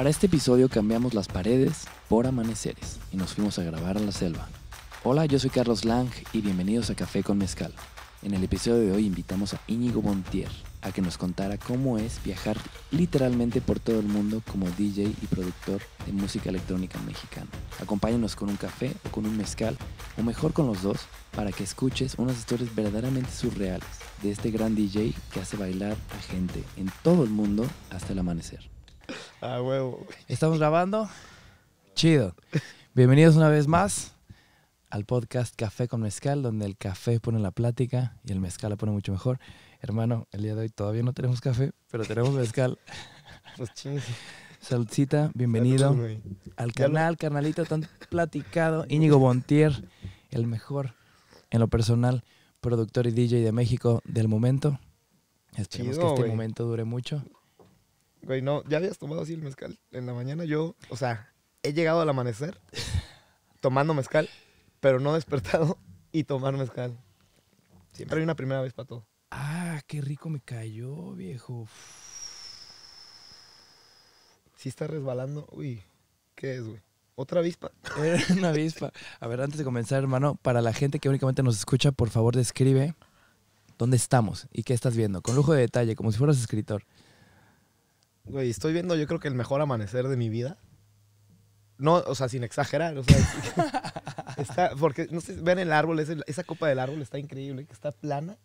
Para este episodio cambiamos las paredes por amaneceres y nos fuimos a grabar a la selva. Hola, yo soy Carlos Lang y bienvenidos a Café con Mezcal. En el episodio de hoy invitamos a Íñigo Montier a que nos contara cómo es viajar literalmente por todo el mundo como DJ y productor de música electrónica mexicana. Acompáñanos con un café o con un mezcal, o mejor con los dos, para que escuches unas historias verdaderamente surreales de este gran DJ que hace bailar a gente en todo el mundo hasta el amanecer. Ah, ¿Estamos grabando? Chido. Bienvenidos una vez más al podcast Café con Mezcal, donde el café pone la plática y el mezcal la pone mucho mejor. Hermano, el día de hoy todavía no tenemos café, pero tenemos mezcal. Los pues Saludcita, bienvenido al canal, carnalito tan platicado. Íñigo Bontier, el mejor en lo personal, productor y DJ de México del momento. Esperemos que este momento dure mucho. Güey, no, ya habías tomado así el mezcal. En la mañana yo, o sea, he llegado al amanecer tomando mezcal, pero no despertado y tomar mezcal. Siempre hay una primera vez para todo. Ah, qué rico me cayó, viejo. Si sí está resbalando. Uy, ¿qué es, güey? ¿Otra avispa? Era eh, una avispa. A ver, antes de comenzar, hermano, para la gente que únicamente nos escucha, por favor, describe dónde estamos y qué estás viendo, con lujo de detalle, como si fueras escritor. Güey, estoy viendo yo creo que el mejor amanecer de mi vida. No, o sea, sin exagerar, porque, no sé, vean el árbol, esa copa del árbol está increíble, que está plana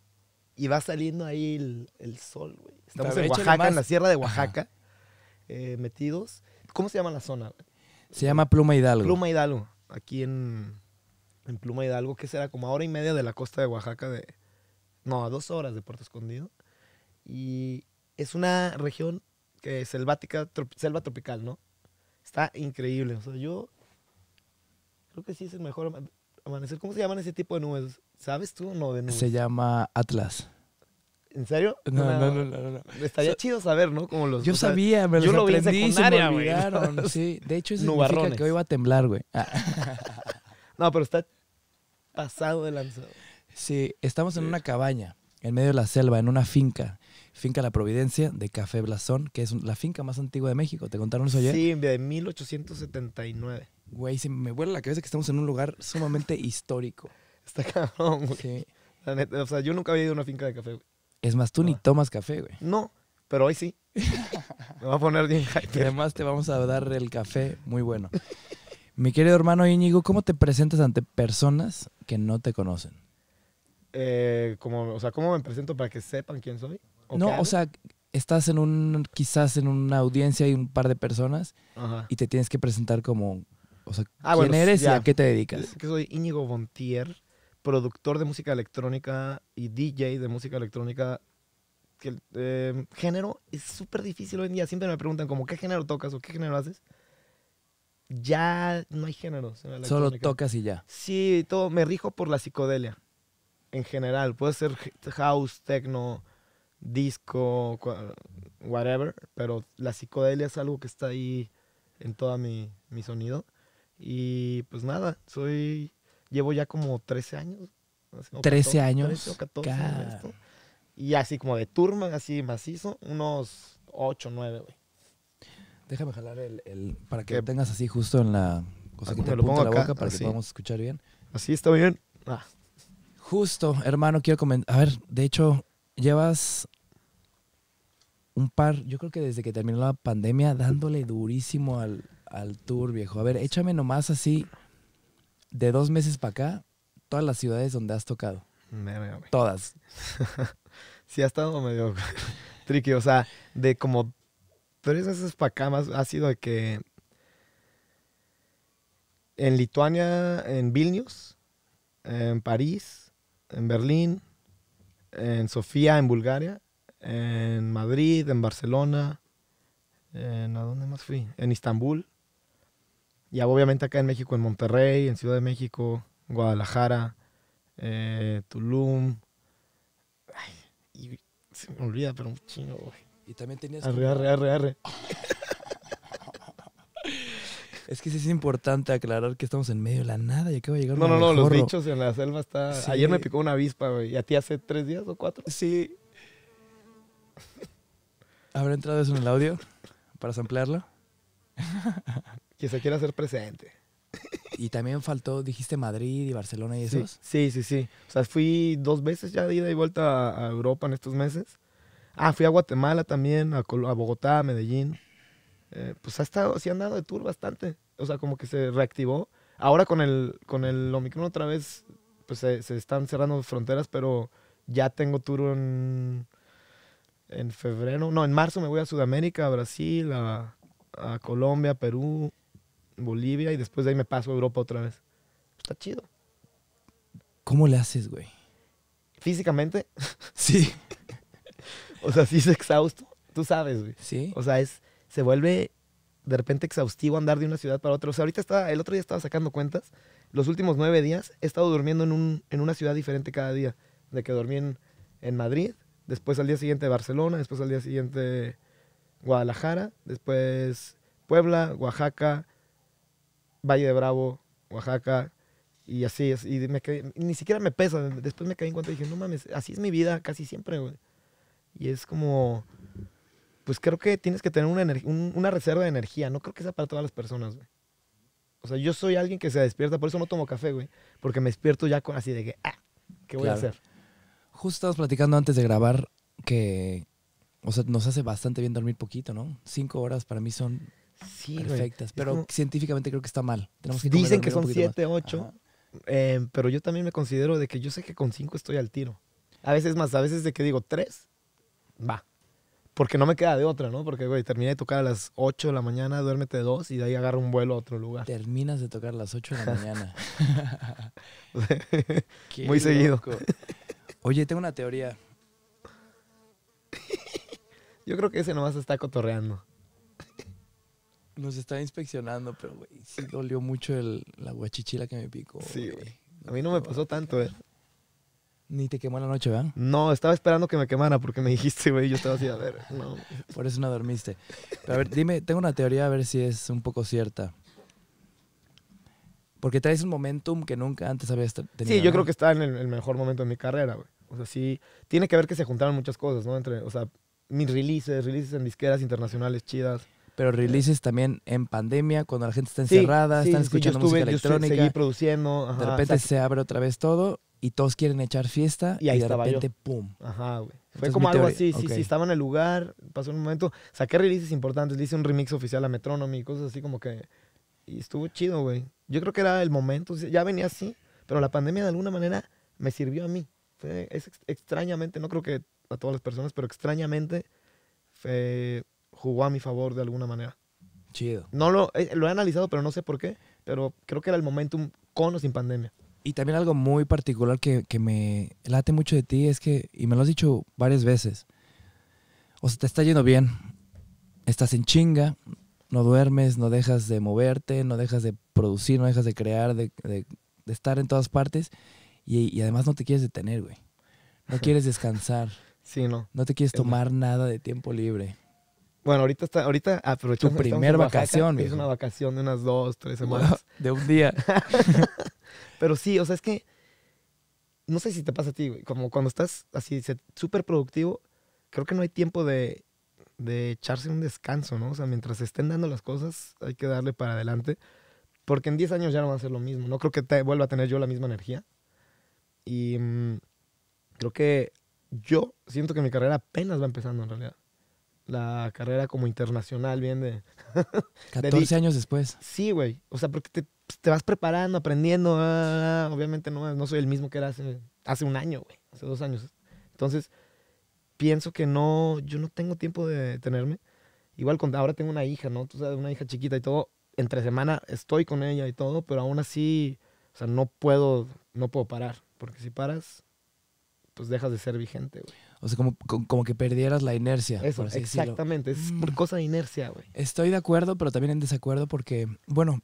y va saliendo ahí el, sol, Estamos en Oaxaca, en la sierra de Oaxaca, eh, metidos. ¿Cómo se llama la zona? Se llama Pluma Hidalgo. Pluma Hidalgo, aquí en, Pluma Hidalgo, que será como a hora y media de la costa de Oaxaca, de, no, a dos horas de Puerto Escondido. Y es una región selvática, selva tropical, ¿no? Está increíble. O sea, yo creo que sí es el mejor amanecer. ¿Cómo se llaman ese tipo de nubes? ¿Sabes tú o no de nubes? Se llama Atlas. ¿En serio? No, no, no, no, no, Estaría chido saber, ¿no? Como los, yo sabía, me yo lo aprendí en se me olvidaron, sí. De hecho, es significa que hoy va a temblar, güey. Ah. no, pero está pasado de lanzado. Sí, estamos en una cabaña, en medio de la selva, en una finca. Finca La Providencia de Café Blasón, que es la finca más antigua de México. ¿Te contaron eso ayer? Sí, de 1879. Güey, se me vuela la cabeza que estamos en un lugar sumamente histórico. Está cabrón, güey. Sí. o sea, yo nunca había ido a una finca de café, güey. Es más, tú ni tomas café, güey. No, pero hoy sí. me va a poner bien hype. además te vamos a dar el café muy bueno. Mi querido hermano Íñigo, ¿cómo te presentas ante personas que no te conocen? Eh, como, o sea, ¿cómo me presento para que sepan quién soy? No, o sea, estás en un, quizás en una audiencia y un par de personas y te tienes que presentar como, o sea, ah, quién eres y a qué te dedicas. Que soy Íñigo Bontier, productor de música electrónica y DJ de música electrónica. Em, género es súper difícil hoy en día. Siempre me preguntan como, ¿qué género tocas o qué género haces? Ya no hay géneros Solo tocas y ya. Sí, todo. Me rijo por la psicodelia. En general. Puede ser house, techno, disco, whatever, pero la psicodelia es algo que está ahí en todo mi, sonido. Y pues nada, soy, llevo ya como 13 años. 13 años. 14 Y así como de turma, así macizo, unos 8, 9, Déjame jalar el, para que, tengas así justo en la cosa te lo pongo la acá, boca para que podamos escuchar bien. Así está bien. Ah. Justo, hermano, quiero comentar. A ver, de hecho, llevas un par, yo creo que desde que terminó la pandemia, dándole durísimo al, tour, viejo. A ver, échame nomás así, de dos meses para acá, todas las ciudades donde has tocado. Todas. sí, ha estado medio tricky. O sea, de como tres meses para acá más ha sido de que en Lituania, en Vilnius, en París, en Berlín, en Sofía, en Bulgaria en Madrid, en Barcelona, en, ¿a dónde más fui? En Estambul Y obviamente acá en México, en Monterrey, en Ciudad de México, Guadalajara, eh, Tulum. se me olvida, pero un chingo, Y también tenías. Arre, arre, arre, arre. Es que sí es importante aclarar que estamos en medio de la nada y va a llegar No, no, no, los bichos en la selva está. Ayer me picó una avispa, güey. ¿Y a ti hace tres días o cuatro? Sí, ¿Habrá entrado eso en el audio para samplearlo? que se quiera hacer presente. Y también faltó, dijiste Madrid y Barcelona y eso Sí, sí, sí, O sea, fui dos veces ya de ida y vuelta a, Europa en estos meses. Ah, fui a Guatemala también, a, Bogotá, a Medellín. Eh, pues ha estado, sí han dado de tour bastante. O sea, como que se reactivó. Ahora con el, con el Omicron otra vez, pues se, se están cerrando fronteras, pero ya tengo tour en en febrero, no, en marzo me voy a Sudamérica, a Brasil, a, Colombia, Perú, Bolivia y después de ahí me paso a Europa otra vez. Está chido. ¿Cómo le haces, güey? Físicamente. Sí. o sea, sí es exhausto. Tú sabes, güey. Sí. O sea, es, se vuelve de repente exhaustivo andar de una ciudad para otra. O sea, ahorita estaba, el otro día estaba sacando cuentas. Los últimos nueve días he estado durmiendo en, un, en una ciudad diferente cada día. De que dormí en, en Madrid, después al día siguiente Barcelona, después al día siguiente Guadalajara, después Puebla, Oaxaca, Valle de Bravo, Oaxaca, y así, y me ni siquiera me pesa. Después me caí en cuenta y dije, no mames, así es mi vida casi siempre, güey. Y es como, pues creo que tienes que tener una, una reserva de energía. No creo que sea para todas las personas, güey. O sea, yo soy alguien que se despierta, por eso no tomo café, güey. Porque me despierto ya con así de que, ah, ¿qué voy a hacer? Justo estábamos platicando antes de grabar que, o sea, nos hace bastante bien dormir poquito, ¿no? Cinco horas para mí son perfectas, pero científicamente creo que está mal. Tenemos que Dicen que son siete, ocho, eh, pero yo también me considero de que yo sé que con cinco estoy al tiro. A veces más, a veces de que digo tres, va. Porque no me queda de otra, ¿no? Porque, terminé de tocar a las ocho de la mañana, duérmete dos y de ahí agarro un vuelo a otro lugar. Terminas de tocar a las ocho de la mañana. Muy seguido. Oye, tengo una teoría. Yo creo que ese nomás está cotorreando. Nos está inspeccionando, pero güey, sí dolió mucho el, la guachichila que me picó. Sí, güey. A mí no me pasó tanto, eh. Ni te quemó la noche, ¿verdad? No, estaba esperando que me quemara porque me dijiste, güey, yo estaba así, a ver, Por eso no dormiste. Pero a ver, dime, tengo una teoría a ver si es un poco cierta. Porque traes un momentum que nunca antes habías tenido. Sí, yo creo que está en el mejor momento de mi carrera, güey. O sea, sí, tiene que ver que se juntaron muchas cosas, ¿no? Entre, o sea, mis releases, releases en disqueras internacionales chidas. Pero eh, releases también en pandemia, cuando la gente está encerrada, están escuchando música electrónica. seguí produciendo. Ajá, de repente se abre otra vez todo y todos quieren echar fiesta y, ahí de repente, ¡pum! Ajá, güey. Fue como algo así, sí, sí, estaba en el lugar, pasó un momento, saqué releases importantes, le hice un remix oficial a Metronomy, cosas así como que... Y estuvo chido, güey. Yo creo que era el momento, ya venía así, pero la pandemia de alguna manera me sirvió a mí es extrañamente, no creo que a todas las personas, pero extrañamente jugó a mi favor de alguna manera. Chido. No eh, lo, he analizado, pero no sé por qué. Pero creo que era el momentum con o sin pandemia. Y también algo muy particular que, me late mucho de ti es que, y me lo has dicho varias veces, o sea, te está yendo bien, estás en chinga, no duermes, no dejas de moverte, no dejas de producir, no dejas de crear, de estar en todas partes. Y, además no te quieres detener, güey. No quieres descansar. Sí, no. No te quieres tomar nada de tiempo libre. Bueno, ahorita está, ahorita aprovechamos. Tu primer vacación, güey. Es una vacación de unas dos, tres semanas. de un día. Pero sí, o sea, es que no sé si te pasa a ti, güey. Como cuando estás así súper productivo, creo que no hay tiempo de, echarse un descanso, ¿no? O sea, mientras estén dando las cosas, hay que darle para adelante. Porque en 10 años ya no va a ser lo mismo. No creo que te vuelva a tener yo la misma energía. Y mm, creo que yo siento que mi carrera apenas va empezando en realidad. La carrera como internacional bien de... 14 años después. Sí, güey. O sea, porque te, pues, vas preparando, aprendiendo. Ah, obviamente no, soy el mismo que era hace, un año, güey. Hace dos años. Entonces, pienso que no, yo no tengo tiempo de detenerme. Igual con, ahora tengo una hija, ¿no? Tú sabes, una hija chiquita y todo. Entre semana estoy con ella y todo, pero aún así, o sea, no puedo, no puedo parar. Porque si paras, pues dejas de ser vigente, güey. O sea, como, que perdieras la inercia. Eso, exactamente. Es por mm. cosa de inercia, güey. Estoy de acuerdo, pero también en desacuerdo porque, bueno,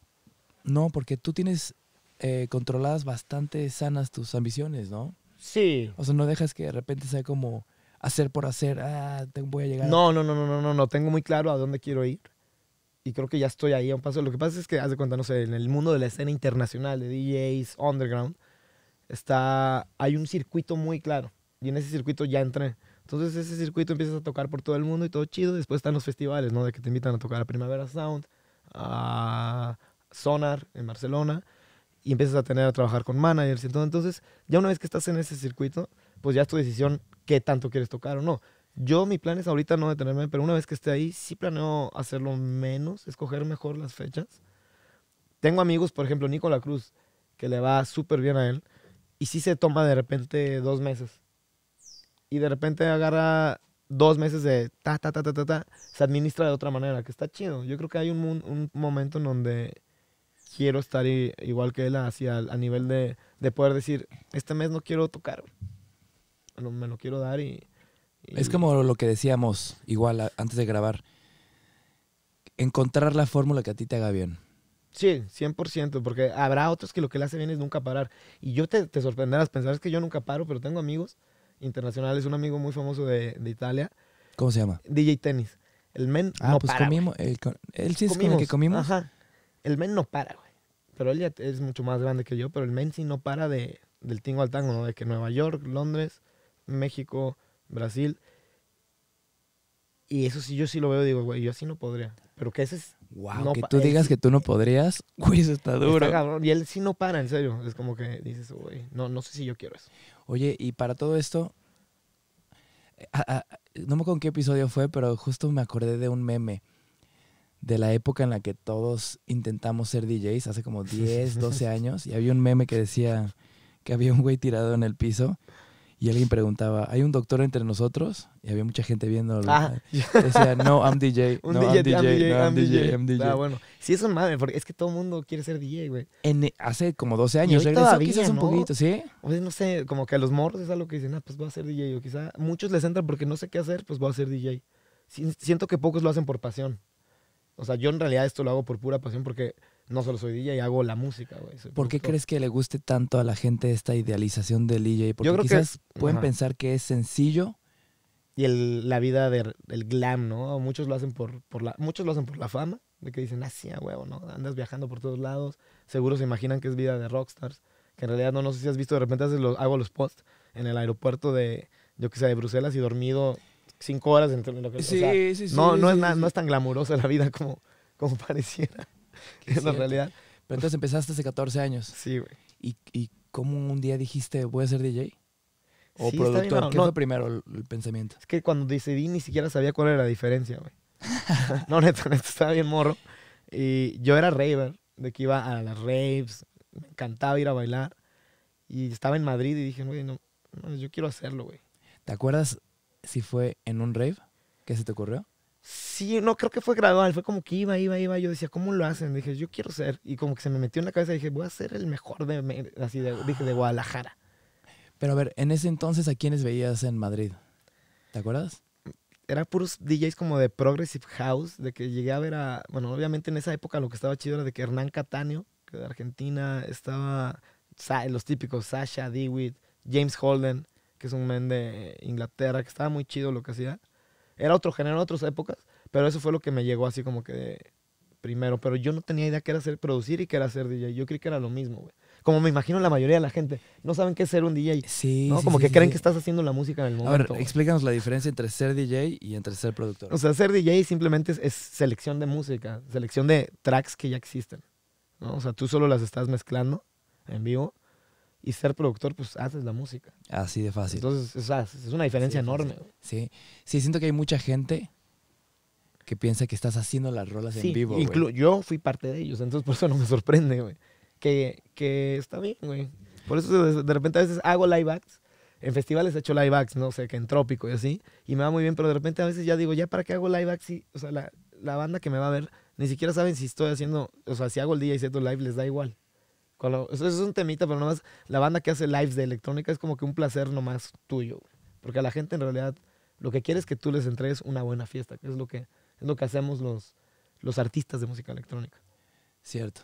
no, porque tú tienes eh, controladas bastante sanas tus ambiciones, ¿no? Sí. O sea, no dejas que de repente sea como hacer por hacer, ah, te voy a llegar. No, no, no, no, no, no, no. Tengo muy claro a dónde quiero ir. Y creo que ya estoy ahí a un paso. Lo que pasa es que, haz de cuenta, no sé, en el mundo de la escena internacional de DJs, underground, está, hay un circuito muy claro. Y en ese circuito ya entré. Entonces ese circuito empiezas a tocar por todo el mundo y todo chido. Después están los festivales, ¿no? De que te invitan a tocar a Primavera Sound, a Sonar en Barcelona. Y empiezas a tener a trabajar con managers Entonces, ya una vez que estás en ese circuito, pues ya es tu decisión qué tanto quieres tocar o no. Yo, mi plan es ahorita no detenerme, pero una vez que esté ahí, sí planeo hacerlo menos, escoger mejor las fechas. Tengo amigos, por ejemplo, Nicola Cruz, que le va súper bien a él. Y si se toma de repente dos meses. Y de repente agarra dos meses de ta, ta, ta, ta, ta, ta. Se administra de otra manera, que está chido. Yo creo que hay un, un momento en donde quiero estar igual que él hacia a nivel de, poder decir, este mes no quiero tocar, no, me lo quiero dar y, Es como lo que decíamos igual antes de grabar, encontrar la fórmula que a ti te haga bien. Sí, 100%, porque habrá otros que lo que le hace bien es nunca parar. Y yo te, sorprenderás, pensarás que yo nunca paro, pero tengo amigos internacionales, un amigo muy famoso de, de Italia. ¿Cómo se llama? DJ Tenis. El men ah, no pues Comimos, el, sí es el que comimos. Ajá. El men no para, güey. Pero él ya es mucho más grande que yo, pero el men sí no para de, del tingo al tango, ¿no? De que Nueva York, Londres, México, Brasil. Y eso sí, yo sí lo veo, digo, güey, yo así no podría. Pero que ese es Wow, que tú digas que tú no podrías, güey, eso está duro. Y él sí no para, en serio. Es como que dices, güey, no, no sé si yo quiero eso. Oye, y para todo esto, eh, no me acuerdo en qué episodio fue, pero justo me acordé de un meme de la época en la que todos intentamos ser DJs, hace como 10, 12 años, y había un meme que decía que había un güey tirado en el piso y alguien preguntaba, ¿hay un doctor entre nosotros? Y había mucha gente viendo. Ah. Decía, no, I'm DJ. no, I'm DJ, DJ, no, I'm DJ, I'm Ah, bueno. Sí, es un madre, porque es que todo el mundo quiere ser DJ, güey. En, hace como 12 años. Regresó quizás un poquito, ¿sí? Pues, no sé, como que a los morros es algo que dicen, ah, pues voy a ser DJ. O quizá muchos les entran porque no sé qué hacer, pues voy a ser DJ. Siento que pocos lo hacen por pasión. O sea, yo en realidad esto lo hago por pura pasión porque no solo soy DJ, hago la música, güey. ¿Por qué crees que le guste tanto a la gente esta idealización del DJ? Porque Yo creo quizás que, pueden pensar que es sencillo. Y el, la vida del glam, ¿no? Muchos lo hacen por, la, muchos lo hacen por la fama, de que dicen, ah, sí, a huevo, ¿no? Andas viajando por todos lados. Seguro se imaginan que es vida de rockstars. Que en realidad no, no sé si has visto, de repente los, hago los posts en el aeropuerto de, yo qué sé, de Bruselas y dormido cinco horas en lo que... sí, sí, no, sí, no, es, no es tan glamurosa la vida como, como pareciera. en la realidad. Pero entonces empezaste hace 14 años. Sí, güey. ¿Y, ¿Y, cómo un día dijiste, voy a ser DJ? ¿O productor? ¿Qué fue primero el, pensamiento? Es que cuando decidí ni siquiera sabía cuál era la diferencia, güey. no, neto neto estaba bien morro. Y yo era raver, de que iba a las raves, me encantaba ir a bailar. Y estaba en Madrid y dije, güey, no, no, yo quiero hacerlo, güey. ¿Te acuerdas si fue en un rave que se te ocurrió? Sí, no creo que fue gradual, fue como que iba, iba, iba. Yo decía, ¿cómo lo hacen? Dije, yo quiero ser. Y como que se me metió en la cabeza, dije, voy a ser el mejor de, así Guadalajara. Pero a ver, en ese entonces, ¿a quiénes veías en Madrid? ¿Te acuerdas? Eran puros DJs como de Progressive House, de que llegué a ver a. Bueno, obviamente en esa época lo que estaba chido era de que Hernán Cataneo, que de Argentina, estaba. Los típicos, Sasha, DeWitt, James Holden, que es un men de Inglaterra, que estaba muy chido lo que hacía. Era otro género, otras épocas, pero eso fue lo que me llegó así como que primero. Pero yo no tenía idea que era hacer producir y que era ser DJ. Yo creí que era lo mismo, güey. Como me imagino la mayoría de la gente, no saben qué es ser un DJ. Sí. ¿no? como que creen que estás haciendo la música en el momento. A ver, explícanos la diferencia entre ser DJ y entre ser productor. O sea, ser DJ simplemente es, selección de música, selección de tracks que ya existen. ¿no? O sea, tú solo las estás mezclando en vivo y ser productor, pues haces la música. Así de fácil. Entonces, o sea, es una diferencia enorme. Sí. sí, siento que hay mucha gente que piensa que estás haciendo las rolas en vivo. Güey. Yo fui parte de ellos, entonces por eso no me sorprende, güey. Que, que está bien, güey. Por eso de repente a veces hago live acts. En festivales he hecho live acts, no sé, que en Trópico y así. Y me va muy bien, pero de repente a veces ya digo, ¿ya para qué hago live acts? o sea, la, la banda que me va a ver ni siquiera saben si estoy haciendo, o sea, si hago el día y siento live, les da igual eso Es un temita, pero nomás la banda que hace lives de electrónica es como que un placer nomás tuyo. Porque a la gente en realidad lo que quiere es que tú les entregues una buena fiesta, que es lo que, es lo que hacemos los, los artistas de música electrónica. Cierto.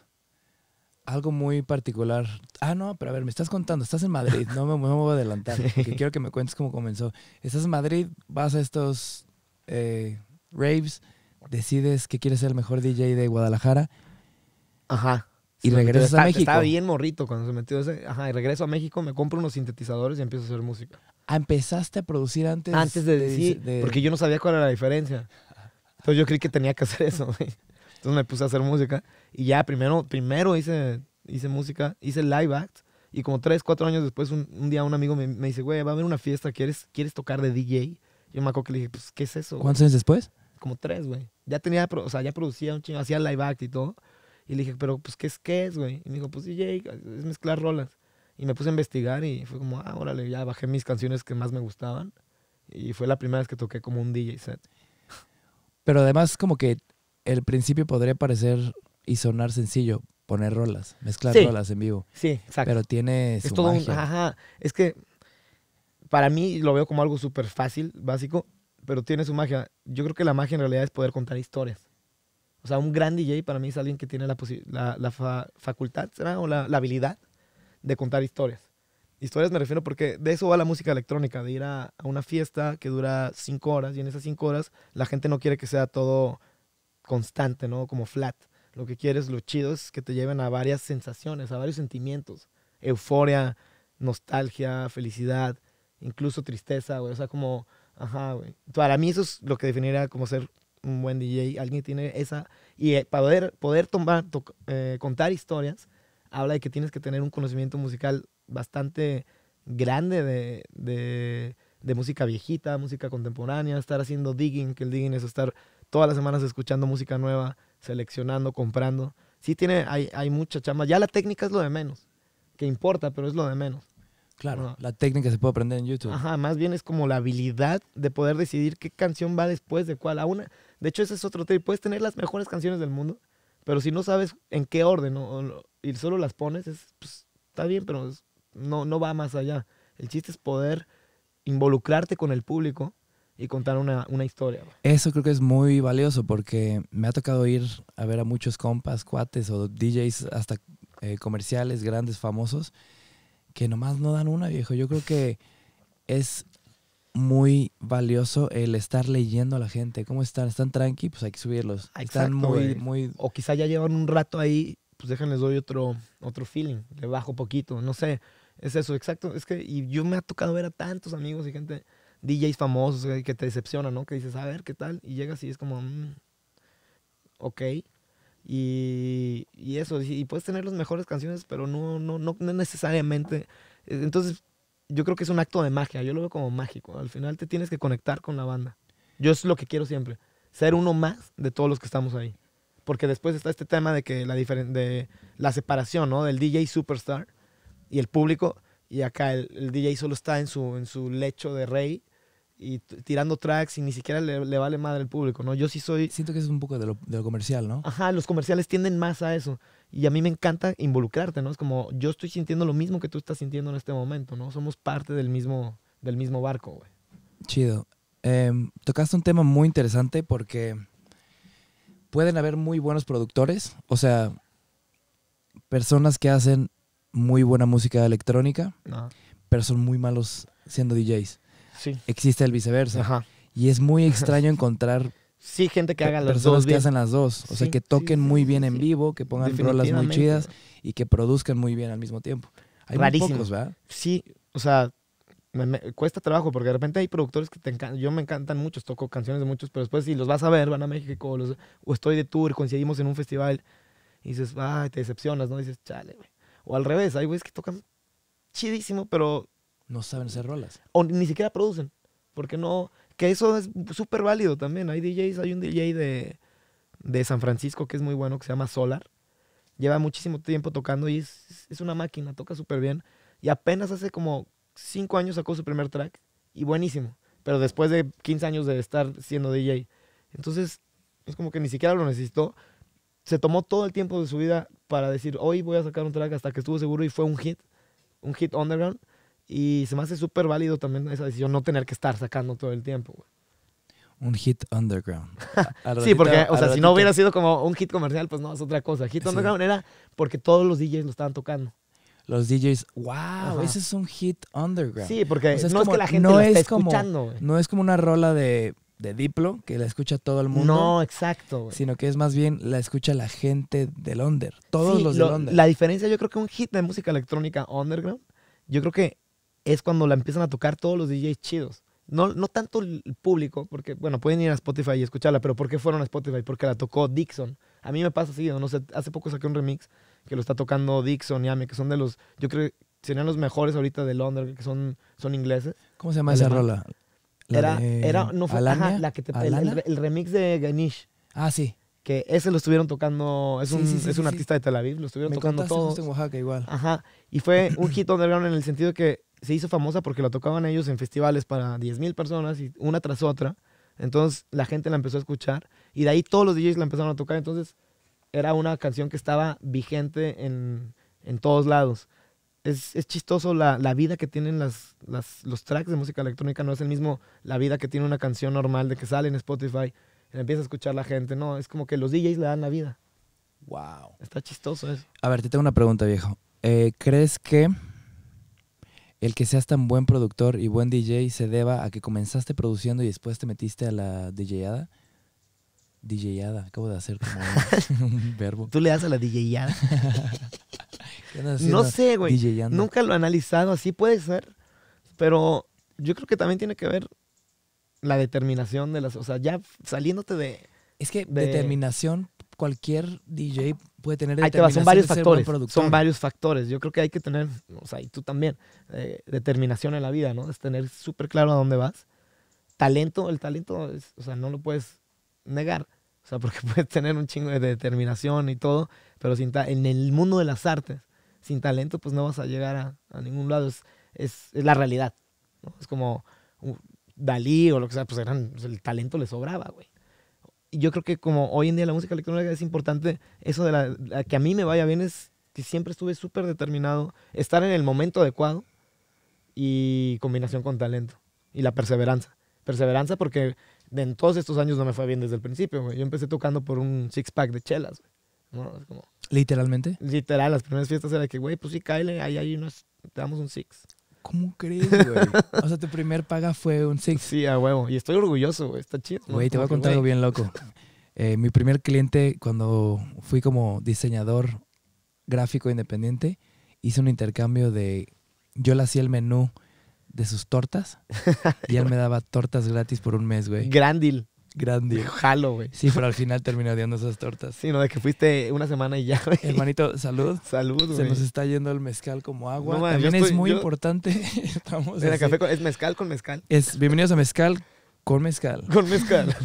Algo muy particular. Ah, no, pero a ver, me estás contando, estás en Madrid, no me, voy a adelantar, quiero que me cuentes cómo comenzó. Estás en Madrid, vas a estos eh, raves, decides que quieres ser el mejor DJ de Guadalajara. Ajá. Y regresas a México. Estaba bien morrito cuando se metió ese. Ajá, y regreso a México, me compro unos sintetizadores y empiezo a hacer música. Ah, empezaste a producir antes. Antes de, decir. Porque yo no sabía cuál era la diferencia. Entonces yo creí que tenía que hacer eso, Entonces me puse a hacer música. Y ya primero, primero hice, hice música, hice live act. Y como tres, cuatro años después, un, día un amigo me, dice, güey, va a haber una fiesta, ¿quieres, ¿quieres tocar de DJ? Yo me acuerdo que le dije, pues, ¿qué es eso? ¿Cuántos años después? Como tres, güey. Ya tenía, o sea, ya producía un chingo, hacía live act y todo. Y le dije, pero pues, ¿qué es qué es, güey? Y me dijo, pues DJ, es mezclar rolas. Y me puse a investigar y fue como, ah, órale, ya bajé mis canciones que más me gustaban. Y fue la primera vez que toqué como un DJ set. Pero además como que el principio podría parecer y sonar sencillo, poner rolas, mezclar rolas en vivo. Sí, exacto. Pero tiene su es todo ajá, es que para mí lo veo como algo súper fácil, básico, pero tiene su magia. Yo creo que la magia en realidad es poder contar historias. O sea, un gran DJ para mí es alguien que tiene la, la, facultad, ¿será? O la, habilidad de contar historias. Historias me refiero porque de eso va la música electrónica, de ir a, una fiesta que dura cinco horas y en esas cinco horas la gente no quiere que sea todo constante, ¿no? Como flat. Lo que quieres, lo chido es que te lleven a varias sensaciones, a varios sentimientos. Euforia, nostalgia, felicidad, incluso tristeza, güey. O sea, como, ajá, güey. Para mí eso es lo que definiría como ser un buen DJ, alguien tiene esa... Y eh, poder, poder tomar, eh, contar historias, habla de que tienes que tener un conocimiento musical bastante grande de, de, música viejita, música contemporánea, estar haciendo digging, que el digging es estar todas las semanas escuchando música nueva, seleccionando, comprando. Sí tiene, hay, hay mucha chamba. Ya la técnica es lo de menos, que importa, pero es lo de menos. Claro, la técnica se puede aprender en YouTube. Ajá, más bien es como la habilidad de poder decidir qué canción va después de cuál. A una, de hecho, ese es otro tema. Puedes tener las mejores canciones del mundo, pero si no sabes en qué orden y solo las pones, pues, está bien, pero no, no va más allá. El chiste es poder involucrarte con el público y contar una, historia. Eso creo que es muy valioso porque me ha tocado ir a ver a muchos compas, cuates o DJs, hasta eh, comerciales grandes, famosos que nomás no dan una, viejo. Yo creo que es muy valioso el estar leyendo a la gente. ¿Cómo están? ¿Están tranqui? Pues hay que subirlos. Ah, están muy, muy... O quizá ya llevan un rato ahí, pues déjenles doy otro, otro feeling. Le bajo poquito, no sé. Es eso, exacto. Es que y yo me ha tocado ver a tantos amigos y gente, DJs famosos que te decepcionan, ¿no? Que dices, a ver, ¿qué tal? Y llegas y es como, mm, ok. Y, eso, y, puedes tener las mejores canciones, pero no, no, no, necesariamente. Eh, entonces, yo creo que es un acto de magia, yo lo veo como mágico. Al final te tienes que conectar con la banda. Yo es lo que quiero siempre, ser uno más de todos los que estamos ahí. Porque después está este tema de que la, de la separación, ¿no? Del DJ superstar y el público. Y acá el, el DJ solo está en su, en su lecho de rey y tirando tracks y ni siquiera le, vale madre al público, ¿no? Yo sí soy... Siento que es un poco de lo, de lo, comercial, ¿no? Ajá, los comerciales tienden más a eso. Y a mí me encanta involucrarte, ¿no? Es como yo estoy sintiendo lo mismo que tú estás sintiendo en este momento, ¿no? Somos parte del mismo, del mismo barco, güey. Chido. Em, tocaste un tema muy interesante porque pueden haber muy buenos productores, o sea, personas que hacen muy buena música electrónica, pero son muy malos siendo DJs existe el viceversa. Y es muy extraño encontrar sí, gente que haga las personas dos que hacen las dos. O sea, que toquen muy bien en vivo, que pongan rolas muy chidas y que produzcan muy bien al mismo tiempo. Hay pocos, ¿verdad? Sí, o sea, me, cuesta trabajo porque de repente hay productores que te encantan. Yo me encantan muchos, toco canciones de muchos, pero después si los vas a ver, van a México o estoy de tour, coincidimos en un festival y dices, ay, te decepcionas, ¿no? dices, chale, O al revés, hay güeyes que tocan chidísimo, pero no saben hacer rolas. O ni siquiera producen. Porque no. Que eso es súper válido también. Hay DJs, hay un DJ de, San Francisco que es muy bueno, que se llama Solar. Lleva muchísimo tiempo tocando y es, es una máquina, toca súper bien. Y apenas hace como cinco años sacó su primer track y buenísimo. Pero después de 15 años de estar siendo DJ. Entonces, es como que ni siquiera lo necesitó. Se tomó todo el tiempo de su vida para decir, hoy voy a sacar un track hasta que estuvo seguro y fue un hit, un hit underground. Y se me hace súper válido también esa decisión, no tener que estar sacando todo el tiempo, Un hit underground. sí, porque, o sea, si no hubiera sido como un hit comercial, pues no, es otra cosa. Hit underground era porque todos los DJs lo estaban tocando. Los DJs, wow, ese es un hit underground. Sí, porque no es que la gente escuchando. No es como una rola de, Diplo, que la escucha todo el mundo. No, exacto. Sino que es más bien la escucha la gente del under, todos los del La diferencia, yo creo que un hit de música electrónica underground, yo creo que es cuando la empiezan a tocar todos los DJs chidos. No, no tanto el público, porque, bueno, pueden ir a Spotify y escucharla, pero ¿por qué fueron a Spotify? Porque la tocó Dixon. A mí me pasa así, no sé, hace poco saqué un remix que lo está tocando Dixon y Ame, que son de los, yo creo serían los mejores ahorita de Londres, que son, son ingleses. ¿Cómo se llama esa rola? era, no fue, la que te, el, remix de Ganish Ah, sí. Que ese lo estuvieron tocando, es un, es un artista de Tel Aviv, lo estuvieron tocando todos. en Oaxaca igual. Ajá, y fue un hit underground en el sentido que se hizo famosa porque la tocaban ellos en festivales para 10.000 personas, y una tras otra. Entonces la gente la empezó a escuchar y de ahí todos los DJs la empezaron a tocar. Entonces era una canción que estaba vigente en, todos lados. Es, chistoso la, vida que tienen las, los tracks de música electrónica. No es el mismo la vida que tiene una canción normal de que sale en Spotify y empieza a escuchar la gente. No, es como que los DJs le dan la vida. Wow. Está chistoso eso. A ver, te tengo una pregunta, viejo. Eh, ¿Crees que el que seas tan buen productor y buen DJ se deba a que comenzaste produciendo y después te metiste a la DJada? DJada, acabo de hacer como un verbo. ¿Tú le das a la DJada? no sé, güey. Nunca lo he analizado, así puede ser. Pero yo creo que también tiene que ver la determinación de las. O sea, ya saliéndote de. Es que determinación, cualquier DJ puede tener Ahí son varios factores. Son varios factores. Yo creo que hay que tener, o sea, y tú también, eh, determinación en la vida, ¿no? Es tener súper claro a dónde vas. Talento, el talento, o sea, no lo puedes negar. O sea, porque puedes tener un chingo de determinación y todo, pero sin en el mundo de las artes, sin talento, pues no vas a llegar a, ningún lado. Es, es, la realidad. ¿no? Es como uh, Dalí o lo que sea, pues eran, pues el talento le sobraba, güey yo creo que como hoy en día la música electrónica es importante, eso de la, que a mí me vaya bien es que siempre estuve súper determinado, estar en el momento adecuado y combinación con talento y la perseverancia. Perseveranza porque en todos estos años no me fue bien desde el principio. Yo empecé tocando por un six-pack de chelas. ¿Literalmente? Literal, las primeras fiestas era que, güey, pues sí, cáele, ahí hay te damos un six. ¿cómo crees, güey? O sea, tu primer paga fue un six. Sí, a huevo. Y estoy orgulloso, güey. Está chido. Güey, te voy a contar algo bien loco. Eh, mi primer cliente, cuando fui como diseñador gráfico independiente, hice un intercambio de. Yo le hacía el menú de sus tortas y él me daba tortas gratis por un mes, güey. Gran deal. Grande, Jalo, güey. Sí, pero al final terminó odiando esas tortas. Sí, no, de que fuiste una semana y ya, güey. Hermanito, salud. Salud, güey. Se nos está yendo el mezcal como agua. También es muy importante. Estamos café ¿Es mezcal con mezcal? Es, bienvenidos a Mezcal con Mezcal. Con Mezcal.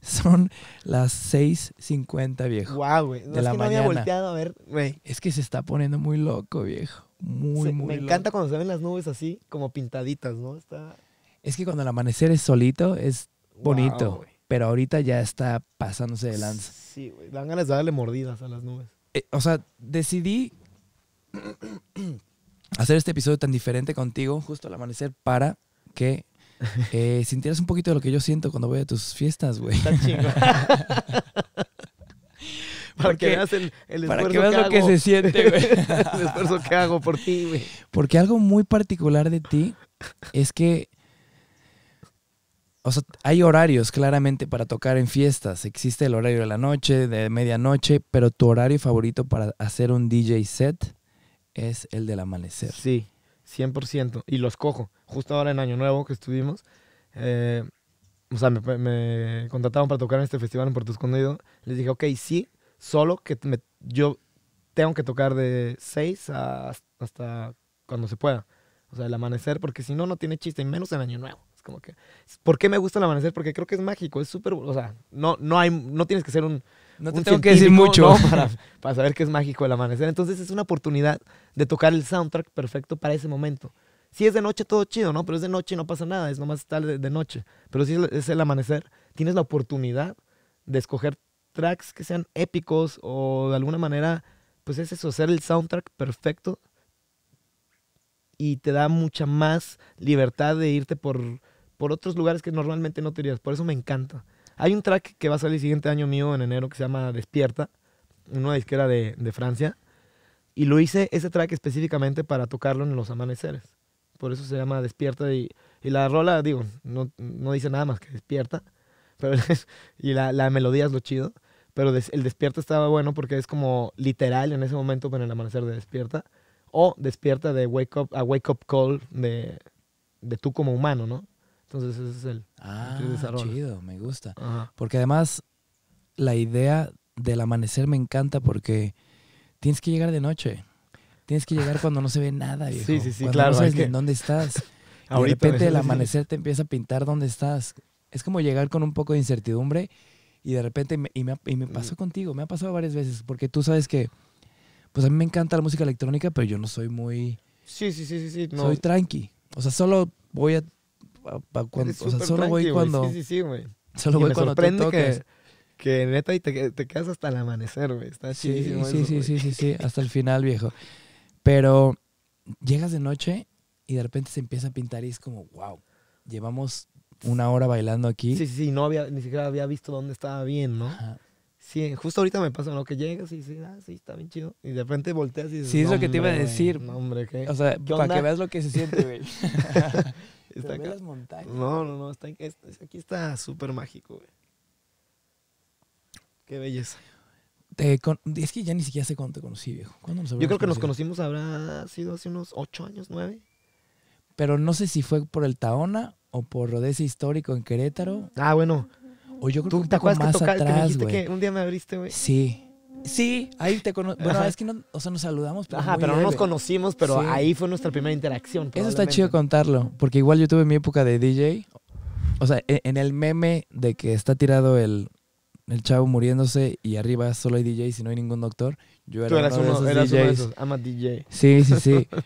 Son las 6.50, viejo. Guau, güey. No, de es la que había volteado a ver, güey. Es que se está poniendo muy loco, viejo. Muy, muy loco. Me encanta cuando se ven las nubes así, como pintaditas, ¿no? Está... Es que cuando el amanecer es solito, es bonito. pero ahorita ya está pasándose de lanza. Sí, güey. Dan ganas de darle mordidas a las nubes. Eh, o sea, decidí hacer este episodio tan diferente contigo justo al amanecer para que eh, sintieras un poquito de lo que yo siento cuando voy a tus fiestas, güey. Está chingo. para que veas el, esfuerzo para que veas lo que se siente, güey. el esfuerzo que hago por ti, güey. Porque algo muy particular de ti es que o sea, hay horarios claramente para tocar en fiestas. Existe el horario de la noche, de medianoche, pero tu horario favorito para hacer un DJ set es el del amanecer. Sí, 100%. Y los cojo. Justo ahora en Año Nuevo que estuvimos, eh, o sea, me, me, contrataron para tocar en este festival en Puerto Escondido. Les dije, ok, sí, solo que me, yo tengo que tocar de 6 hasta cuando se pueda. O sea, el amanecer, porque si no, no tiene chiste, y menos en Año Nuevo que, ¿por qué me gusta el amanecer? Porque creo que es mágico, es súper, o sea, no, no, hay, no tienes que ser un... No te tengo que decir mucho para, saber que es mágico el amanecer. Entonces es una oportunidad de tocar el soundtrack perfecto para ese momento. Si es de noche, todo chido, ¿no? Pero es de noche y no pasa nada, es nomás estar de, noche. Pero si es el amanecer, tienes la oportunidad de escoger tracks que sean épicos o de alguna manera, pues es eso, hacer el soundtrack perfecto y te da mucha más libertad de irte por por otros lugares que normalmente no te irías. Por eso me encanta. Hay un track que va a salir el siguiente año mío, en enero, que se llama Despierta, una disquera de, Francia. Y lo hice ese track específicamente para tocarlo en los amaneceres. Por eso se llama Despierta. Y, la rola, digo, no, no, dice nada más que despierta. Pero, y la, melodía es lo chido. Pero el despierta estaba bueno porque es como literal en ese momento con el amanecer de despierta. O despierta de Wake Up, a Wake Up Call de, de tú como humano, ¿no? Entonces ese es el, ah, Chido, me gusta. Porque además la idea del amanecer me encanta porque tienes que llegar de noche. Tienes que llegar cuando no se ve nada, viejo. Sí, sí, sí, cuando No sabes en dónde estás. y de repente el amanecer te empieza a pintar dónde estás. Es como llegar con un poco de incertidumbre y de repente, y, me, pasó mm. contigo, me ha pasado varias veces, porque tú sabes que, pues a mí me encanta la música electrónica, pero yo no soy muy... Sí, sí, sí, sí, Soy tranqui. O sea, solo voy a cuando, o sea, solo voy cuando. Sí, sí, sí, güey. Solo voy cuando te Que, que neta y te, te, quedas hasta el amanecer, güey. Está sí, sí, sí, sí, sí, sí, hasta el final, viejo. Pero llegas de noche y de repente se empieza a pintar y es como, wow, llevamos una hora bailando aquí. Sí, sí, sí, no había, ni siquiera había visto dónde estaba bien, ¿no? Sí, justo ahorita me pasa, lo Que llegas y dices, ah, sí, está bien chido. Y de repente volteas y dices, Sí, es lo que te iba a decir. hombre, ¿qué? O sea, para que veas lo que se siente, güey. las montañas. No, no, no. aquí está súper mágico, Qué belleza. es que ya ni siquiera sé cuándo te conocí, viejo. Yo creo que nos conocimos habrá sido hace unos ocho años, nueve. Pero no sé si fue por el Taona o por Rodese Histórico en Querétaro. Ah, bueno. O yo creo te acuerdas que un día me abriste, güey? Sí. Sí, ahí te conocí. Bueno, es que no, o sea, nos saludamos. Pero Ajá, pero no nos conocimos, pero ahí fue nuestra primera interacción. Eso está chido contarlo, porque igual yo tuve mi época de DJ. O sea, e-, en el meme de que está tirado el, chavo muriéndose y arriba solo hay DJ y no hay ningún doctor. Yo era Tú eras uno, de esos eras DJs. DJ. Sí, sí, sí.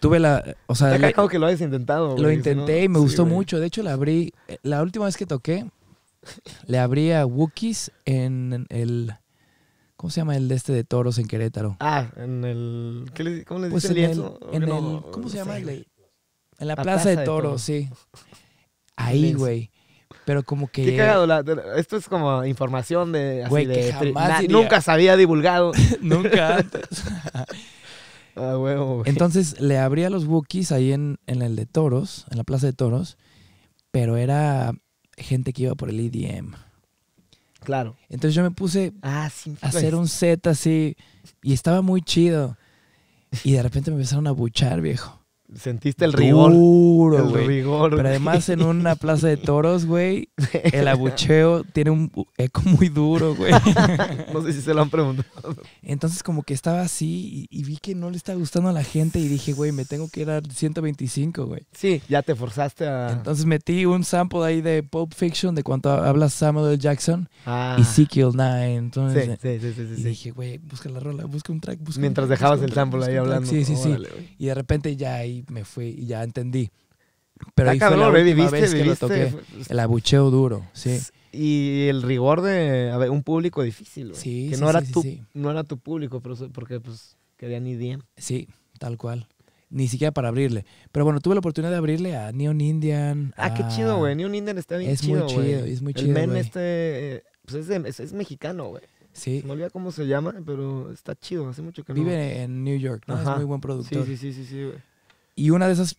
Tuve la. O sea, que lo hayas intentado. lo intenté y me gustó mucho. De hecho, la abrí. Eh, la última vez que toqué, le abrí a Wookiees en el ¿Cómo se llama el de este de toros en Querétaro? Ah, en el. ¿Cómo le pues dicen? En el, en ¿Cómo se llama? El, en la, plaza, de, toros, sí. Ahí, güey. Pero como que. Qué cagado. esto es como información de. Güey, que jamás. Nunca se había divulgado. nunca antes. ah, Entonces le abría los Wookiees ahí en, en el de toros, en la plaza de toros. Pero era gente que iba por el EDM. Claro. Entonces yo me puse ah, a pues. hacer un set así y estaba muy chido. Y de repente me empezaron a buchar, viejo. Sentiste el rigor. Duro, el rigor. Pero además en una plaza de toros, güey, el abucheo tiene un eco muy duro, güey. no sé si se lo han preguntado. Entonces como que estaba así y, vi que no le estaba gustando a la gente y dije, güey, me tengo que ir a 125, güey. Sí, ya te forzaste a... Entonces metí un sample ahí de Pulp Fiction de cuando habla Samuel Jackson y ah. Ezekiel 9. Entonces, sí, sí, sí, dije, güey, busca la rola, busca un track, Mientras dejabas el sample ahí hablando. Sí, sí, sí. y de repente ya ahí me fui y ya entendí. Pero ahí la ¿eh? vez que lo toqué. Pues, el abucheo duro, sí. Y el rigor de a ver, un público difícil, Sí, que no, era tu, no era tu público, pero porque pues ni bien Sí, tal cual. Ni siquiera para abrirle. Pero bueno, tuve la oportunidad de abrirle a Neon Indian. Ah, qué chido, güey. Neon Indian está bien es chido, Es muy chido, El men este, eh, pues es, es, mexicano, güey. Sí. Se me olvida cómo se llama, pero está chido. Hace mucho que Vive Vive en New York, ¿no? Es muy buen productor. Sí, sí, sí, sí, güey. Sí, y una de esas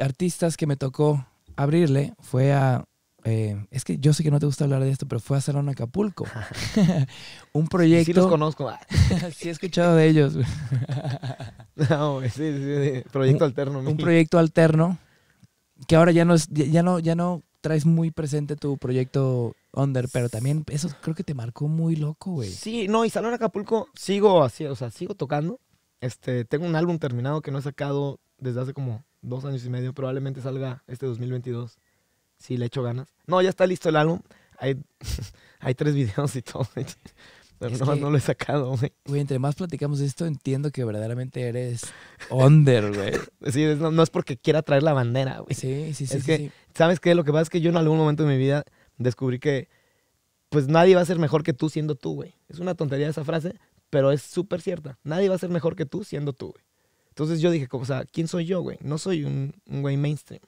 artistas que me tocó abrirle fue a... Eh, es que yo sé que no te gusta hablar de esto, pero fue a Salón Acapulco. un proyecto... Sí los conozco. Ah. sí he escuchado de ellos. no, sí, sí, proyecto alterno. Un proyecto alterno que ahora ya no, es, ya, no, ya no traes muy presente tu proyecto Under, pero también eso creo que te marcó muy loco, güey. Sí, no, y Salón Acapulco sigo así, o sea, sigo tocando. Este, tengo un álbum terminado que no he sacado desde hace como dos años y medio. Probablemente salga este 2022 si le echo ganas. No, ya está listo el álbum. Hay, hay tres videos y todo. Pero no, no, lo he sacado, güey. Güey, entre más platicamos de esto, entiendo que verdaderamente eres under, güey. sí, no, es porque quiera traer la bandera, güey. Sí, sí, sí. Es que, ¿sabes qué? Lo que pasa es que yo en algún momento de mi vida descubrí que, pues nadie va a ser mejor que tú siendo tú, güey. Es una tontería esa frase, pero es súper cierta. Nadie va a ser mejor que tú siendo tú, güey. Entonces yo dije, o sea, ¿quién soy yo, güey? No soy un, güey mainstream.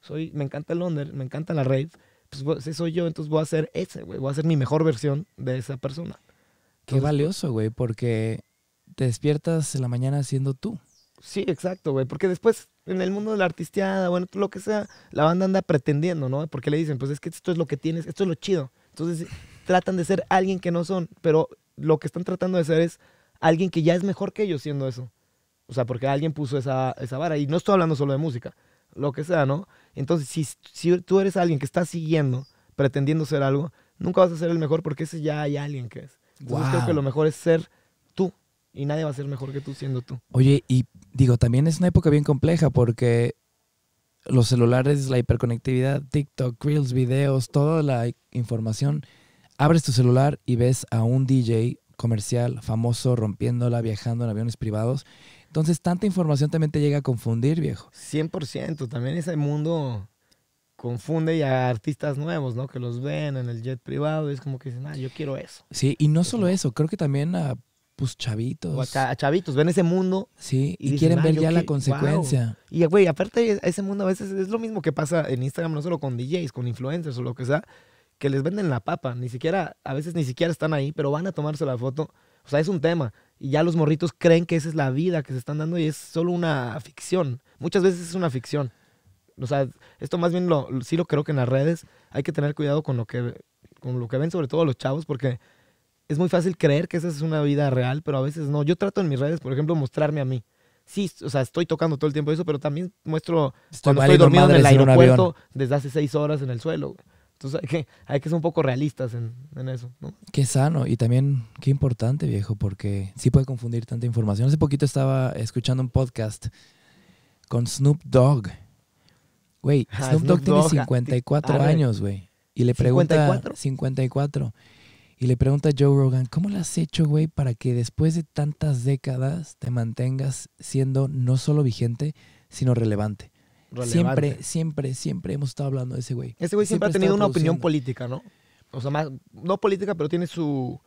Soy, me encanta el under, me encanta la rave. Pues, soy yo, entonces voy a ser ese, güey. Voy a ser mi mejor versión de esa persona. Qué valioso, güey, porque te despiertas en la mañana siendo tú. Sí, exacto, güey. Porque después, en el mundo de la artisteada, bueno, lo que sea, la banda anda pretendiendo, ¿no? Porque le dicen, pues es que esto es lo que tienes, esto es lo chido. Entonces tratan de ser alguien que no son, pero lo que están tratando de ser es alguien que ya es mejor que ellos siendo eso. O sea, porque alguien puso esa, esa vara. Y no estoy hablando solo de música, lo que sea, ¿no? Entonces, si, tú eres alguien que está siguiendo, pretendiendo ser algo, nunca vas a ser el mejor porque ese ya hay alguien que es. Entonces, creo que lo mejor es ser tú. Y nadie va a ser mejor que tú siendo tú. Oye, y digo, también es una época bien compleja porque los celulares, la hiperconectividad, TikTok, Reels, videos, toda la información. Abres tu celular y ves a un DJ comercial famoso rompiéndola, viajando en aviones privados entonces, tanta información también te llega a confundir, viejo. 100%. También ese mundo confunde y a artistas nuevos, ¿no? Que los ven en el jet privado y es como que dicen, ah, yo quiero eso. Sí, y no solo eso, creo que también a pues chavitos. a, chavitos, ven ese mundo. Sí, y, quieren ah, ver ya la consecuencia. Y güey, aparte ese mundo a veces es lo mismo que pasa en Instagram, no solo con DJs, con influencers o lo que sea, que les venden la papa, ni siquiera, a veces ni siquiera están ahí, pero van a tomarse la foto. O sea, es un tema y ya los morritos creen que esa es la vida que se están dando y es solo una ficción. Muchas veces es una ficción. O sea, esto más bien lo, sí lo creo que en las redes hay que tener cuidado con lo que, con lo que ven, sobre todo los chavos, porque es muy fácil creer que esa es una vida real, pero a veces no. Yo trato en mis redes, por ejemplo, mostrarme a mí. Sí, o sea, estoy tocando todo el tiempo eso, pero también muestro cuando estoy dormido en el aeropuerto desde hace seis horas en el suelo. Entonces hay que, hay que ser un poco realistas en, eso. ¿no? Qué sano y también qué importante, viejo, porque sí puede confundir tanta información. Hace poquito estaba escuchando un podcast con Snoop Dogg. Güey, ah, Snoop, Dogg tiene 54 ah, años, güey. Y le pregunta... 54. Y le pregunta a Joe Rogan, ¿cómo lo has hecho, güey, para que después de tantas décadas te mantengas siendo no solo vigente, sino relevante? Siempre, siempre, siempre hemos estado hablando de ese güey. Ese güey siempre, ha tenido una opinión política, ¿no? O sea, más, no política, pero tiene su,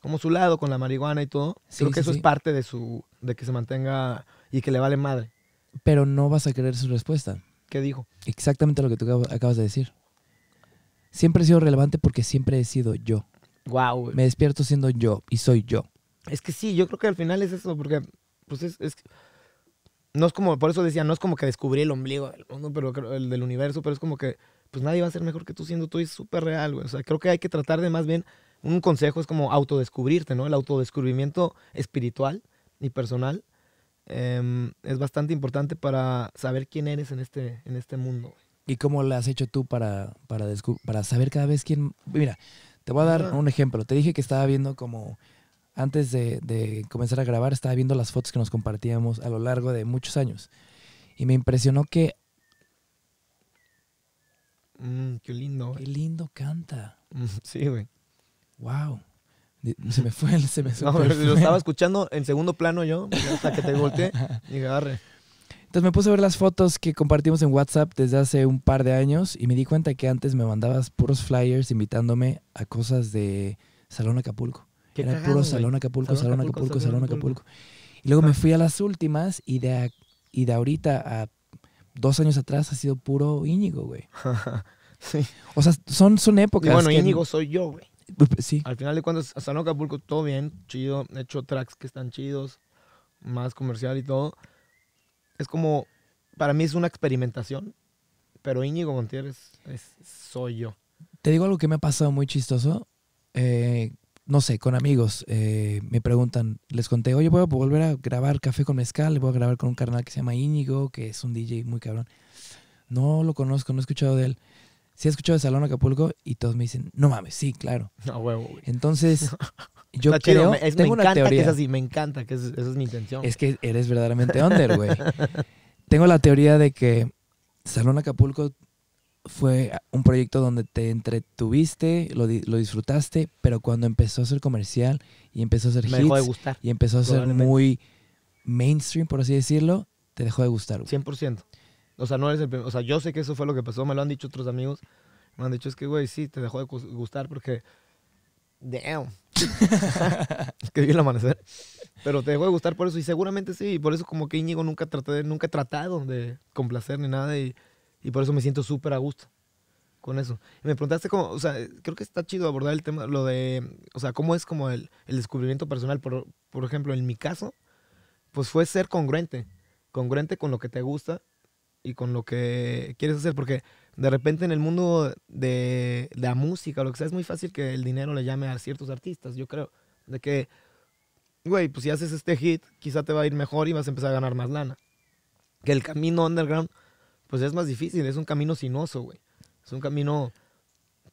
como su lado con la marihuana y todo. Creo que eso es parte de su, de que se mantenga y que le vale madre. Pero no vas a querer su respuesta. ¿Qué dijo? Exactamente lo que tú acabas de decir. Siempre he sido relevante porque siempre he sido yo. Wow. Me despierto siendo yo y soy yo. Es que sí, yo creo que al final es eso, porque pues es, no es como, por eso decía, no es como que descubrí el ombligo del mundo, pero el del universo, pero es como que, pues nadie va a ser mejor que tú siendo tú y es súper real, güey. O sea, creo que hay que tratar de más bien, un consejo es como autodescubrirte, ¿no? El autodescubrimiento espiritual y personal em, es bastante importante para saber quién eres en este, en este mundo, ¿Y cómo lo has hecho tú para, para, para saber cada vez quién... Mira, te voy a dar un ejemplo. Te dije que estaba viendo como antes de, comenzar a grabar, estaba viendo las fotos que nos compartíamos a lo largo de muchos años. Y me impresionó que... Mm, qué lindo. Qué lindo canta. Mm, sí, güey. Wow. Se me fue, se me no, Lo estaba escuchando en segundo plano yo, hasta que te volteé y agarré. Entonces me puse a ver las fotos que compartimos en WhatsApp desde hace un par de años y me di cuenta que antes me mandabas puros flyers invitándome a cosas de Salón Acapulco. Era puro salón Acapulco, salón Acapulco, salón Acapulco. Y luego me fui a las últimas y de, y de ahorita a dos años atrás ha sido puro Íñigo, güey. sí. O sea, son, son épocas. Y bueno, Íñigo soy yo, güey. Sí. Al final de cuentas, Salón Acapulco todo bien, chido. He hecho tracks que están chidos, más comercial y todo. Es como, para mí es una experimentación, pero Íñigo Montiel es, soy yo. Te digo algo que me ha pasado muy chistoso. Eh, no sé, con amigos, eh, me preguntan, les conté, oye, voy a volver a grabar Café con Mezcal, voy a grabar con un carnal que se llama Íñigo, que es un DJ muy cabrón. No lo conozco, no he escuchado de él. Sí he escuchado de Salón Acapulco y todos me dicen, no mames, sí, claro. No, huevo. Güey. Entonces, yo creo, tengo una teoría. que es así, me encanta, que esa es mi intención. Es que eres verdaderamente under, güey. tengo la teoría de que Salón Acapulco fue un proyecto donde te entretuviste, lo, disfrutaste, pero cuando empezó a ser comercial y empezó a ser hits, gustar. Y empezó a ser muy mainstream, por así decirlo, te dejó de gustar. Güey. 100%. O sea, no eres el O sea, yo sé que eso fue lo que pasó, me lo han dicho otros amigos. Me han dicho, es que, güey, sí, te dejó de gustar porque... Damn. es que vi el amanecer. Pero te dejó de gustar por eso y seguramente sí. Y por eso como que Íñigo nunca traté, nunca tratado de complacer ni nada y... Y por eso me siento súper a gusto con eso. me preguntaste cómo, o sea, creo que está chido abordar el tema, lo de, o sea, cómo es como el, descubrimiento personal. Por, por, ejemplo, en mi caso, pues fue ser congruente, congruente con lo que te gusta y con lo que quieres hacer, porque de repente en el mundo de, de la música, lo que sea, es muy fácil que el dinero le llame a ciertos artistas, yo creo, de que, güey, pues si haces este hit, quizá te va a ir mejor y vas a empezar a ganar más lana. Que el camino underground pues es más difícil, es un camino sinuoso, güey. Es un camino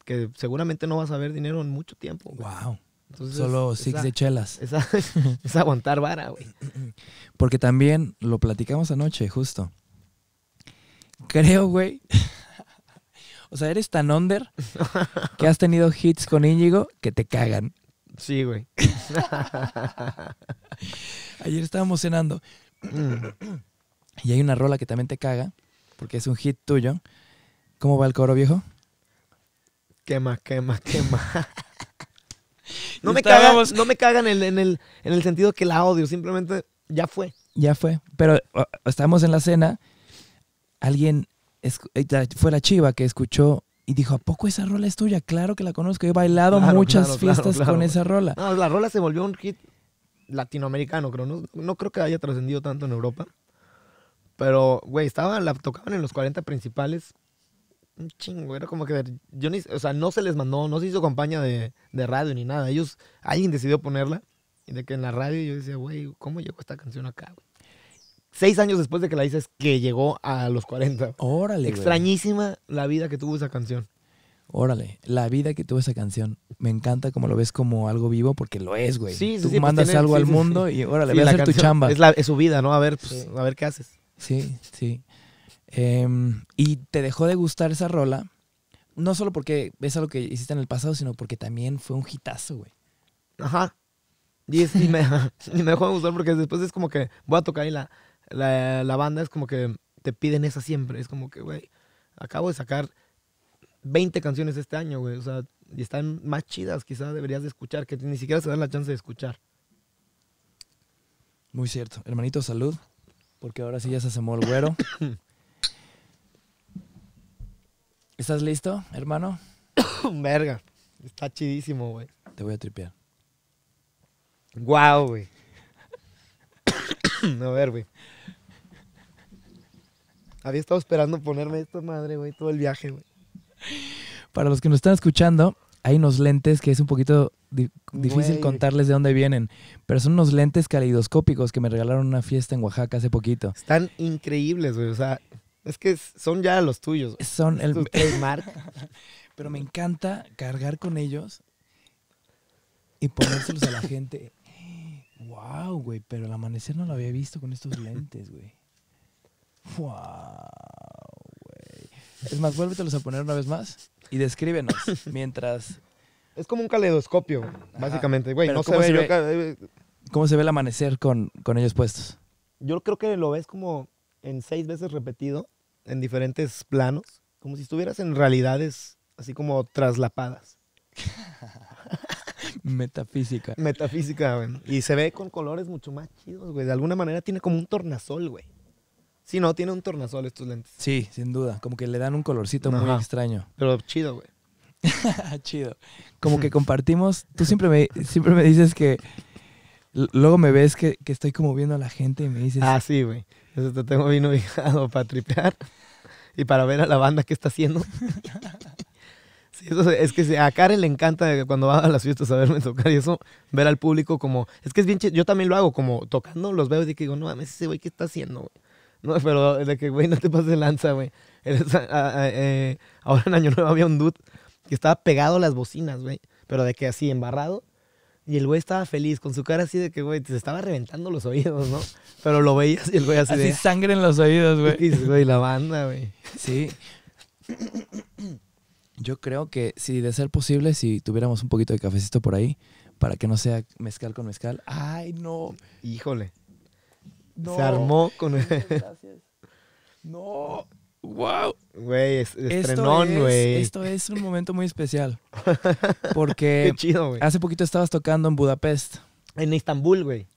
que seguramente no vas a ver dinero en mucho tiempo. Wow. Solo six de chelas. es aguantar vara, güey. Porque también lo platicamos anoche, justo. Creo, güey. O sea, eres tan under que has tenido hits con Íñigo que te cagan. Sí, güey. Ayer estábamos cenando. Mm. y hay una rola que también te caga porque es un hit tuyo. ¿Cómo va el coro, viejo? Quema, quema, quema. no, me cagan, no me cagan en el, sentido que la odio, simplemente ya fue. Ya fue. Pero estábamos en la cena, alguien eh, fue la chiva que escuchó y dijo, ¿a poco esa rola es tuya? Claro que la conozco, he bailado muchas fiestas con esa rola. No, la rola se volvió un hit latinoamericano, creo. no creo que haya trascendido tanto en Europa. Pero, güey, estaban, la tocaban en los 40 principales. Un chingo, era como que. Yo ni, o sea, no se les mandó, no se hizo campaña de, radio ni nada. Ellos, alguien decidió ponerla. Y de que en la radio yo decía, güey, ¿cómo llegó esta canción acá, güey? Seis años después de que la dices que llegó a los 40. Órale. Extrañísima la vida que tuvo esa canción. Órale, la vida que tuvo esa canción. Me encanta como lo ves como algo vivo, porque lo es, güey. Sí, Tú pues mandas algo al mundo y órale, ve a tu chamba. Es, es, su vida, ¿no? A ver, pues, a ver qué haces. Sí, sí. Em, y te dejó de gustar esa rola, no solo porque es algo que hiciste en el pasado, sino porque también fue un hitazo, güey. Ajá. Y, me, dejó de gustar porque después es como que voy a tocar y la, banda es como que te piden esa siempre. Es como que, güey, acabo de sacar 20 canciones este año, güey. O sea, y están más chidas, quizás deberías de escuchar, que ni siquiera se dan la chance de escuchar. Muy cierto. Hermanito, salud porque ahora sí ya se asomó el güero. ¿Estás listo, hermano? Verga. Está chidísimo, güey. Te voy a tripear. Guau, wow, güey. a ver, güey. Había estado esperando ponerme esta madre, güey, todo el viaje, güey. Para los que nos están escuchando, hay unos lentes que es un poquito difícil contarles de dónde vienen, pero son unos lentes caleidoscópicos que me regalaron una fiesta en Oaxaca hace poquito. Están increíbles, güey. O sea, es que son ya los tuyos. Son el pero me encanta cargar con ellos y ponérselos a la gente. Wow, güey, pero el amanecer no lo había visto con estos lentes, güey. Wow, güey. Es más, vuélvetelos a poner una vez más y descríbenos mientras es como un caleidoscopio, básicamente. ¿Cómo se ve el amanecer con, con ellos puestos? Yo creo que lo ves como en seis veces repetido, en diferentes planos, como si estuvieras en realidades así como traslapadas. Metafísica. Metafísica, güey. Y se ve con colores mucho más chidos, güey. De alguna manera tiene como un tornasol, güey. Sí, no, tiene un tornasol estos lentes. Sí, sin duda. Como que le dan un colorcito muy extraño. Pero chido, güey. Chido. Como que compartimos. Tú siempre me, siempre me dices que. Luego me ves que, que estoy como viendo a la gente y me dices. Ah, sí, güey. Eso te tengo bien ubicado para tripear y para ver a la banda que está haciendo. Sí, eso es que a Karen le encanta cuando va a las fiestas a verme tocar y eso, ver al público como, es que es bien chido, yo también lo hago, como tocando, los veo y digo, no mames, ese güey, ¿qué está haciendo, No, pero de que, güey, no te pases lanza, güey. Ah, ah, eh, ahora en Año Nuevo había un dude que estaba pegado a las bocinas, güey. Pero de que así, embarrado. Y el güey estaba feliz, con su cara así de que, güey, se estaba reventando los oídos, ¿no? Pero lo veías y el güey así, así sangre en los oídos, güey. Y la banda, güey. Sí. Yo creo que si de ser posible, si tuviéramos un poquito de cafecito por ahí, para que no sea mezcal con mezcal. ¡Ay, no! Híjole. Se armó con... Gracias. No. ¡Wow! Güey, esto es un momento muy especial. Porque chido, hace poquito estabas tocando en Budapest. En Istambul, güey.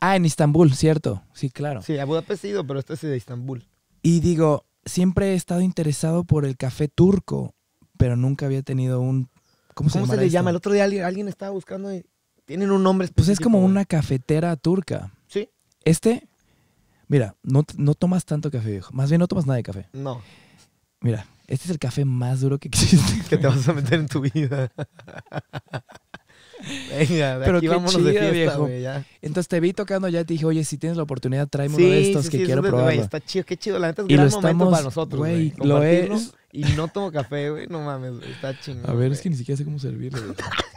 Ah, en Istambul, cierto. Sí, claro. Sí, a Budapest he ido, pero esto es de Estambul. Y digo, siempre he estado interesado por el café turco, pero nunca había tenido un... ¿Cómo, se, le llama? El otro día alguien, estaba buscando... Y... Tienen un nombre Pues es como una cafetera turca. Sí. Este Mira, no, no tomas tanto café, viejo. Más bien no tomas nada de café. No. Mira, este es el café más duro que existe. Que te vas a meter en tu vida. Venga, de Pero aquí vámonos de fiesta, viejo. Entonces te vi tocando ya y te dije, oye, si tienes la oportunidad, tráeme uno de estos sí, que sí, quiero es probar. Está chido, qué chido. La neta es un gran momento estamos, para nosotros, güey. Y no tomo café, güey. No mames, está chingón. A ver, es que ni siquiera sé cómo servirlo,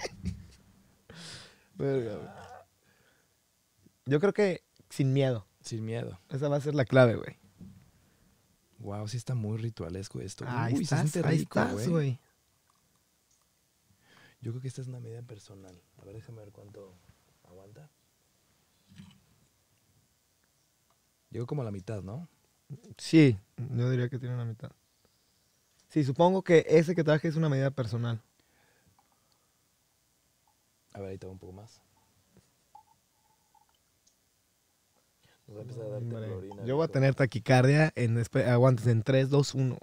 Yo creo que sin miedo. Sin miedo. Esa va a ser la clave, güey. Wow, sí está muy ritualesco esto. Ahí estás, rico, güey. Yo creo que esta es una medida personal. A ver, déjame ver cuánto aguanta. Llegó como a la mitad, ¿no? Sí, yo diría que tiene una mitad. Sí, supongo que ese que traje es una medida personal. A ver, ahí te un poco más. Yo voy a tener taquicardia en aguantes en 3, 2, 1,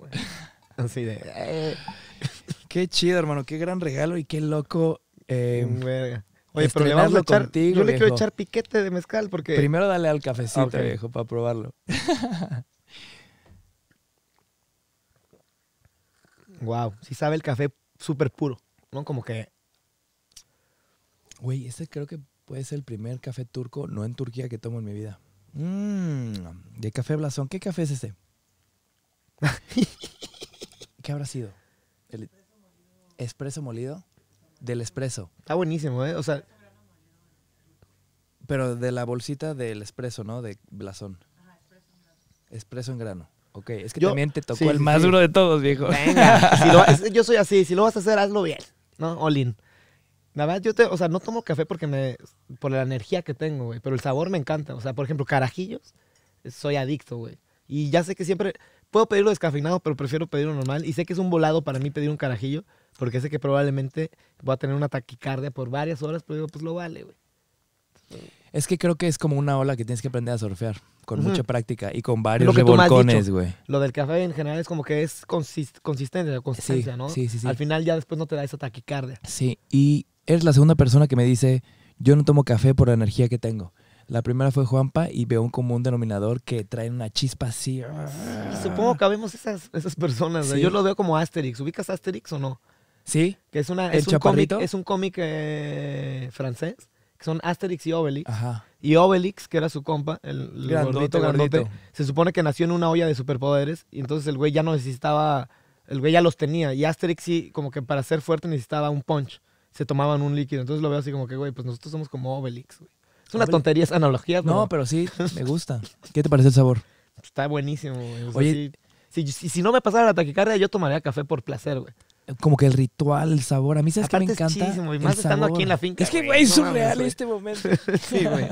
Así de. Eh". qué chido, hermano. Qué gran regalo y qué loco. Em, Oye, pero le vamos a echar, contigo, yo le quiero echar piquete de mezcal porque... Primero dale al cafecito, ah, viejo, para probarlo. wow, sí sabe el café súper puro, ¿no? Como que... Güey, este creo que puede ser el primer café turco, no en Turquía, que tomo en mi vida. Mmm, de café blasón. ¿Qué café es este? ¿Qué habrá sido? El espresso molido del espresso. Está buenísimo, ¿eh? O sea. Pero de la bolsita del espresso, ¿no? De blasón. Ajá, espresso en grano. Espresso Ok, es que también te tocó el más duro de todos, viejo. yo soy así, si lo vas a hacer, hazlo bien, ¿no? Olin. Nada más yo te, o sea, no tomo café porque me, por la energía que tengo, güey, pero el sabor me encanta. O sea, por ejemplo, carajillos, eh, soy adicto, güey. Y ya sé que siempre, puedo pedirlo descafeinado, pero prefiero pedirlo normal. Y sé que es un volado para mí pedir un carajillo, porque sé que probablemente voy a tener una taquicardia por varias horas, pero digo, pues lo vale, güey. Es que creo que es como una ola que tienes que aprender a surfear, con mucha práctica y con varios revolcones, güey. Lo del café en general es como que es consistente consistente, consistencia, ¿no? Sí, sí, sí. Al final ya después no te da esa taquicardia. Sí, y eres la segunda persona que me dice, yo no tomo café por la energía que tengo. La primera fue Juanpa y veo un común denominador que trae una chispa así. supongo que vemos esas, personas. Yo lo veo como Asterix. ¿Ubicas Asterix o no? Sí. Que es una. es, un cómic, es un cómic eh, francés. Que son Asterix y Obelix. Y Obelix, que era su compa, el, gordito, se supone que nació en una olla de superpoderes. Y entonces el güey ya no necesitaba. El güey ya los tenía. Y Asterix sí, como que para ser fuerte necesitaba un punch se tomaban un líquido. Entonces lo veo así como que, güey, pues nosotros somos como Obelix, güey. Es una tontería esa analogía, No, pero sí, me gusta. ¿Qué te parece el sabor? Está buenísimo, güey. Oye, si, no me pasara la taquicardia, yo tomaría café por placer, güey. Como que el ritual, el sabor. A mí, se qué me encanta? más estando aquí en la finca. Es que, güey, es surreal este momento. sí, güey.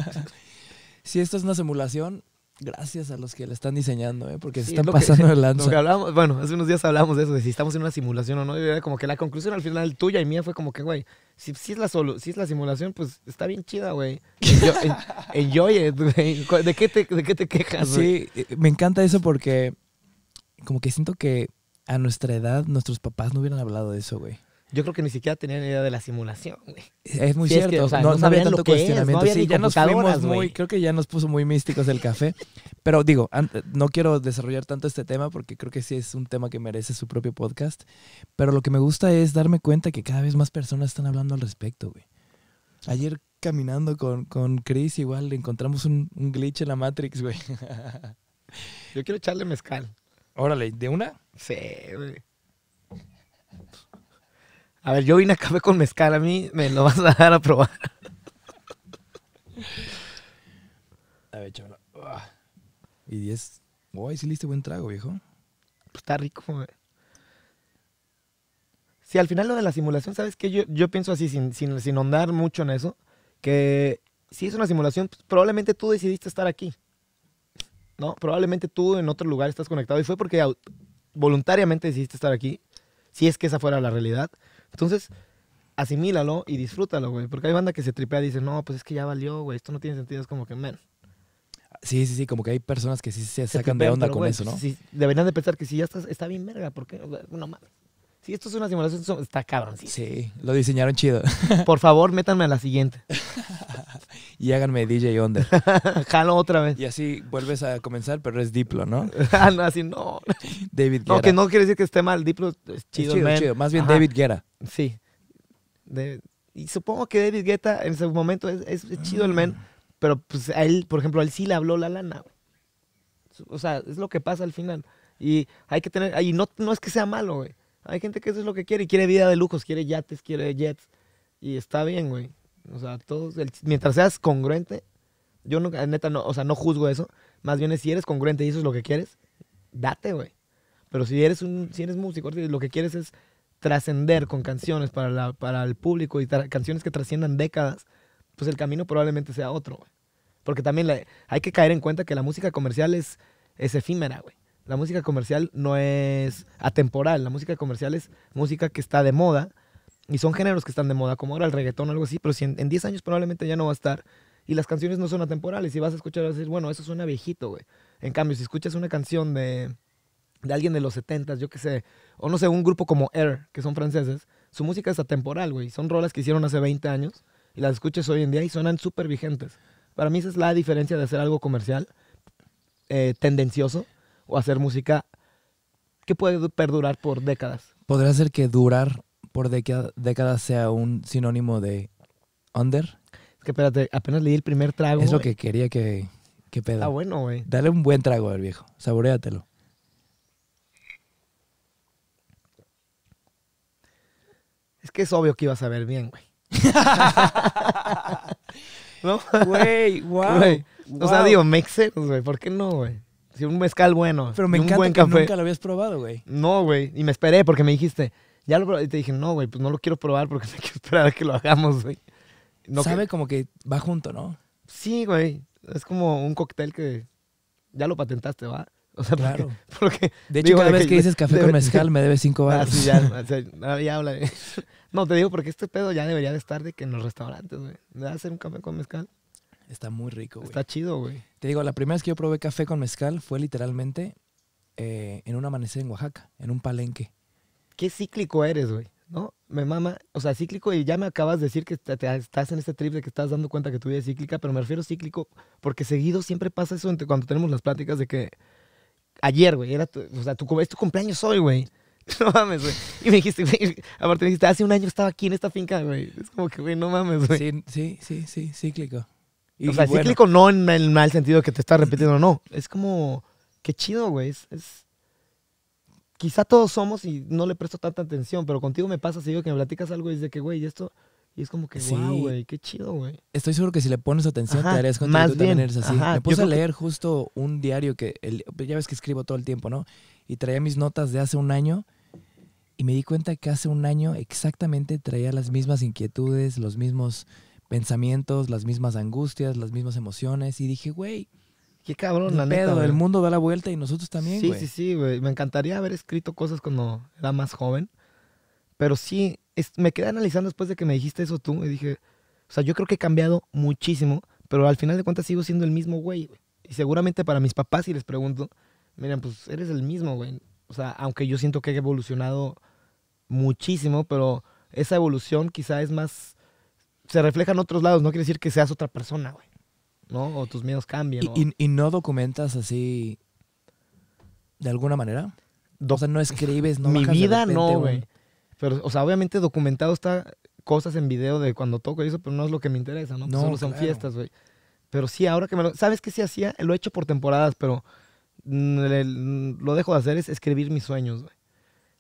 si esto es una simulación, gracias a los que la están diseñando, ¿eh? porque se están pasando adelante. bueno, hace unos días hablamos de eso, de si estamos en una simulación o no. Y como que la conclusión al final tuya y mía fue como que, güey, si, es, la solo, si es la simulación, pues está bien chida, güey. Enjoy, it, güey. ¿De qué te, de qué te quejas, Sí, eh, me encanta eso porque como que siento que a nuestra edad nuestros papás no hubieran hablado de eso, güey yo creo que ni siquiera tenían idea de la simulación, güey. Es muy cierto, no, tanto cuestionamiento. Es, creo que ya nos puso muy místicos el café. Pero digo, no quiero desarrollar tanto este tema porque creo que sí es un tema que merece su propio podcast. Pero lo que me gusta es darme cuenta que cada vez más personas están hablando al respecto, güey. Ayer caminando con, con Chris, igual le encontramos un, un glitch en la Matrix, güey. Yo quiero echarle mezcal. Órale, ¿de una? Sí, güey. A ver, yo vine a café con mezcal, a mí me lo vas a dar a probar. A ver, chaval. Y 10. Uy, sí le buen trago, viejo. Pues está rico, güey. Sí, al final lo de la simulación, ¿sabes qué? Yo, yo pienso así, sin, sin, ondar mucho en eso, que si es una simulación, pues probablemente tú decidiste estar aquí. ¿No? Probablemente tú en otro lugar estás conectado y fue porque voluntariamente decidiste estar aquí, si es que esa fuera la realidad. Entonces, asimílalo y disfrútalo, güey. Porque hay banda que se tripea y dice, no, pues es que ya valió, güey. Esto no tiene sentido. Es como que, men. Sí, sí, sí. Como que hay personas que sí se, sacan de onda con eso, ¿no? Sí, deberían de pensar que si ya estás, está bien verga. porque qué? No mames. Sí, esto es una simulación, está cabrón. Sí. sí, lo diseñaron chido. Por favor, métanme a la siguiente. y háganme DJ Onda. Jalo otra vez. Y así vuelves a comenzar, pero es Diplo, ¿no? ah, no, así no. David Guetta. No, que no quiere decir que esté mal. Diplo es chido, chido, Más bien David Guetta. Sí. y supongo que David Guetta en su momento es, chido el men, ah. pero pues a él, por ejemplo, él sí le habló la lana. O sea, es lo que pasa al final. Y hay que tener, y no, no es que sea malo, güey hay gente que eso es lo que quiere, y quiere vida de lujos, quiere yates, quiere jets. Y está bien, güey. O sea, todos, mientras seas congruente, yo no, neta, no, o sea, no juzgo eso. Más bien es si eres congruente y eso es lo que quieres, date, güey. Pero si eres un, si eres músico, lo que quieres es trascender con canciones para, la, para el público y canciones que trasciendan décadas, pues el camino probablemente sea otro, güey. Porque también hay que caer en cuenta que la música comercial es, es efímera, güey. La música comercial no es atemporal, la música comercial es música que está de moda y son géneros que están de moda, como ahora el reggaetón o algo así, pero en, 10 años probablemente ya no va a estar y las canciones no son atemporales y vas a escuchar vas a decir, bueno, eso suena viejito, güey. En cambio, si escuchas una canción de, alguien de los 70, yo qué sé, o no sé, un grupo como Air, que son franceses, su música es atemporal, güey. Son rolas que hicieron hace 20 años y las escuchas hoy en día y suenan súper vigentes. Para mí esa es la diferencia de hacer algo comercial, eh, tendencioso, o hacer música que puede perdurar por décadas. ¿Podría ser que durar por décadas sea un sinónimo de under? Es que espérate, apenas leí el primer trago. Es lo que quería que, que Está ah, bueno, güey. Dale un buen trago al viejo, saboreatelo. Es que es obvio que iba a ver bien, güey. ¿No? Güey, wow, O sea, digo, mixer, güey. ¿Por qué no, güey? Sí, un mezcal bueno. Pero me encanta que nunca lo habías probado, güey. No, güey. Y me esperé porque me dijiste, ya lo probé. Y te dije, no, güey, pues no lo quiero probar porque hay que esperar a que lo hagamos, güey. Sabe como que va junto, ¿no? Sí, güey. Es como un cóctel que ya lo patentaste, ¿va? O sea, claro. Porque, de hecho, cada vez que, dices café con mezcal, me debes cinco ah, barras. Así ya, ah, ya habla. No, te digo, porque este pedo ya debería de estar de que en los restaurantes, güey. a hacer un café con mezcal. Está muy rico, güey. Está chido, güey. Te digo, la primera vez que yo probé café con mezcal fue literalmente eh, en un amanecer en Oaxaca, en un palenque. Qué cíclico eres, güey. ¿No? Me mama. O sea, cíclico, y ya me acabas de decir que estás en este trip de que estás dando cuenta que tu vida es cíclica, pero me refiero cíclico porque seguido siempre pasa eso entre, cuando tenemos las pláticas de que ayer, güey, era tu, o sea, tu, es tu cumpleaños hoy, güey. No mames, güey. Y me dijiste, güey, aparte me dijiste, hace un año estaba aquí en esta finca, güey. Es como que, güey, no mames, güey. Sí, sí, sí, sí, cíclico. Y o sea, cíclico no en el mal sentido que te estás repitiendo, no. Es como, qué chido, güey. Es, Quizá todos somos y no le presto tanta atención, pero contigo me pasa digo que me platicas algo y es de que, güey, esto... Y es como que, wow, güey, qué chido, güey. Estoy seguro que si le pones atención te darías cuenta más que tú también eres así. me puse a leer justo un diario que, ya ves que escribo todo el tiempo, ¿no? Y traía mis notas de hace un año y me di cuenta que hace un año exactamente traía las mismas inquietudes, los mismos pensamientos, las mismas angustias, las mismas emociones. Y dije, güey, Qué cabrón, la neta, El mundo da la vuelta y nosotros también, Sí, sí, sí, güey. Me encantaría haber escrito cosas cuando era más joven. Pero sí, me quedé analizando después de que me dijiste eso tú. Y dije, o sea, yo creo que he cambiado muchísimo. Pero al final de cuentas sigo siendo el mismo güey. Y seguramente para mis papás, si les pregunto, miren, pues eres el mismo, güey. O sea, aunque yo siento que he evolucionado muchísimo, pero esa evolución quizá es más se refleja en otros lados. No quiere decir que seas otra persona, güey. ¿No? O tus miedos cambian. ¿Y, y, no documentas así de alguna manera? o sea, no escribes, no. Mi vida no, güey. Pero, o sea, obviamente documentado está cosas en video de cuando toco y eso, pero no es lo que me interesa, ¿no? no son fiestas, güey. Pero sí, ahora que me lo. ¿Sabes qué sí hacía? Lo he hecho por temporadas, pero lo dejo de hacer es escribir mis sueños, güey.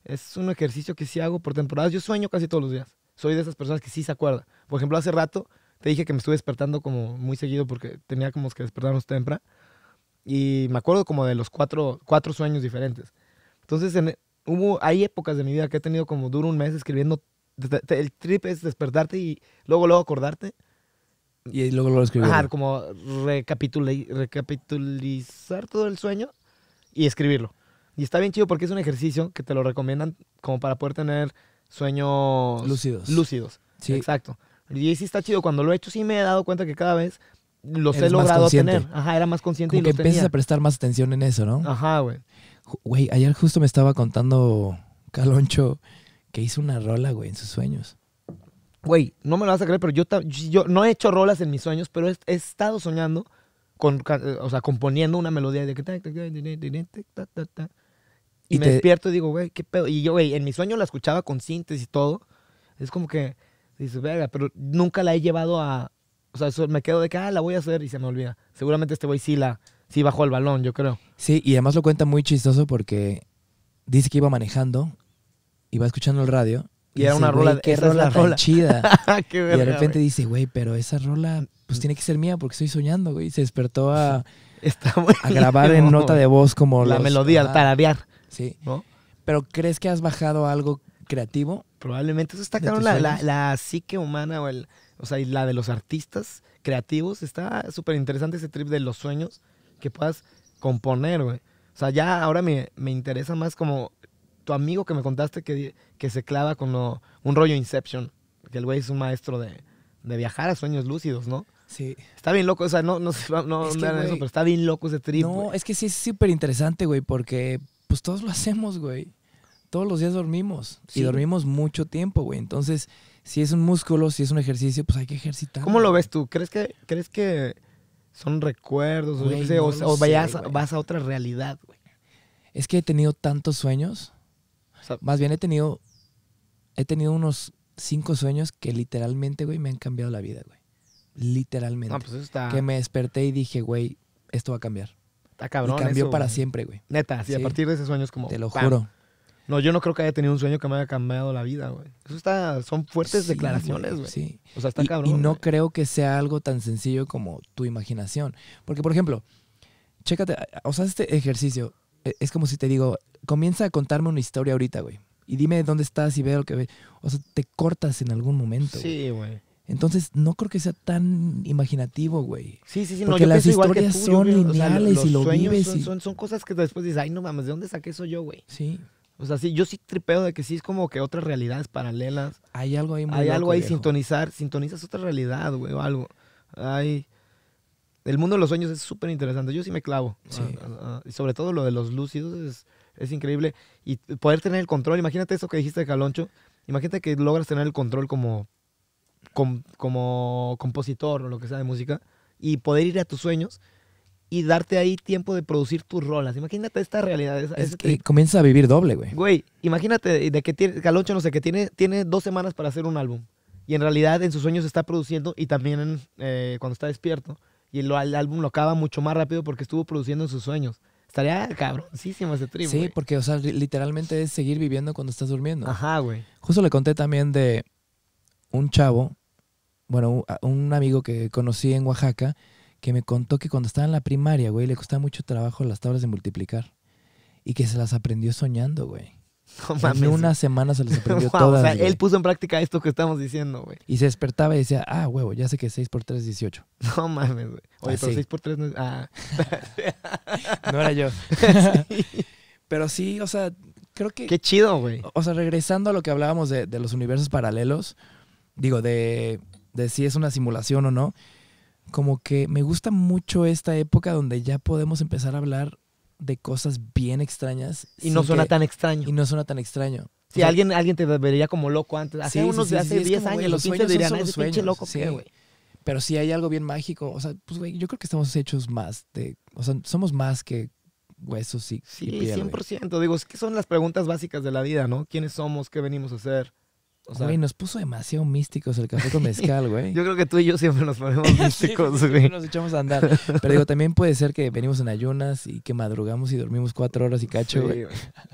Es un ejercicio que sí hago por temporadas. Yo sueño casi todos los días. Soy de esas personas que sí se acuerda. Por ejemplo, hace rato te dije que me estuve despertando como muy seguido porque tenía como que despertarnos temprano. Y me acuerdo como de los cuatro, sueños diferentes. Entonces, hubo, hay épocas de mi vida que he tenido como duro un mes escribiendo. el trip es despertarte y luego, luego acordarte. Y luego luego escribí. Ajá, como recapitulizar todo el sueño y escribirlo. Y está bien chido porque es un ejercicio que te lo recomiendan como para poder tener sueños lúcidos. Lúcidos. Sí. Exacto. Y sí está chido. Cuando lo he hecho, sí me he dado cuenta que cada vez los he logrado tener. Ajá, era más consciente Como y que empiezas a prestar más atención en eso, ¿no? Ajá, güey. Güey, ayer justo me estaba contando Caloncho que hizo una rola, güey, en sus sueños. Güey, no me lo vas a creer, pero yo, yo no he hecho rolas en mis sueños, pero he, estado soñando, con, o sea, componiendo una melodía de... Y, y me despierto y digo, güey, qué pedo. Y yo, güey, en mi sueño la escuchaba con síntesis y todo. Es como que dice pero nunca la he llevado a. O sea, eso, me quedo de que, ah, la voy a hacer y se me olvida. Seguramente este güey sí la. Sí bajó el balón, yo creo. Sí, y además lo cuenta muy chistoso porque dice que iba manejando, iba escuchando el radio. Y, era una rola, qué rola, chida. y de repente dice, güey, pero esa rola pues tiene que ser mía porque estoy soñando, güey. Se despertó a, a grabar en nota de voz como la melodía, al ah, taradear. Sí. ¿No? Pero ¿crees que has bajado algo creativo Probablemente. Eso está claro, la, la, psique humana o, el, o sea, la de los artistas creativos. Está súper interesante ese trip de los sueños que puedas componer, güey. O sea, ya ahora me, interesa más como tu amigo que me contaste que, se clava con un rollo Inception. Que el güey es un maestro de, viajar a sueños lúcidos, ¿no? Sí. Está bien loco, o sea, no, no, no, es eso, pero está bien loco ese trip. No, es que sí es súper interesante, güey, porque pues todos lo hacemos, güey todos los días dormimos y dormimos mucho tiempo, güey. Entonces, si es un músculo, si es un ejercicio, pues hay que ejercitar. ¿Cómo lo ves tú? ¿Crees que, crees que son recuerdos o, vas a otra realidad, güey? Es que he tenido tantos sueños. Más bien he tenido, he tenido unos cinco sueños que literalmente, güey, me han cambiado la vida, güey. Literalmente. Pues que me desperté y dije, güey, esto va a cambiar. Está cabrón. Y cambió para siempre, güey. Neta, y a partir de esos sueños como. Te lo juro. No, yo no creo que haya tenido un sueño que me haya cambiado la vida, güey. Eso está, son fuertes declaraciones, güey. Sí. O sea, está cabrón. Y no creo que sea algo tan sencillo como tu imaginación. Porque, por ejemplo, chécate, o sea, este ejercicio e, es como si te digo, comienza a contarme una historia ahorita, güey. Y dime dónde estás y veo lo que ve. O sea, te cortas en algún momento. Sí, güey. Entonces, no creo que sea tan imaginativo, güey. Sí, sí, sí. Porque las historias son lineales y lo vives. Son, cosas que después dices, ay, no mames, ¿de dónde saqué eso yo, güey? Sí. O sea, sí, yo sí tripeo de que sí es como que otras realidades paralelas. Hay algo ahí muy Hay algo ahí sintonizar, sintonizas otra realidad, güey, o algo. Hay el mundo de los sueños es súper interesante. Yo sí me clavo. Ah, ah, ah, y sobre todo lo de los lúcidos es, increíble. Y poder tener el control. Imagínate eso que dijiste de Caloncho. Imagínate que logras tener el control como, como compositor o lo que sea de música. Y poder ir a tus sueños y darte ahí tiempo de producir tus rolas. Imagínate esta realidad. es que comienza a vivir doble, güey. Güey, imagínate de que tiene, Caloncho, no sé, que tiene, tiene dos semanas para hacer un álbum. Y en realidad en sus sueños está produciendo y también eh, cuando está despierto. Y el, álbum lo acaba mucho más rápido porque estuvo produciendo en sus sueños. Estaría cabroncísimo ese trip. Sí, porque, o literalmente es seguir viviendo cuando estás durmiendo. Ajá, güey. Justo le conté también de un chavo, bueno, un amigo que conocí en Oaxaca, que me contó que cuando estaba en la primaria, güey, le costaba mucho trabajo las tablas de multiplicar. Y que se las aprendió soñando, güey. No mames. En una semana se las aprendió wow, todas. O sea, él puso en práctica esto que estamos diciendo, güey. Y se despertaba y decía, ah, huevo, ya sé que 6 por 3 es 18. No mames, güey. Oye, pero 6 por 3 no es. Ah. no era yo. Pero sí, o sea, creo que. Qué chido, güey. O sea, regresando a lo que hablábamos de, los universos paralelos, digo, de, de si es una simulación o no como que me gusta mucho esta época donde ya podemos empezar a hablar de cosas bien extrañas. Y no suena tan extraño. Y no suena tan extraño. Si alguien, alguien te vería como loco antes. Hace sí, unos, sí, hace 10 años, los 15 dirían, los sueños, pinche loco, güey? Pero si hay algo bien mágico. O sea, pues, güey, yo creo que estamos hechos más de... O sea, somos más que huesos y Sí, 100%. Digo, es que son las preguntas básicas de la vida, ¿no? ¿Quiénes somos? ¿Qué venimos a hacer? O sea, nos puso demasiado místicos el café con mezcal, güey. yo creo que tú y yo siempre nos ponemos místicos, sí, güey. nos echamos a andar. Pero digo, también puede ser que venimos en ayunas y que madrugamos y dormimos cuatro horas y cacho, güey.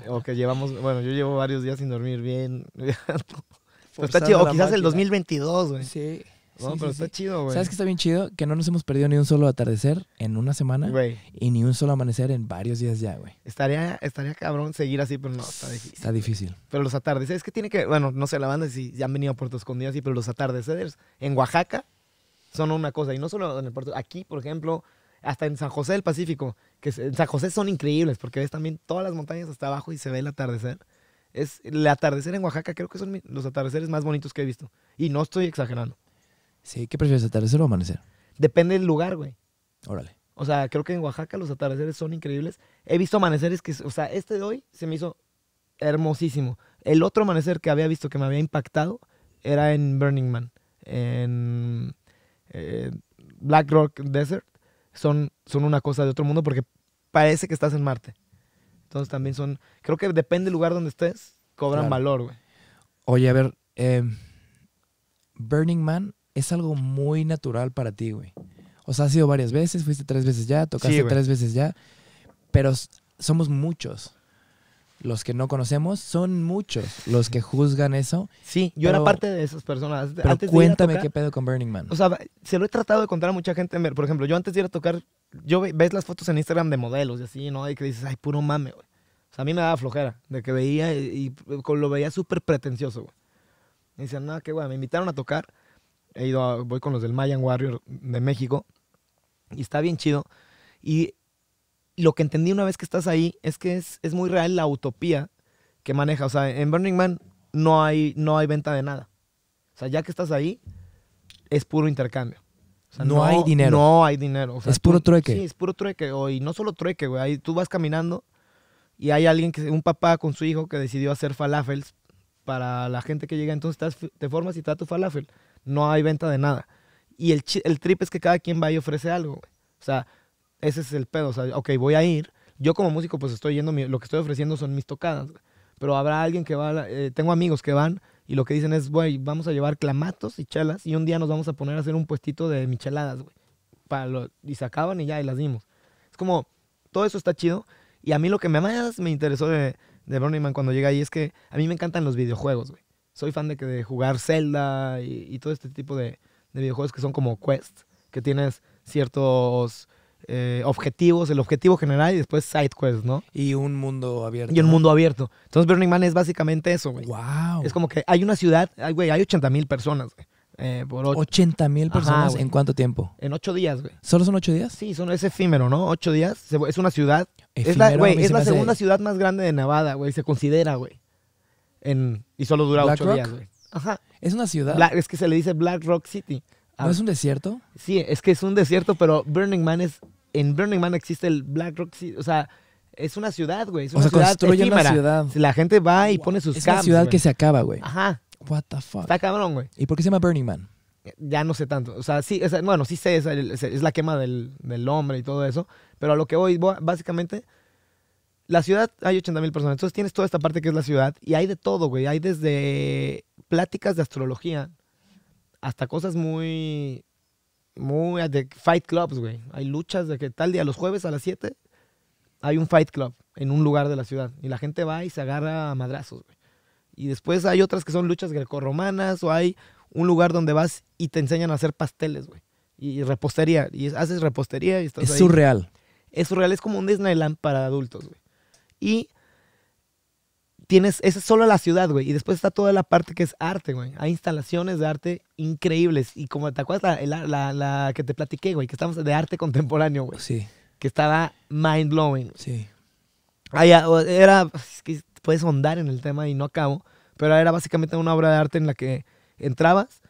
O que llevamos, bueno, yo llevo varios días sin dormir bien. o quizás el 2022, güey. Sí. No, pero está chido, güey. ¿Sabes qué está bien chido? Que no nos hemos perdido ni un solo atardecer en una semana. Y ni un solo amanecer en varios días ya, güey. Estaría, estaría cabrón seguir así, pero no, está difícil. Está difícil. Pero los atardeceres, que tiene que. Bueno, no sé, la banda si ya han venido a Puerto Escondido así, pero los atardeceres en Oaxaca son una cosa. Y no solo en el puerto. Aquí, por ejemplo, hasta en San José del Pacífico, que en San José son increíbles porque ves también todas las montañas hasta abajo y se ve el atardecer. Es el atardecer en Oaxaca, creo que son los atardeceres más bonitos que he visto. Y no estoy exagerando. Sí, ¿qué prefieres, atardecer o amanecer? Depende del lugar, güey. Órale. O sea, creo que en Oaxaca los atardeceres son increíbles. He visto amaneceres que, o sea, este de hoy se me hizo hermosísimo. El otro amanecer que había visto que me había impactado era en Burning Man, en eh, Black Rock Desert. Son, son una cosa de otro mundo porque parece que estás en Marte. Entonces también son, creo que depende del lugar donde estés, cobran valor, güey. Oye, a ver, eh, Burning Man es algo muy natural para ti, güey. O sea, has ido varias veces, fuiste tres veces ya, tocaste tres veces ya, pero somos muchos. Los que no conocemos son muchos los que juzgan eso. Sí, yo era parte de esas personas. cuéntame qué pedo con Burning Man. O sea, se lo he tratado de contar a mucha gente. Por ejemplo, yo antes de ir a tocar, yo ves las fotos en Instagram de modelos y así, ¿no? Y que dices, ay, puro mame, güey. O sea, a mí me daba flojera de que veía y, con lo veía súper pretencioso, güey. Me no, qué güey, me invitaron a tocar he ido voy con los del Mayan Warrior de México y está bien chido. Y lo que entendí una vez que estás ahí es que es, es muy real la utopía que maneja. O sea, en Burning Man no hay, no hay venta de nada. O sea, ya que estás ahí, es puro intercambio. sea, no, hay dinero. No hay dinero. es puro trueque. Sí, es puro trueque. y no solo trueque, güey. tú vas caminando y hay alguien, que un papá con su hijo que decidió hacer falafels para la gente que llega. Entonces te formas y te da tu falafel no hay venta de nada. Y el, trip es que cada quien va y ofrece algo, güey. O sea, ese es el pedo. O sea, ok, voy a ir. Yo como músico, pues estoy yendo, lo que estoy ofreciendo son mis tocadas, Pero habrá alguien que va, eh, tengo amigos que van y lo que dicen es, güey, vamos a llevar clamatos y chelas y un día nos vamos a poner a hacer un puestito de micheladas, güey. Para y se y ya, y las dimos. Es como, todo eso está chido. Y a mí lo que más me interesó de, de cuando llega ahí es que a mí me encantan los videojuegos, güey soy fan de, que, de jugar Zelda y, todo este tipo de, videojuegos que son como quests, que tienes ciertos eh, objetivos, el objetivo general y después side quests, ¿no? Y un mundo abierto. Y un mundo abierto. Entonces Burning Man es básicamente eso, güey. Wow. Es como que hay una ciudad, güey, hay 80 mil personas, güey. 80 eh, mil personas en cuánto tiempo? En ocho días, güey. ¿Solo son ocho días? Sí, son, es efímero, ¿no? Ocho días. Es una ciudad. es la, güey, es la segunda ciudad más grande de Nevada, güey. Se considera, güey y solo dura ocho días, güey. Ajá. Es una ciudad. es que se le dice Black Rock City. ¿No ah. es un desierto? Sí, es que es un desierto, pero Burning Man es. En Burning Man existe el Black Rock City. O sea, es una ciudad, güey. Es una ciudad construyen una ciudad. La gente va y pone sus Es una ciudad que se acaba, güey. Ajá. What the fuck. Está cabrón, güey. ¿Y por qué se llama Burning Man? Ya no sé tanto. O sea, sí, bueno, sí sé, es, la quema del, del, hombre y todo eso. Pero a lo que voy, básicamente, la ciudad hay 80 mil personas. Entonces tienes toda esta parte que es la ciudad y hay de todo, güey. Hay desde pláticas de astrología hasta cosas muy. Muy. de fight clubs, güey. Hay luchas de que tal día, los jueves a las 7, hay un fight club en un lugar de la ciudad y la gente va y se agarra a madrazos, güey. Y después hay otras que son luchas grecorromanas o hay un lugar donde vas y te enseñan a hacer pasteles, güey. Y, repostería. Y haces repostería y estás Es surreal. Es surreal. Es como un Disneyland para adultos, güey y tienes, esa es solo la ciudad, güey. Y después está toda la parte que es arte, güey. Hay instalaciones de arte increíbles. Y como te acuerdas la, que te platiqué, güey, que estamos de arte contemporáneo, güey. Sí. Que estaba mind blowing. Sí. ya, era, es que puedes ahondar en el tema y no acabo, pero era básicamente una obra de arte en la que entrabas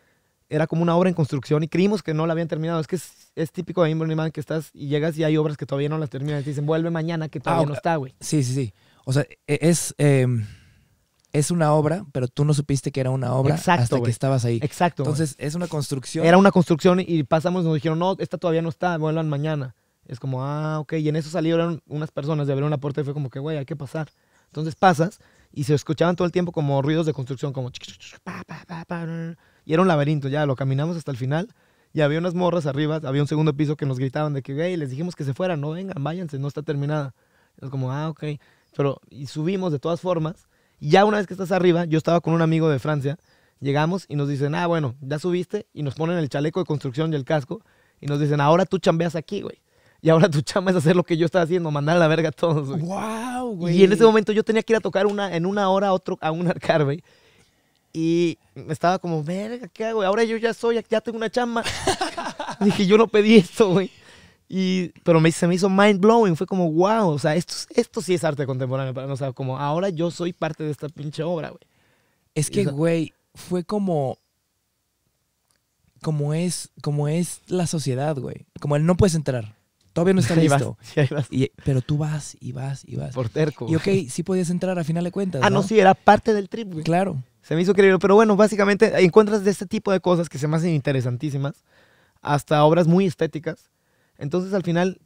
era como una obra en construcción y creímos que no la habían terminado. Es que es, típico de Man que estás y llegas y hay obras que todavía no las terminan. Te dicen, vuelve mañana que todavía ah, no está, güey. Sí, sí, sí. O sea, e, es, em, es una obra, pero tú no supiste que era una obra hasta que estabas ahí. Exacto. Entonces, es una construcción. Era una construcción y pasamos, y nos dijeron, no, esta todavía no está, vuelvan mañana. Es como, ah, ok. Y en eso salieron unas personas de abrir una puerta y fue como que, güey, hay que pasar. Entonces pasas y se escuchaban todo el tiempo como ruidos de construcción, como y era un laberinto, ya lo caminamos hasta el final y había unas morras arriba, había un segundo piso que nos gritaban de que, güey, les dijimos que se fueran, no vengan, váyanse, no está terminada. Es como, ah, ok. Pero, y subimos de todas formas. Y ya una vez que estás arriba, yo estaba con un amigo de Francia, llegamos y nos dicen, ah, bueno, ya subiste, y nos ponen el chaleco de construcción y el casco, y nos dicen, ahora tú chambeas aquí, güey. Y ahora tu chamba es hacer lo que yo estaba haciendo, mandar a la verga a todos, güey. ¡Wow, Y en ese momento yo tenía que ir a tocar una, en una hora otro, a un arcar, güey y me estaba como, verga, ¿qué hago? Ahora yo ya soy, ya tengo una chamba. Dije, yo no pedí esto, güey. Y, pero se me hizo mind blowing, fue como, wow, o sea, esto, esto sí es arte contemporáneo o sea, como ahora yo soy parte de esta pinche obra, güey. Es que, güey, fue como, como es, como es la sociedad, güey. Como él no puedes entrar, todavía no está listo. Ahí ahí vas. pero tú vas y vas y vas. Por terco. Y ok, sí podías entrar a final de cuentas. Ah, no, sí, era parte del trip, güey. Claro. Se me hizo querido pero bueno, básicamente encuentras de este tipo de cosas que se me hacen interesantísimas, hasta obras muy estéticas. Entonces al final,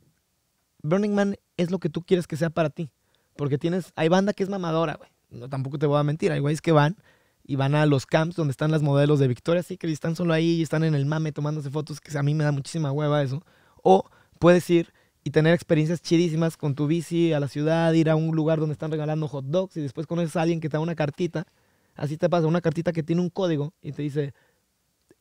Burning Man es lo que tú quieres que sea para ti, porque tienes, hay banda que es mamadora, güey. No, tampoco te voy a mentir, hay güeyes que van y van a los camps donde están las modelos de Victoria Secret y están solo ahí y están en el mame tomándose fotos, que a mí me da muchísima hueva eso. O puedes ir y tener experiencias chidísimas con tu bici a la ciudad, ir a un lugar donde están regalando hot dogs y después conoces a alguien que te da una cartita así te pasa una cartita que tiene un código y te dice,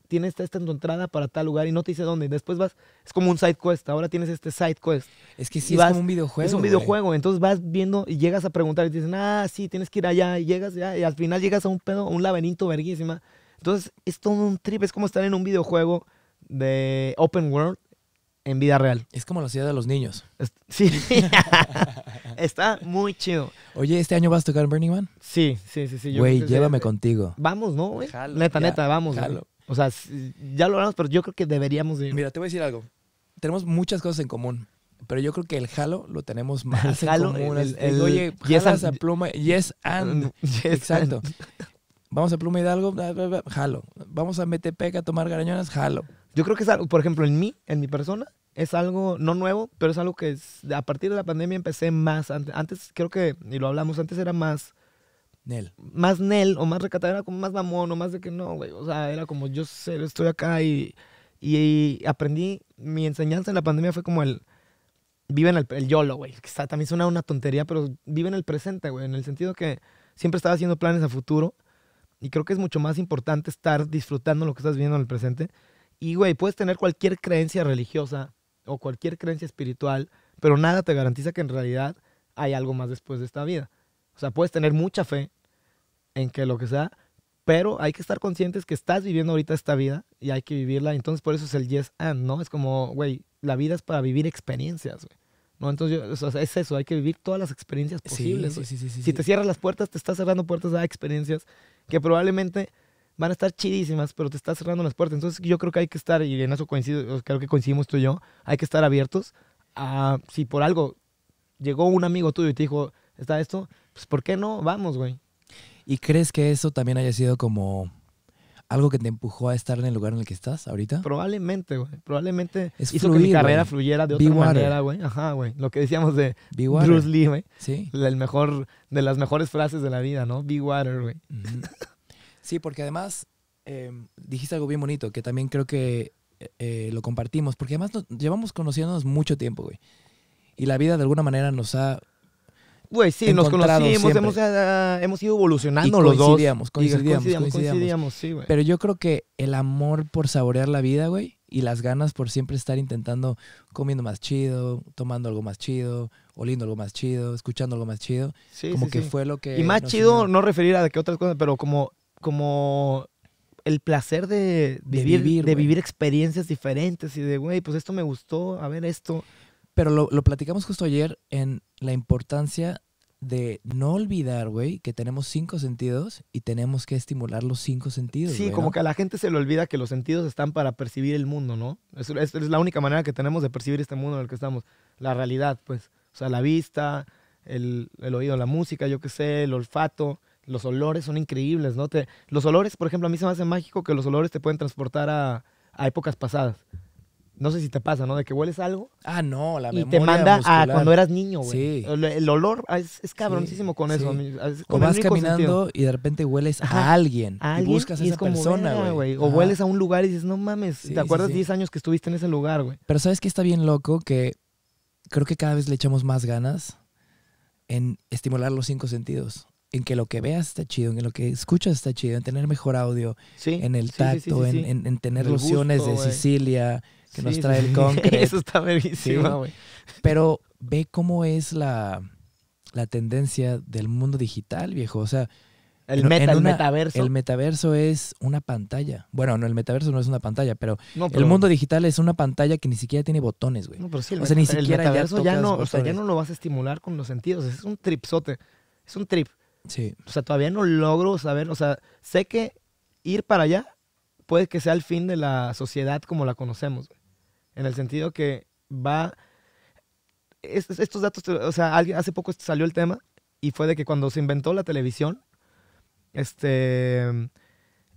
tienes esta, entrada para tal lugar y no te dice dónde. Después vas, es como un side quest, ahora tienes este side quest. Es que sí, vas, es como un videojuego. Es un videojuego, entonces vas viendo y llegas a preguntar y te dicen, ah, sí, tienes que ir allá, y llegas ya, y al final llegas a un pedo, a un laberinto verguísima. Entonces es todo un trip, es como estar en un videojuego de open world en vida real. Es como la ciudad de los niños. sí. Está muy chido. Oye, ¿este año vas a tocar en Burning Man? Sí, sí, sí. sí. Güey, llévame contigo. Vamos, ¿no, güey? Neta, neta, vamos. O sea, ya lo hablamos, pero yo creo que deberíamos ir. Mira, te voy a decir algo. Tenemos muchas cosas en común. Pero yo creo que el jalo lo tenemos más el en jalo, común. El, oye, yes jalas a pluma. Yes and. Yes exacto. Vamos a Pluma Hidalgo, jalo. Vamos a Metepec a tomar garañonas, jalo. Yo creo que es algo, por ejemplo, en mí, en mi persona, es algo no nuevo, pero es algo que a partir de la pandemia empecé más. Antes, creo que, y lo hablamos, antes era más. Nel. Más Nel, o más recatado, era como más mamón, o más de que no, güey. O sea, era como yo sé, estoy acá y, y, aprendí. Mi enseñanza en la pandemia fue como el. Vive en el, el YOLO, güey. Que también suena una tontería, pero vive en el presente, güey. En el sentido que siempre estaba haciendo planes a futuro. Y creo que es mucho más importante estar disfrutando lo que estás viendo en el presente y, güey, puedes tener cualquier creencia religiosa o cualquier creencia espiritual, pero nada te garantiza que en realidad hay algo más después de esta vida. O sea, puedes tener mucha fe en que lo que sea, pero hay que estar conscientes que estás viviendo ahorita esta vida y hay que vivirla. Entonces, por eso es el yes and, ¿no? Es como, güey, la vida es para vivir experiencias, güey. ¿No? Entonces, es eso, hay que vivir todas las experiencias posibles. si te cierras las puertas, te estás cerrando puertas a experiencias que probablemente van a estar chidísimas, pero te estás cerrando las puertas. Entonces yo creo que hay que estar, y en eso coincido, creo que coincidimos tú y yo, hay que estar abiertos a si por algo llegó un amigo tuyo y te dijo, está esto, pues ¿por qué no? Vamos, güey. ¿Y crees que eso también haya sido como algo que te empujó a estar en el lugar en el que estás ahorita? Probablemente, güey. Probablemente es hizo que mi carrera fluyera de otra manera, güey. Ajá, güey. Lo que decíamos de big Bruce water. Lee, güey. Sí. El mejor, de las mejores frases de la vida, ¿no? Be water, güey. Sí, porque además em, dijiste algo bien bonito, que también creo que eh, eh, lo compartimos, porque además nos, llevamos conociéndonos mucho tiempo, güey. Y la vida de alguna manera nos ha... Güey, sí, nos conocimos, hemos, hemos, ido evolucionando los dos. Coincidíamos, coincidíamos, coincidíamos, sí, güey. Pero yo creo que el amor por saborear la vida, güey, y las ganas por siempre estar intentando comiendo más chido, tomando algo más chido, oliendo algo más chido, escuchando algo más chido. como que fue lo que... Y más chido no referir a que otras cosas, pero como como el placer de vivir, de experiencias diferentes y de, güey, pues esto me gustó, a ver esto. Pero lo, platicamos justo ayer en la importancia de no olvidar, güey, que tenemos cinco sentidos y tenemos que estimular los cinco sentidos. Sí, como que a la gente se le olvida que los sentidos están para percibir el mundo, ¿no? Es, la única manera que tenemos de percibir este mundo en el que estamos, la realidad, pues. O sea, la vista, el, el oído, la música, yo qué sé, el olfato los olores son increíbles, ¿no? los olores, por ejemplo, a mí se me hace mágico que los olores te pueden transportar a, épocas pasadas. No sé si te pasa, ¿no? De que hueles algo. Ah, no, la memoria Y te manda a cuando eras niño, güey. Sí. El, olor ah, es, cabronísimo con eso. Ah, o vas caminando y de repente hueles a alguien. Y buscas a esa persona, güey. O hueles a un lugar y dices, no mames, ¿te acuerdas 10 años que estuviste en ese lugar, güey? Pero ¿sabes qué está bien loco? Que creo que cada vez le echamos más ganas en estimular los cinco sentidos en que lo que veas está chido, en que lo que escuchas está chido, en tener mejor audio, en el tacto, en, tener ilusiones de Sicilia que nos trae el concreto. Eso está bellísimo, güey. Pero ve cómo es la, tendencia del mundo digital, viejo. O sea, el, metaverso. El metaverso es una pantalla. Bueno, no, el metaverso no es una pantalla, pero, el mundo digital es una pantalla que ni siquiera tiene botones, güey. No, pero el, o sea, ni siquiera metaverso ya, no, o sea, ya no lo vas a estimular con los sentidos. Es un tripsote. Es un trip. O sea, todavía no logro saber, o sea, sé que ir para allá puede que sea el fin de la sociedad como la conocemos, en el sentido que va... Estos, datos, o sea, hace poco salió el tema y fue de que cuando se inventó la televisión, este,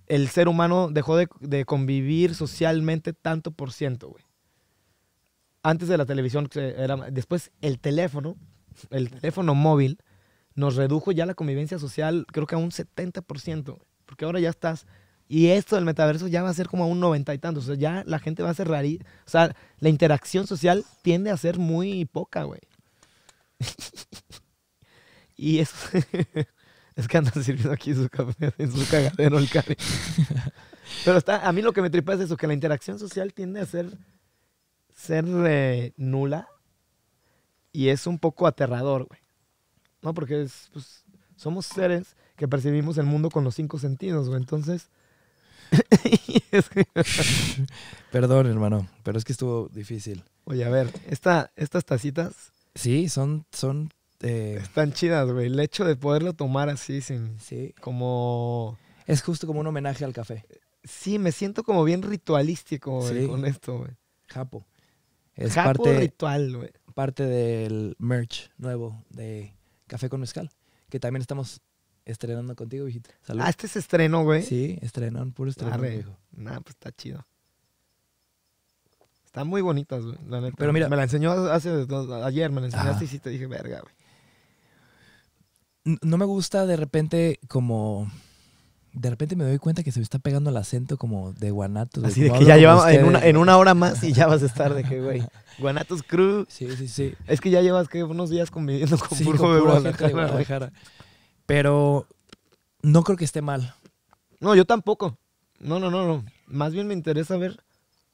el ser humano dejó de, convivir socialmente tanto por ciento, Antes de la televisión, después el teléfono, el teléfono móvil, nos redujo ya la convivencia social, creo que a un 70%, porque ahora ya estás. Y esto del metaverso ya va a ser como a un noventa y tanto, O sea, ya la gente va a ser rari. O sea, la interacción social tiende a ser muy poca, güey. y eso. es que andan sirviendo aquí su café, en su cagadero el cari. Pero está, a mí lo que me tripa es eso, que la interacción social tiende a ser, ser eh, nula. Y es un poco aterrador, güey. Porque pues, somos seres que percibimos el mundo con los cinco sentidos, güey. Entonces. Perdón, hermano, pero es que estuvo difícil. Oye, a ver, estas tacitas. Sí, son. son eh, Están chidas, güey. El hecho de poderlo tomar así, sin. Como. Es justo como un homenaje al café. Sí, me siento como bien ritualístico con esto, güey. Japo. Es Japo parte, ritual, güey. Parte del merch nuevo de Café con Mezcal, que también estamos estrenando contigo, viejito. Ah, este es estreno, güey. Sí, Un puro estreno. Nah, pues está chido. Están muy bonitas, güey. La neta. Pero mira. Me la enseñó hace ayer, me la enseñaste así y sí te dije, verga, güey. No me gusta de repente como de repente me doy cuenta que se me está pegando el acento como de Guanatos. Así de, que ya llevamos en una, hora más y ya vas a estar de que, güey, Guanatos Crew. Sí, sí, sí. Es que ya llevas que unos días conviviendo con, puro de, Guadalajara, Pero no creo que esté mal. No, yo tampoco. No, no, no, no. Más bien me interesa ver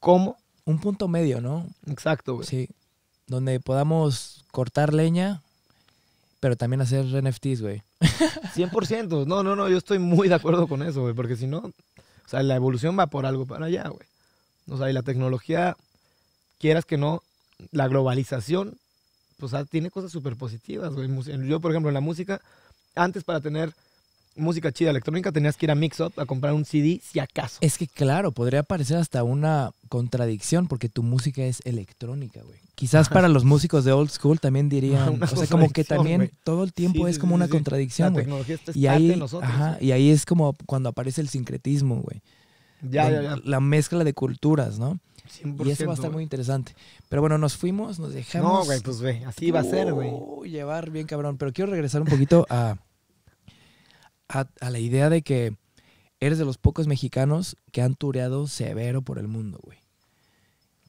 cómo. Un punto medio, ¿no? Exacto, güey. Sí. Donde podamos cortar leña pero también hacer NFTs, güey. 100%. No, no, no, yo estoy muy de acuerdo con eso, güey, porque si no, o sea, la evolución va por algo para allá, güey. O sea, y la tecnología, quieras que no, la globalización, pues ah, tiene cosas súper positivas, güey. Yo, por ejemplo, en la música, antes para tener música chida electrónica, tenías que ir a Mixup a comprar un CD si acaso. Es que claro, podría parecer hasta una contradicción porque tu música es electrónica, güey. Quizás para los músicos de old school también dirían, o sea, como que también todo el tiempo es como una contradicción, güey. Y ahí, nosotros, ajá, y ahí es como cuando aparece el sincretismo, güey. Ya, ya, La mezcla de culturas, ¿no? y eso va a estar muy interesante. Pero bueno, nos fuimos, nos dejamos. No, güey, pues güey, así va a ser, güey. Llevar bien cabrón, pero quiero regresar un poquito a a, la idea de que eres de los pocos mexicanos que han tureado severo por el mundo, güey.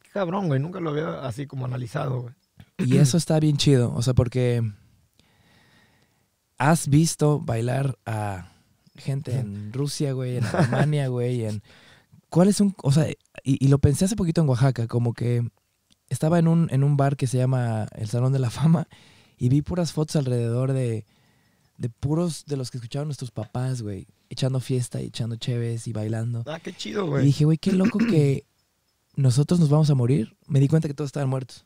Qué cabrón, güey. Nunca lo había así como analizado, güey. Y eso está bien chido, o sea, porque has visto bailar a gente en Rusia, güey, en Alemania, güey, en... ¿Cuál es un...? O sea, y, y, lo pensé hace poquito en Oaxaca, como que estaba en un, en un bar que se llama El Salón de la Fama y vi puras fotos alrededor de de puros de los que escuchaban nuestros papás, güey, echando fiesta y echando chéves y bailando. Ah, qué chido, güey. Y dije, güey, qué loco que nosotros nos vamos a morir. Me di cuenta que todos estaban muertos.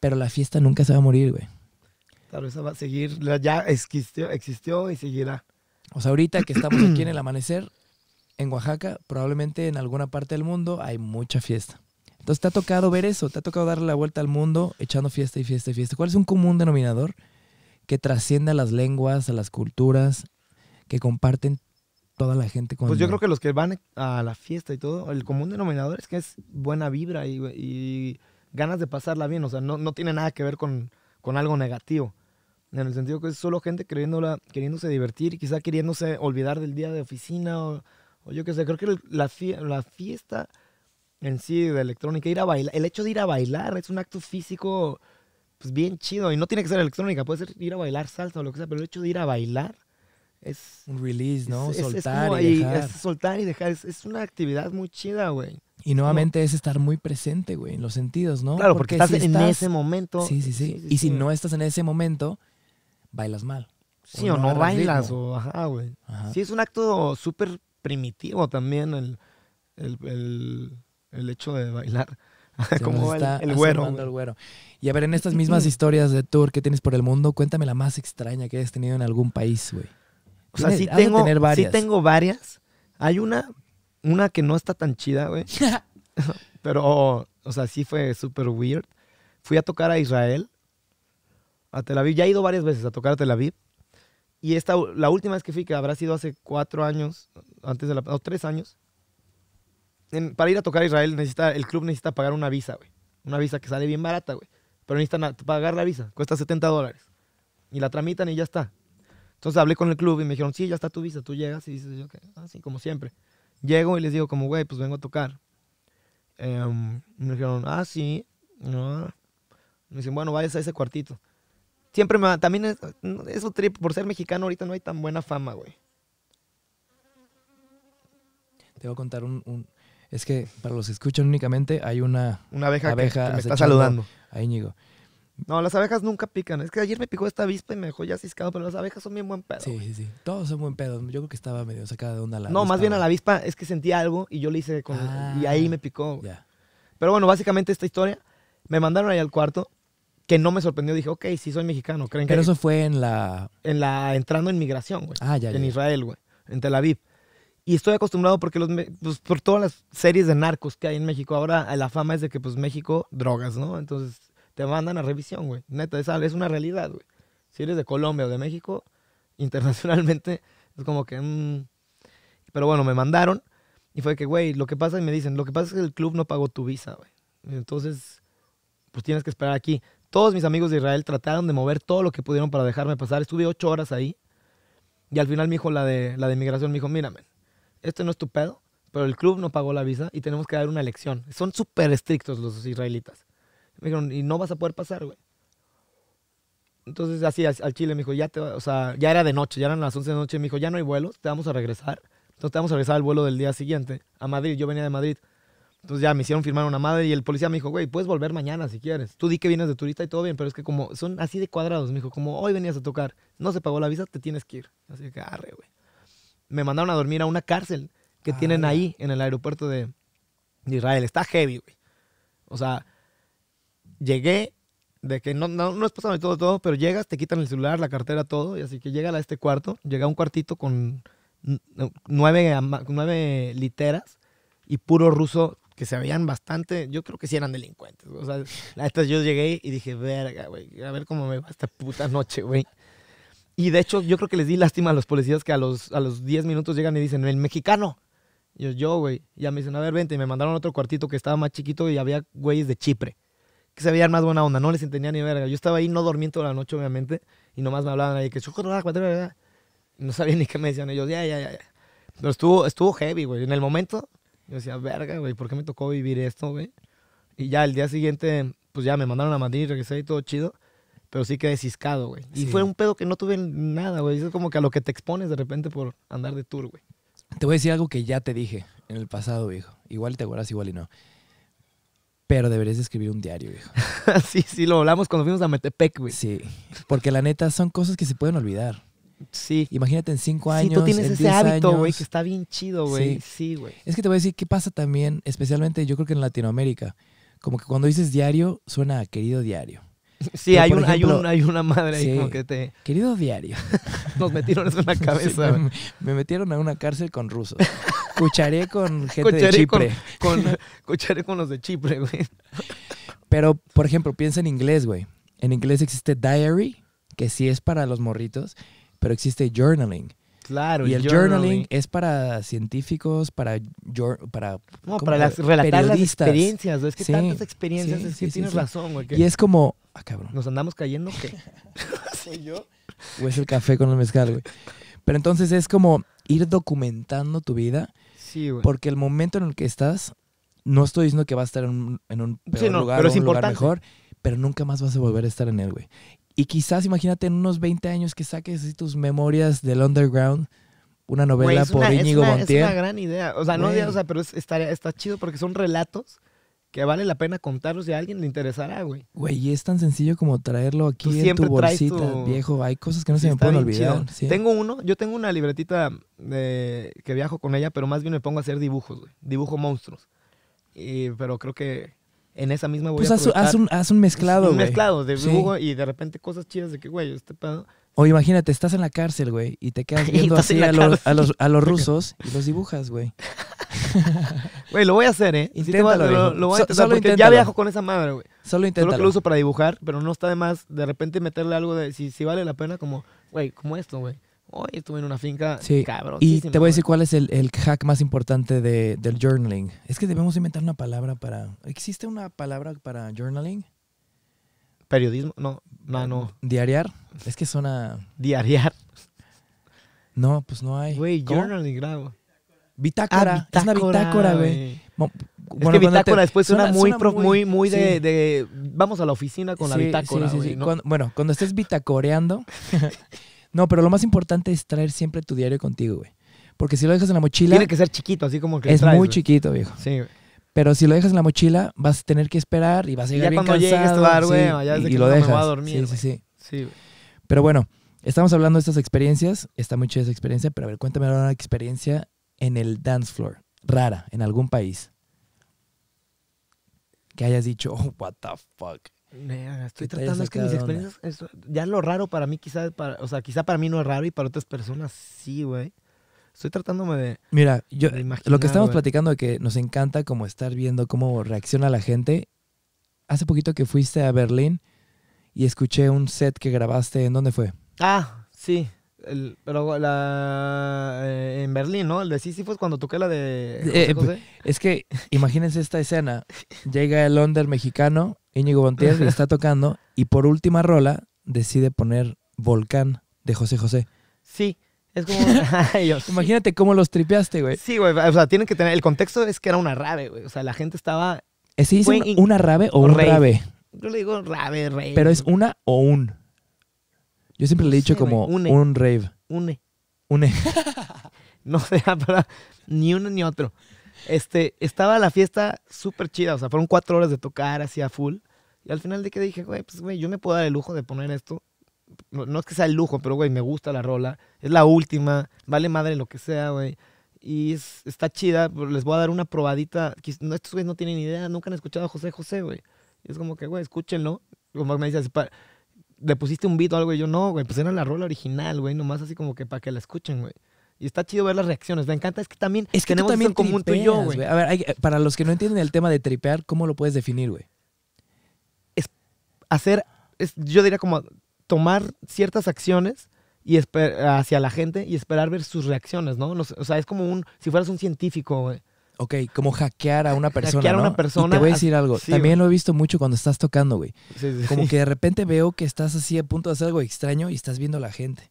Pero la fiesta nunca se va a morir, güey. Claro, esa va a seguir, ya existió, existió y seguirá. O sea, ahorita que estamos aquí en el amanecer, en Oaxaca, probablemente en alguna parte del mundo hay mucha fiesta. Entonces te ha tocado ver eso, te ha tocado darle la vuelta al mundo echando fiesta y fiesta y fiesta. ¿Cuál es un común denominador? que trasciende a las lenguas, a las culturas, que comparten toda la gente. Pues yo creo que los que van a la fiesta y todo, el común denominador es que es buena vibra y, ganas de pasarla bien, o sea, no, no tiene nada que ver con, con algo negativo. En el sentido que es solo gente queriéndola, queriéndose divertir, quizá queriéndose olvidar del día de oficina o, yo qué sé. Creo que la, fiesta, en sí de electrónica, ir a bailar, el hecho de ir a bailar es un acto físico pues bien chido. Y no tiene que ser electrónica, puede ser ir a bailar salsa o lo que sea, pero el hecho de ir a bailar es... Un release, ¿no? soltar, y dejar. soltar y dejar. Es, una actividad muy chida, güey. Y nuevamente es estar muy presente, güey, en los sentidos, ¿no? Claro, porque, estás en ese momento. Sí, sí, sí. y si no estás en ese momento, bailas mal. Sí, o, no, bailas, ajá, güey. Sí, es un acto súper primitivo también el, el, hecho de bailar. Como el, el güero. Y a ver, en estas mismas historias de tour que tienes por el mundo, cuéntame la más extraña que hayas tenido en algún país, güey. O sea, sí tengo, sí tengo varias. Hay una, una que no está tan chida, güey. Pero, oh, o sea, sí fue súper weird. Fui a tocar a Israel, a Tel Aviv. Ya he ido varias veces a tocar a Tel Aviv. Y esta, la última vez que fui, que habrá sido hace cuatro años, antes de la, o tres años, para ir a tocar a Israel necesita, el club necesita pagar una visa, güey. Una visa que sale bien barata, güey pero necesitan pagar la visa, cuesta 70 dólares. Y la tramitan y ya está. Entonces hablé con el club y me dijeron, sí, ya está tu visa, tú llegas y dices, así ah, como siempre. Llego y les digo como, güey, pues vengo a tocar. Em, me dijeron, ah, sí. Me dicen, bueno, vayas a ese cuartito. Siempre me... También es, trip, por ser mexicano ahorita no hay tan buena fama, güey. Te voy a contar un, es que para los que escuchan únicamente hay una, una abeja, que, me está saludando. Ahí, Íñigo. No, las abejas nunca pican. Es que ayer me picó esta avispa y me dejó ya ciscado, pero las abejas son bien buen pedo. Sí, sí, sí. Todos son buen pedo. Yo creo que estaba medio sacada de onda la No, más bien a la avispa es que sentí algo y yo le hice con... y ahí ah, me picó. Pero bueno, básicamente esta historia, me mandaron ahí al cuarto, que no me sorprendió. Dije, ok, sí soy mexicano. ¿creen pero eso fue en la... En la... Entrando en migración, güey. Ah, ya, En Israel, güey. En Tel Aviv. Y estoy acostumbrado porque los, pues, por todas las series de narcos que hay en México. Ahora la fama es de que, pues, México, drogas, ¿no? Entonces te mandan a revisión, güey. Neta, es, una realidad, güey. Si eres de Colombia o de México, internacionalmente, es como que... Mm. Pero bueno, me mandaron y fue que, güey, lo que pasa, y me dicen, lo que pasa es que el club no pagó tu visa, güey. Entonces, pues tienes que esperar aquí. Todos mis amigos de Israel trataron de mover todo lo que pudieron para dejarme pasar. Estuve ocho horas ahí. Y al final me dijo la de, la de me dijo, mírame, esto no es tu pedo, pero el club no pagó la visa y tenemos que dar una elección. Son súper estrictos los israelitas. Me dijeron, y no vas a poder pasar, güey. Entonces, así al Chile me dijo, ya ya era de noche, ya eran las 11 de noche. Me dijo, ya no hay vuelos, te vamos a regresar. Entonces, te vamos a regresar al vuelo del día siguiente a Madrid. Yo venía de Madrid. Entonces, ya me hicieron firmar una madre y el policía me dijo, güey, puedes volver mañana si quieres. Tú di que vienes de turista y todo bien, pero es que como son así de cuadrados, me dijo, como hoy venías a tocar, no se pagó la visa, te tienes que ir. Así que, arre, güey me mandaron a dormir a una cárcel que ah, tienen ahí en el aeropuerto de, Israel. Está heavy, güey. O sea, llegué de que no, no, es pasando todo, todo, pero llegas, te quitan el celular, la cartera, todo, y así que llega a este cuarto, llega a un cuartito con nueve, nueve literas y puro ruso que se veían bastante, yo creo que sí eran delincuentes, o sea, a estas yo llegué y dije, verga, güey, a ver cómo me va esta puta noche, güey. Y de hecho, yo creo que les di lástima a los policías que a los, a los 10 minutos llegan y dicen, el mexicano. Y yo, güey. Ya me dicen, a ver, vente. Y me mandaron a otro cuartito que estaba más chiquito y había güeyes de Chipre. Que se veían más buena onda. No les entendía ni verga. Yo estaba ahí, no durmiendo la noche, obviamente. Y nomás me hablaban ahí que... Ah, no sabía ni qué me decían ellos. Ya, ya, ya, ya. Pero estuvo, estuvo heavy, güey. En el momento, yo decía, verga, güey. ¿Por qué me tocó vivir esto, güey? Y ya el día siguiente, pues ya me mandaron a Madrid, regresé ahí todo chido pero sí quedé ciscado, güey. Y fue un pedo que no tuve nada, güey. Es como que a lo que te expones de repente por andar de tour, güey. Te voy a decir algo que ya te dije en el pasado, hijo. Igual te acuerdas, igual y no. Pero deberías escribir un diario, hijo. sí, sí, lo hablamos cuando fuimos a Metepec, güey. Sí, porque la neta son cosas que se pueden olvidar. Sí. Imagínate en cinco años. Sí, tú tienes ese hábito, güey, que está bien chido, güey. Sí, güey. es que te voy a decir qué pasa también, especialmente yo creo que en Latinoamérica. Como que cuando dices diario, suena a querido diario. Sí, hay, una madre ahí como que te... Querido diario. Nos metieron eso en la cabeza. me, metieron a una cárcel con rusos. Cucharé con gente de Chipre. Con, cucharé con los de Chipre, güey. Pero, por ejemplo, piensa en inglés, güey. En inglés existe diary, que sí es para los morritos, pero existe journaling, Claro, y el journaling, es para científicos, para para no, relatar las experiencias, es que tantas experiencias, tienes razón, Y es como, ah, ¿Nos andamos cayendo que ¿Soy yo? O es el café con el mezcal, güey. Pero entonces es como ir documentando tu vida. Sí, güey. Porque el momento en el que estás, no estoy diciendo que va a estar en un, en lugar un lugar mejor, pero nunca más vas a volver a estar en él, güey. Y quizás imagínate en unos 20 años que saques tus memorias del underground, una novela por Íñigo es una, Es una gran idea. O sea, no, pero está, chido porque son relatos que vale la pena contarlos si a alguien le interesará, güey. Güey, y es tan sencillo como traerlo aquí en tu bolsita, viejo. Hay cosas que no se me pueden olvidar. Tengo uno, yo tengo una libretita que viajo con ella, pero más bien me pongo a hacer dibujos, güey. Dibujo monstruos. Y... pero creo que en esa misma voy pues haz, un, haz un mezclado, güey. Un mezclado de dibujo y de repente cosas chidas de que, güey, este pedo. O imagínate, estás en la cárcel, güey, y te quedas viendo así a los, a, los, a los rusos y los dibujas, güey. Güey, lo voy a hacer, ¿eh? Inténtalo, lo, voy a intentar porque ya viajo con esa madre, güey. Solo lo uso para dibujar, pero no está de más de repente meterle algo de si, si vale la pena, como, güey, como esto, güey. Hoy estuve en una finca sí. Y te voy a decir cuál es el, hack más importante de, del journaling. Es que debemos inventar una palabra para... ¿Existe una palabra para journaling? Periodismo, no, no, no. ¿Diariar? Es que suena... ¿Diariar? No, pues no hay. Güey, journaling, grabo. Bitácora. Ah, es una bitácora, güey. Bueno, es bitácora después suena, muy, muy, muy, de, Vamos a la oficina con la bitácora. Sí, ¿no? bueno, cuando estés bitacoreando, No, pero lo más importante es traer siempre tu diario contigo, güey. Porque si lo dejas en la mochila. Tiene que ser chiquito, así como que. Es muy chiquito, viejo. Sí, güey. Pero si lo dejas en la mochila, vas a tener que esperar y vas a llegar y ya bien cuando Llegues, este güey, y, lo a dormir, sí, sí, sí, sí. Güey. Pero bueno, estamos hablando de estas experiencias. Está muy chida esa experiencia, pero a ver, cuéntame una experiencia en el dance floor. Rara, en algún país. Que hayas dicho, oh, what the fuck. Estoy tratando es que mis experiencias, ya lo raro para mí quizá, para, o sea, quizá para mí no es raro y para otras personas sí, güey. Estoy tratándome de. Mira, yo, lo que estamos platicando de que nos encanta como estar viendo cómo reacciona la gente. Hace poquito que fuiste a Berlín y escuché un set que grabaste. ¿En dónde fue? Ah, sí pero la, eh, en Berlín, ¿no? El de Sísifo cuando toqué la de eh, eh, Es que imagínense esta escena. Llega el under mexicano, Íñigo le está tocando y por última rola decide poner Volcán de José José. Sí, es como... Imagínate cómo los tripeaste, güey. Sí, güey. O sea, tienen que tener... El contexto es que era una rave, güey. O sea, la gente estaba... ¿Es una, una rave o, un rave? Yo le digo rave, rey Pero es una o un. Yo siempre le he dicho como un rave. Une. Une. no sea para ni uno ni otro. Este, estaba la fiesta súper chida, o sea, fueron cuatro horas de tocar así a full. Y al final de que dije, güey, pues güey, yo me puedo dar el lujo de poner esto. No, es que sea el lujo, pero güey, me gusta la rola. Es la última, vale madre lo que sea, güey. Y está chida, les voy a dar una probadita. No, estos güeyes no tienen idea, nunca han escuchado a José José, güey. es como que, güey, escúchenlo. Como me dice, le pusiste un beat o algo y yo, no, güey, pues era la rola original, güey, nomás así como que para que la escuchen, güey. Y está chido ver las reacciones. Me encanta, es que también es que tenemos en común tú y yo, güey. A ver, para los que no entienden el tema de tripear, ¿cómo lo puedes definir, güey? Es hacer, es, yo diría como tomar ciertas acciones y hacia la gente y esperar ver sus reacciones, ¿no? o sea, es como un, si fueras un científico, güey Ok, como hackear a una persona. Hackear a una persona. Y te voy a decir algo. También lo he visto mucho cuando estás tocando, güey. como que de repente veo que estás así a punto de hacer algo extraño y estás viendo a la gente.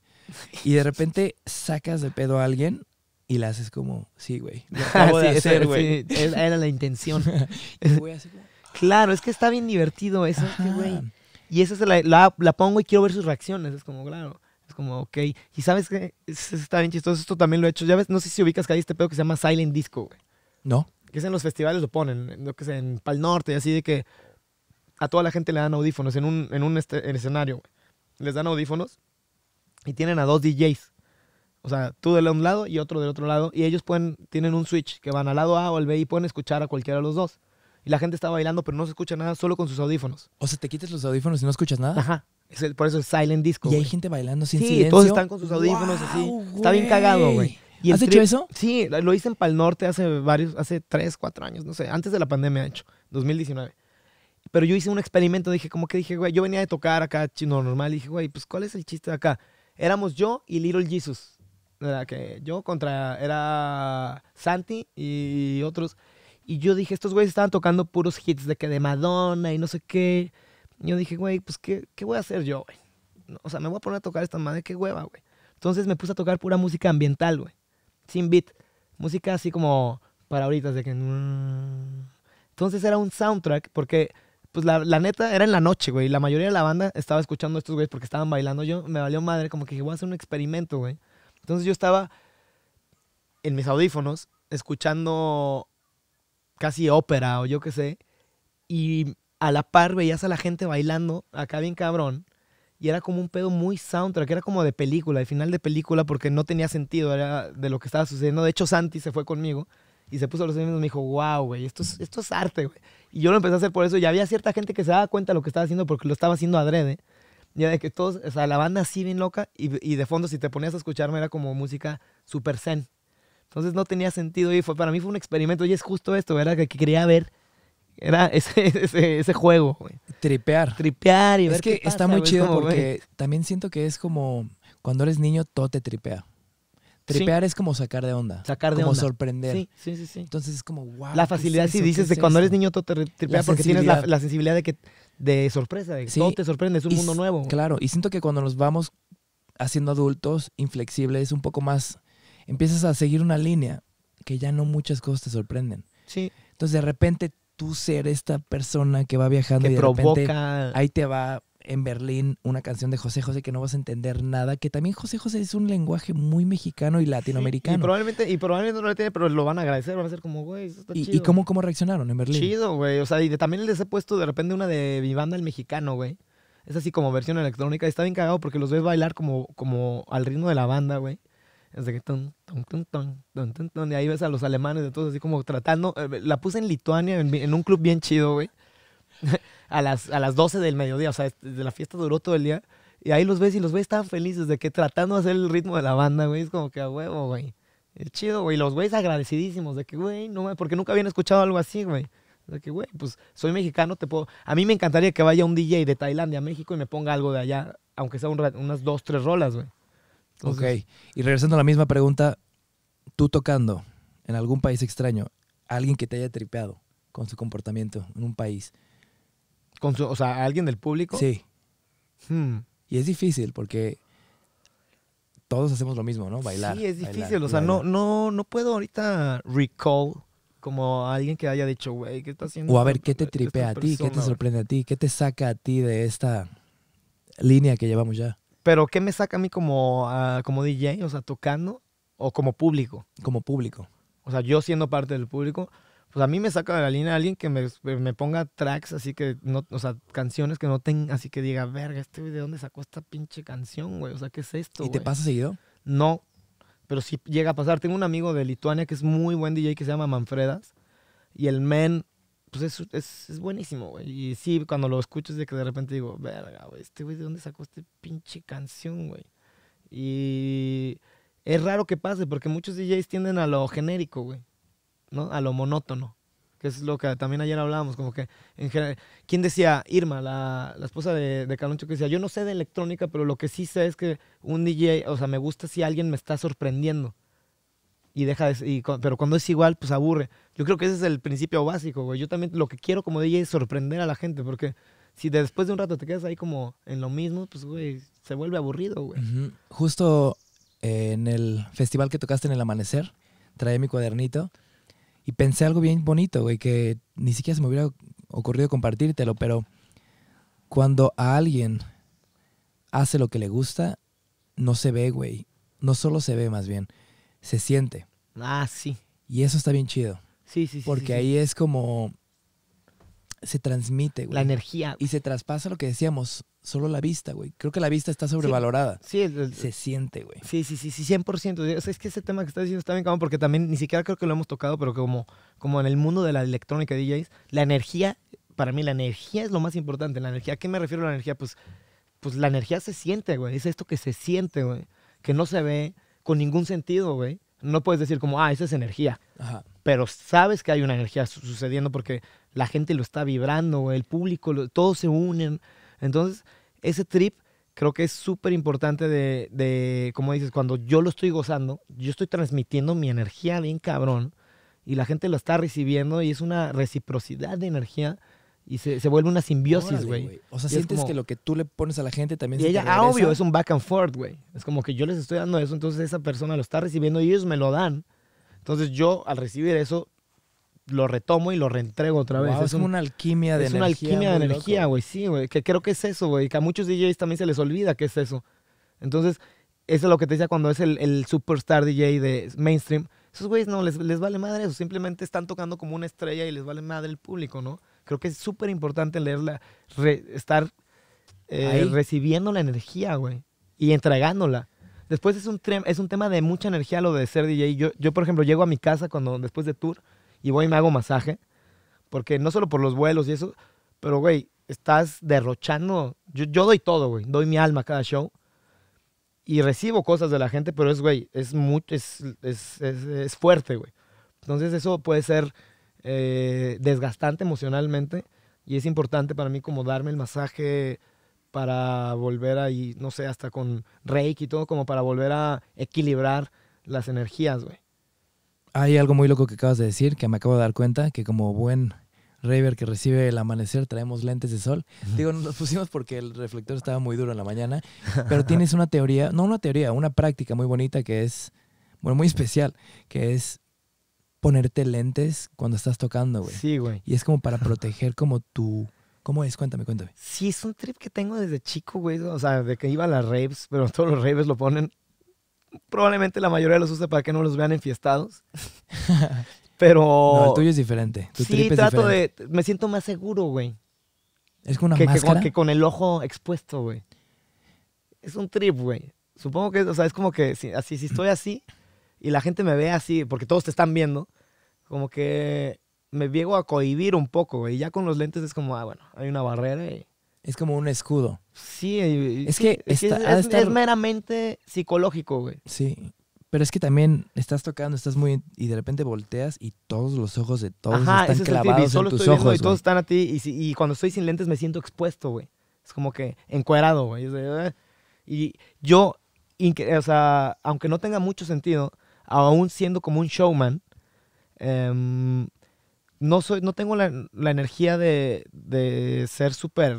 Y de repente sacas de pedo a alguien y la haces como, sí, güey. Lo acabo de güey. era la intención. Claro, es que está bien divertido eso, güey. Y esa es la, la, pongo y quiero ver sus reacciones. Es como, claro. Es como, ok. Y sabes que está bien chistoso. Esto también lo he hecho. Ya ves, no sé si ubicas que hay este pedo que se llama Silent Disco, güey. No. Que es en los festivales lo ponen, lo que es en Pal Norte y así de que a toda la gente le dan audífonos en un, en un este, escenario. Les dan audífonos y tienen a dos DJs. O sea, tú de un lado y otro del otro lado. Y ellos pueden, tienen un switch que van al lado A o al B y pueden escuchar a cualquiera de los dos. Y la gente está bailando, pero no se escucha nada, solo con sus audífonos. O sea, te quites los audífonos y no escuchas nada. Ajá. Es por eso es silent disco. Y hay gente bailando sin sí, silencio. Sí, todos están con sus audífonos así. Está bien cagado, güey. ¿Has hecho eso? Sí, lo hice en Pal Norte hace varios, hace tres cuatro años, no sé, antes de la pandemia, de hecho, 2019. Pero yo hice un experimento, dije, como que dije, güey, yo venía de tocar acá, chino normal, y dije, güey, pues ¿cuál es el chiste de acá? Éramos yo y Little Jesus. ¿verdad? que yo contra, era Santi y otros. Y yo dije, estos güeyes estaban tocando puros hits de que de Madonna y no sé qué. Y yo dije, güey, pues ¿qué, ¿qué voy a hacer yo, güey? O sea, me voy a poner a tocar esta madre, qué hueva, güey. Entonces me puse a tocar pura música ambiental, güey sin beat, música así como para ahorita, de que... Entonces era un soundtrack porque, pues la, neta, era en la noche, güey. La mayoría de la banda estaba escuchando a estos güeyes porque estaban bailando. Yo me valió madre, como que dije, voy a hacer un experimento, güey. Entonces yo estaba en mis audífonos escuchando casi ópera o yo qué sé. Y a la par veías a la gente bailando acá bien cabrón y era como un pedo muy soundtrack, era como de película, de final de película, porque no tenía sentido, era de lo que estaba sucediendo. De hecho, Santi se fue conmigo y se puso los mismos y me dijo, wow, güey, esto es, esto es arte, güey. Y yo lo empecé a hacer por eso, y había cierta gente que se daba cuenta de lo que estaba haciendo porque lo estaba haciendo adrede. Ya de que todos, o sea, la banda así bien loca, y, de fondo, si te ponías a escucharme, era como música super zen. Entonces no tenía sentido, y fue, para mí fue un experimento, y es justo esto, ¿verdad? que quería ver era ese, ese, juego, Tripear. Tripear y ver Es que está muy chido porque también siento que es como cuando eres niño todo te tripea. Tripear es como sacar de onda. Sacar de onda. Como sorprender. Sí, sí, sí, Entonces es como, wow. La facilidad, si dices, de cuando eres niño todo te tripea porque tienes la, sensibilidad de que de sorpresa, que todo te sorprende, es un mundo nuevo. Claro, y siento que cuando nos vamos haciendo adultos, inflexibles, un poco más, empiezas a seguir una línea que ya no muchas cosas te sorprenden. Sí. Entonces de repente tú ser esta persona que va viajando y de provoca... repente, ahí te va en Berlín una canción de José José que no vas a entender nada, que también José José es un lenguaje muy mexicano y latinoamericano. y, probablemente, y probablemente no lo tiene, pero lo van a agradecer, van a ser como, güey, ¿Y, cómo, cómo reaccionaron en Berlín? Chido, güey. O sea, y también les he puesto de repente una de mi banda, el mexicano, güey. Es así como versión electrónica. está bien cagado porque los ves bailar como, como al ritmo de la banda, güey. Es que y ahí ves a los alemanes, de todos así como tratando. Eh, la puse en Lituania, en, un club bien chido, güey. a, las, a las 12 del mediodía, o sea, de la fiesta duró todo el día. Y ahí los ves y los ves tan felices de que tratando de hacer el ritmo de la banda, güey. Es como que a huevo, güey. Es chido, güey. Los güeyes agradecidísimos de que, güey, no porque nunca habían escuchado algo así, güey. De que, güey, pues soy mexicano, te puedo. A mí me encantaría que vaya un DJ de Tailandia a México y me ponga algo de allá, aunque sea un, unas dos, tres rolas, güey ok. Y regresando a la misma pregunta, tú tocando en algún país extraño, alguien que te haya tripeado con su comportamiento en un país. Con su, o sea, alguien del público. Sí. Hmm. Y es difícil porque todos hacemos lo mismo, ¿no? Bailar. Sí, es difícil. o sea, no, no, no puedo ahorita recall como alguien que haya dicho, güey, ¿qué está haciendo? O a ver, ¿qué te tripea a ti? ¿Qué te sorprende a ti? ¿Qué te saca a ti de esta línea que llevamos ya? Pero ¿qué me saca a mí como, ah, como DJ, o sea, tocando, o como público? Como público. O sea, yo siendo parte del público, pues a mí me saca de la línea alguien que me, me, ponga tracks así que no, o sea, canciones que no tengan, así que diga, verga, este de dónde sacó esta pinche canción, güey, o sea, ¿qué es esto? ¿Y te pasa seguido? No, pero sí llega a pasar. Tengo un amigo de Lituania que es muy buen DJ que se llama Manfredas y el men pues es, buenísimo, güey. Y sí, cuando lo escuchas de que de repente digo, verga, güey, este güey, ¿de dónde sacó este pinche canción, güey? Y es raro que pase, porque muchos DJs tienden a lo genérico, güey, ¿no? A lo monótono, que es lo que también ayer hablábamos, como que en general... ¿Quién decía? Irma, la, esposa de, de Caloncho, que decía, yo no sé de electrónica, pero lo que sí sé es que un DJ, o sea, me gusta si alguien me está sorprendiendo y deja y, pero cuando es igual, pues aburre. Yo creo que ese es el principio básico, güey. Yo también lo que quiero como DJ es sorprender a la gente, porque si después de un rato te quedas ahí como en lo mismo, pues, güey, se vuelve aburrido, güey. Justo eh, en el festival que tocaste en el amanecer, traía mi cuadernito y pensé algo bien bonito, güey, que ni siquiera se me hubiera ocurrido compartírtelo, pero cuando a alguien hace lo que le gusta, no se ve, güey. No solo se ve, más bien se siente. Ah, sí. Y eso está bien chido. Sí, sí, sí. Porque ahí es como se transmite, güey. La energía. Y se traspasa lo que decíamos, solo la vista, güey. Creo que la vista está sobrevalorada. Sí, se siente, güey. Sí, sí, sí, sí, 100%. es que ese tema que estás diciendo está bien cabrón porque también ni siquiera creo que lo hemos tocado, pero como, como en el mundo de la electrónica DJs, la energía, para mí la energía es lo más importante. La energía, ¿a qué me refiero a la energía? Pues, pues la energía se siente, güey. Es esto que se siente, güey. Que no se ve, con ningún sentido, güey. No puedes decir como, ah, esa es energía. Pero sabes que hay una energía sucediendo porque la gente lo está vibrando, El público, todos se unen. Entonces, ese trip creo que es súper importante de, de, como dices, cuando yo lo estoy gozando, yo estoy transmitiendo mi energía bien cabrón y la gente lo está recibiendo y es una reciprocidad de energía y se, se vuelve una simbiosis, güey. O sea, sientes que lo que tú le pones a la gente también y se ella, Y ah, obvio, es un back and forth, güey. Es como que yo les estoy dando eso, entonces esa persona lo está recibiendo y ellos me lo dan. Entonces yo, al recibir eso, lo retomo y lo reentrego otra vez. es, una alquimia de energía. Es una alquimia de energía, güey, sí, güey. Que creo que es eso, güey. Que a muchos DJs también se les olvida que es eso. Entonces, eso es lo que te decía cuando es el, el superstar DJ de mainstream. Esos güeyes no, les, les vale madre eso. Simplemente están tocando como una estrella y les vale madre el público, ¿no? Creo que es súper importante leerla, estar eh, recibiendo la energía, güey, y entregándola. Después es un, es un tema de mucha energía lo de ser DJ. Yo, yo, por ejemplo, llego a mi casa cuando después de tour y voy y me hago masaje, porque no solo por los vuelos y eso, pero, güey, estás derrochando. Yo, yo doy todo, güey, doy mi alma a cada show y recibo cosas de la gente, pero es, güey, es, es, es, es fuerte, güey. Entonces eso puede ser eh, desgastante emocionalmente y es importante para mí como darme el masaje para volver ahí, no sé, hasta con reiki y todo, como para volver a equilibrar las energías, güey. Hay algo muy loco que acabas de decir, que me acabo de dar cuenta, que como buen raver que recibe el amanecer traemos lentes de sol. Digo, nos los pusimos porque el reflector estaba muy duro en la mañana, pero tienes una teoría, no una teoría, una práctica muy bonita que es, bueno, muy especial, que es ponerte lentes cuando estás tocando, güey. Sí, güey. Y es como para proteger como tu... ¿Cómo es? Cuéntame, cuéntame. Sí, es un trip que tengo desde chico, güey. O sea, de que iba a las raves, pero todos los raves lo ponen. Probablemente la mayoría los usa para que no los vean enfiestados. pero... No, el tuyo es diferente. sí, trato de... Me siento más seguro, güey. Es con una que, máscara. Que, con el ojo expuesto, güey. Es un trip, güey. Supongo que, o sea, es como que así, si estoy así y la gente me ve así, porque todos te están viendo, como que me llego a cohibir un poco, güey. Ya con los lentes es como, ah, bueno, hay una barrera Es como un escudo. Sí, es que es, meramente psicológico, güey. Sí, pero es que también estás tocando, estás muy... Y de repente volteas y todos los ojos de todos están clavados en tus estoy ojos, Y todos están a ti. Y, y, cuando estoy sin lentes me siento expuesto, güey. Es como que encuerado, güey. Ah". Y yo, o sea, aunque no tenga mucho sentido, aún siendo como un showman Em, no, soy, no tengo la, energía de, ser súper...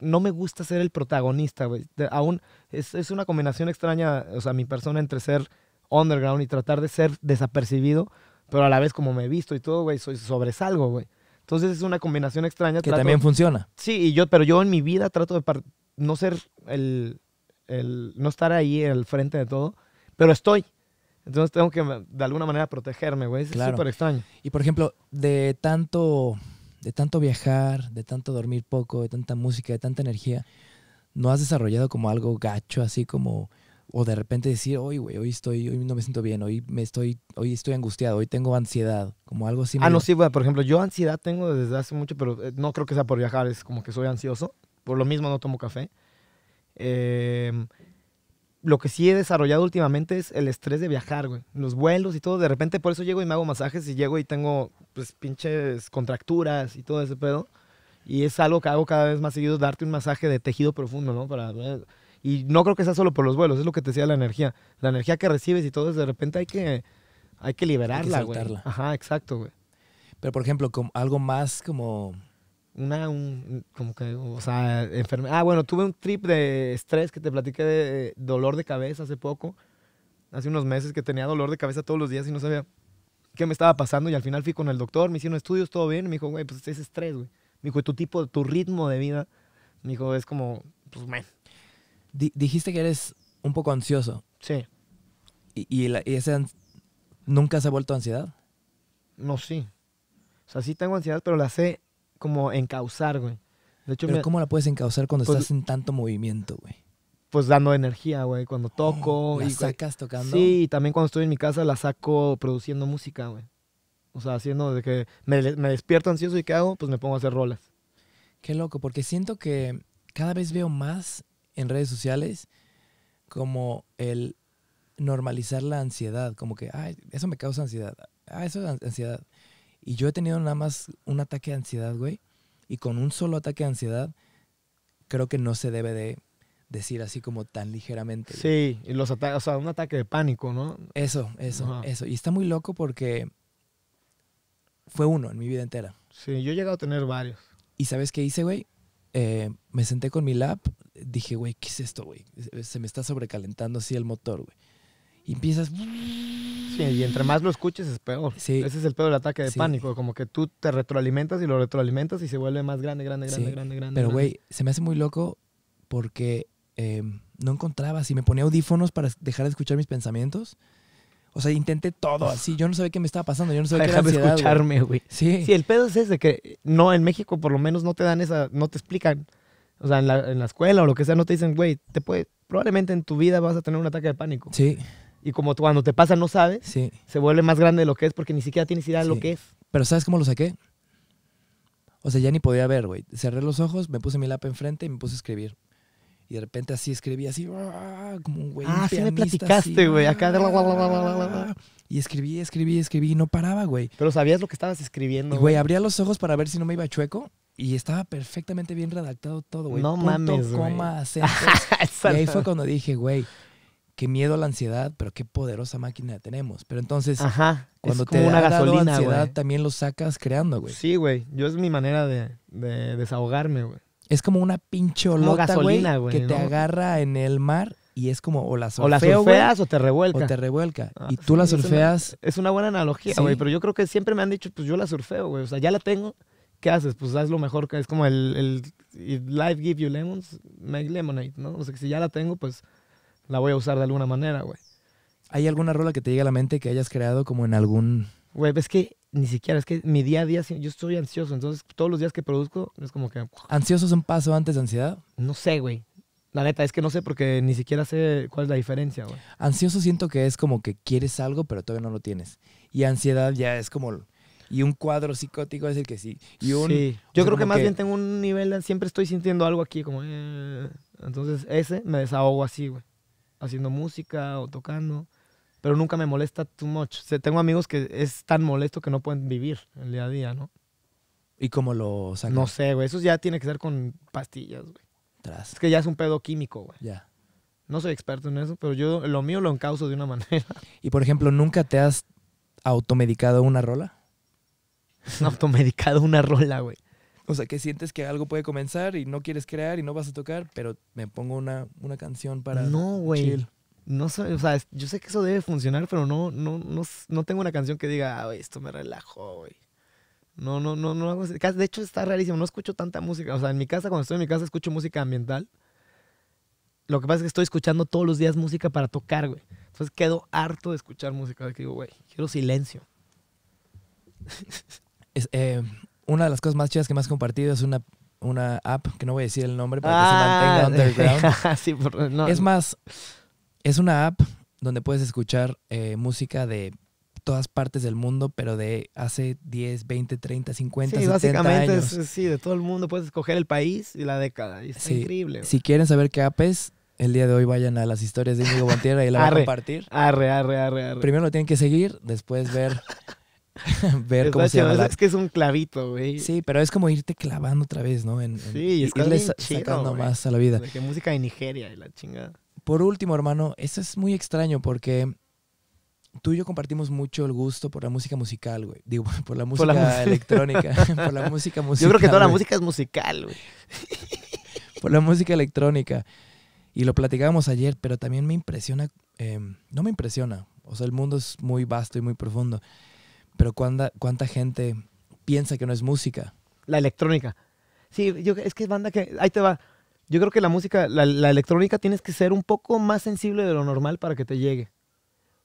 No me gusta ser el protagonista, Aún es, una combinación extraña, o sea, mi persona entre ser underground y tratar de ser desapercibido, pero a la vez como me he visto y todo, güey, soy sobresalgo, güey. Entonces es una combinación extraña. Que también funciona. Sí, y yo, pero yo en mi vida trato de no ser el, el... no estar ahí el frente de todo, pero estoy. Entonces tengo que de alguna manera protegerme, güey. Es súper extraño. Y por ejemplo, de tanto, de tanto viajar, de tanto dormir poco, de tanta música, de tanta energía, ¿no has desarrollado como algo gacho, así como, o de repente decir, hoy, güey, hoy estoy, hoy no me siento bien, hoy me estoy, hoy estoy angustiado, hoy tengo ansiedad, como algo así. Ah, no, sí, güey, por ejemplo, yo ansiedad tengo desde hace mucho, pero eh, no creo que sea por viajar, es como que soy ansioso. Por lo mismo no tomo café. Eh, lo que sí he desarrollado últimamente es el estrés de viajar, güey. Los vuelos y todo. De repente por eso llego y me hago masajes y llego y tengo, pues, pinches contracturas y todo ese pedo. Y es algo que hago cada vez más seguido, darte un masaje de tejido profundo, ¿no? Para... Eh, y no creo que sea solo por los vuelos, es lo que te decía la energía. La energía que recibes y todo, de repente hay que, hay que liberarla, hay que güey. Ajá, exacto, güey. Pero, por ejemplo, algo más como una, un, como que, o sea, enfermedad. Ah, bueno, tuve un trip de estrés que te platiqué de dolor de cabeza hace poco, hace unos meses que tenía dolor de cabeza todos los días y no sabía qué me estaba pasando y al final fui con el doctor, me hicieron estudios, todo bien, y me dijo, güey, pues es estrés, güey. Me dijo, tu tipo, tu ritmo de vida, me dijo, es como, pues, man. dijiste que eres un poco ansioso. Sí. ¿Y, ese nunca se ha vuelto ansiedad? No, sí. O sea, sí tengo ansiedad, pero la sé como encauzar, güey. Pero ¿cómo la puedes encauzar cuando pues estás en tanto movimiento, güey? Pues dando energía, güey, cuando oh, toco. y, sacas tocando? Sí, y también cuando estoy en mi casa la saco produciendo música, güey. O sea, haciendo de que me, me despierto ansioso y ¿qué hago? Pues me pongo a hacer rolas. Qué loco, porque siento que cada vez veo más en redes sociales como el normalizar la ansiedad, como que, ay, eso me causa ansiedad, ah, eso es ansiedad. Y yo he tenido nada más un ataque de ansiedad, güey. Y con un solo ataque de ansiedad, creo que no se debe de decir así como tan ligeramente. Sí, y los ataques, o sea, un ataque de pánico, ¿no? Eso, eso, eso. Y está muy loco porque fue uno en mi vida entera. Sí, yo he llegado a tener varios. ¿Y sabes qué hice, güey? Eh, me senté con mi lap, dije, güey, ¿qué es esto, güey? Se me está sobrecalentando así el motor, güey y empiezas... Sí, y entre más lo escuches es peor. Sí. Ese es el peor del ataque de pánico, como que tú te retroalimentas y lo retroalimentas y se vuelve más grande, grande, grande, grande, grande. Pero güey, se me hace muy loco porque em, no encontraba, si me ponía audífonos para dejar de escuchar mis pensamientos. O sea, intenté todo así. Yo no sabía qué me estaba pasando. Yo no sabía qué era ansiedad, escucharme, güey. Sí. Sí, el pedo es ese que no, en México por lo menos no te dan esa, no te explican. O sea, en la, en la escuela o lo que sea, no te dicen, güey, te puede, probablemente en tu vida vas a tener un ataque de pánico. Sí y como cuando te pasa no sabes, se vuelve más grande de lo que es porque ni siquiera tienes idea de lo que es. Pero ¿sabes cómo lo saqué? O sea, ya ni podía ver, güey. Cerré los ojos, me puse mi lapa enfrente y me puse a escribir. Y de repente así escribí así, güey. Ah, sí me platicaste, güey. Acá. Bla, bla, y escribí, escribí, escribí y no paraba, güey. Pero sabías lo que estabas escribiendo. Y, güey, abría los ojos para ver si no me iba chueco. Y estaba perfectamente bien redactado todo, güey. No Punto, mames, coma, y ahí fue cuando dije, güey, qué miedo a la ansiedad, pero qué poderosa máquina tenemos. Pero entonces, cuando te una da gasolina, la ansiedad, también lo sacas creando, güey. Sí, güey. Yo es mi manera de, desahogarme, güey. Es como una pinche olota, güey, que te agarra en el mar y es como o la, o surfeas o te revuelca. O te revuelca. Ah, y tú la surfeas. Es una, buena analogía, güey, pero yo creo que siempre me han dicho, pues yo la surfeo, güey. O sea, ya la tengo. ¿Qué haces? Pues haz lo mejor. que Es como el, life give you lemons, make lemonade, ¿no? O sea, que si ya la tengo, pues la voy a usar de alguna manera, güey. ¿Hay alguna rola que te llegue a la mente que hayas creado como en algún... Güey, es que ni siquiera, es que mi día a día, yo estoy ansioso, entonces todos los días que produzco es como que... ¿Ansioso es un paso antes de ansiedad? No sé, güey. La neta, es que no sé porque ni siquiera sé cuál es la diferencia, güey. Ansioso siento que es como que quieres algo, pero todavía no lo tienes. Y ansiedad ya es como... Y un cuadro psicótico es el que sí. Yo creo que más bien tengo un nivel, siempre estoy sintiendo algo aquí, como... Eh, entonces ese me desahogo así, güey haciendo música o tocando, pero nunca me molesta too much. tengo amigos que es tan molesto que no pueden vivir el día a día, ¿no? ¿Y cómo lo sacan? No sé, güey. Eso ya tiene que ser con pastillas, güey. Es que ya es un pedo químico, güey. Ya. No soy experto en eso, pero yo lo mío lo encauzo de una manera. Y por ejemplo, ¿nunca te has automedicado una rola? ¿Automedicado una rola, güey? O sea, que sientes que algo puede comenzar y no quieres crear y no vas a tocar, pero me pongo una, canción para. No, güey. No sé, o sea, yo sé que eso debe funcionar, pero no, no, no, no tengo una canción que diga, ah, esto me relajo, güey. No, no, no, no hago. De hecho, está rarísimo. No escucho tanta música. O sea, en mi casa, cuando estoy en mi casa, escucho música ambiental. Lo que pasa es que estoy escuchando todos los días música para tocar, güey. Entonces quedo harto de escuchar música. Que digo, güey, quiero silencio. eh, una de las cosas más chidas que me has compartido es una, una app, que no voy a decir el nombre para que se ah, mantenga underground. es más, es una app donde puedes escuchar eh, música de todas partes del mundo, pero de hace 10, 20, 30, 50, sí, 70 básicamente sí, de todo el mundo. Puedes escoger el país y la década. es increíble. Si quieren saber qué app es, el día de hoy vayan a las historias de Inigo Montierra y la van a compartir. arre, arre, arre. Primero lo tienen que seguir, después ver ver cómo se Es que es un clavito, güey. Sí, pero es como irte clavando otra vez, ¿no? En, sacando más a la vida. que música de Nigeria y la chingada. Por último, hermano, eso es muy extraño porque tú y yo compartimos mucho el gusto por la música musical, güey. Digo, por la música electrónica, por la música musical. Yo creo que toda la música es musical, güey. por la música electrónica. Y lo platicábamos ayer, pero también me impresiona, em, no me impresiona, o sea, el mundo es muy vasto y muy profundo pero ¿cuánta, gente piensa que no es música? La electrónica. Sí, yo, es que es banda que, ahí te va. Yo creo que la música, la, electrónica tienes que ser un poco más sensible de lo normal para que te llegue.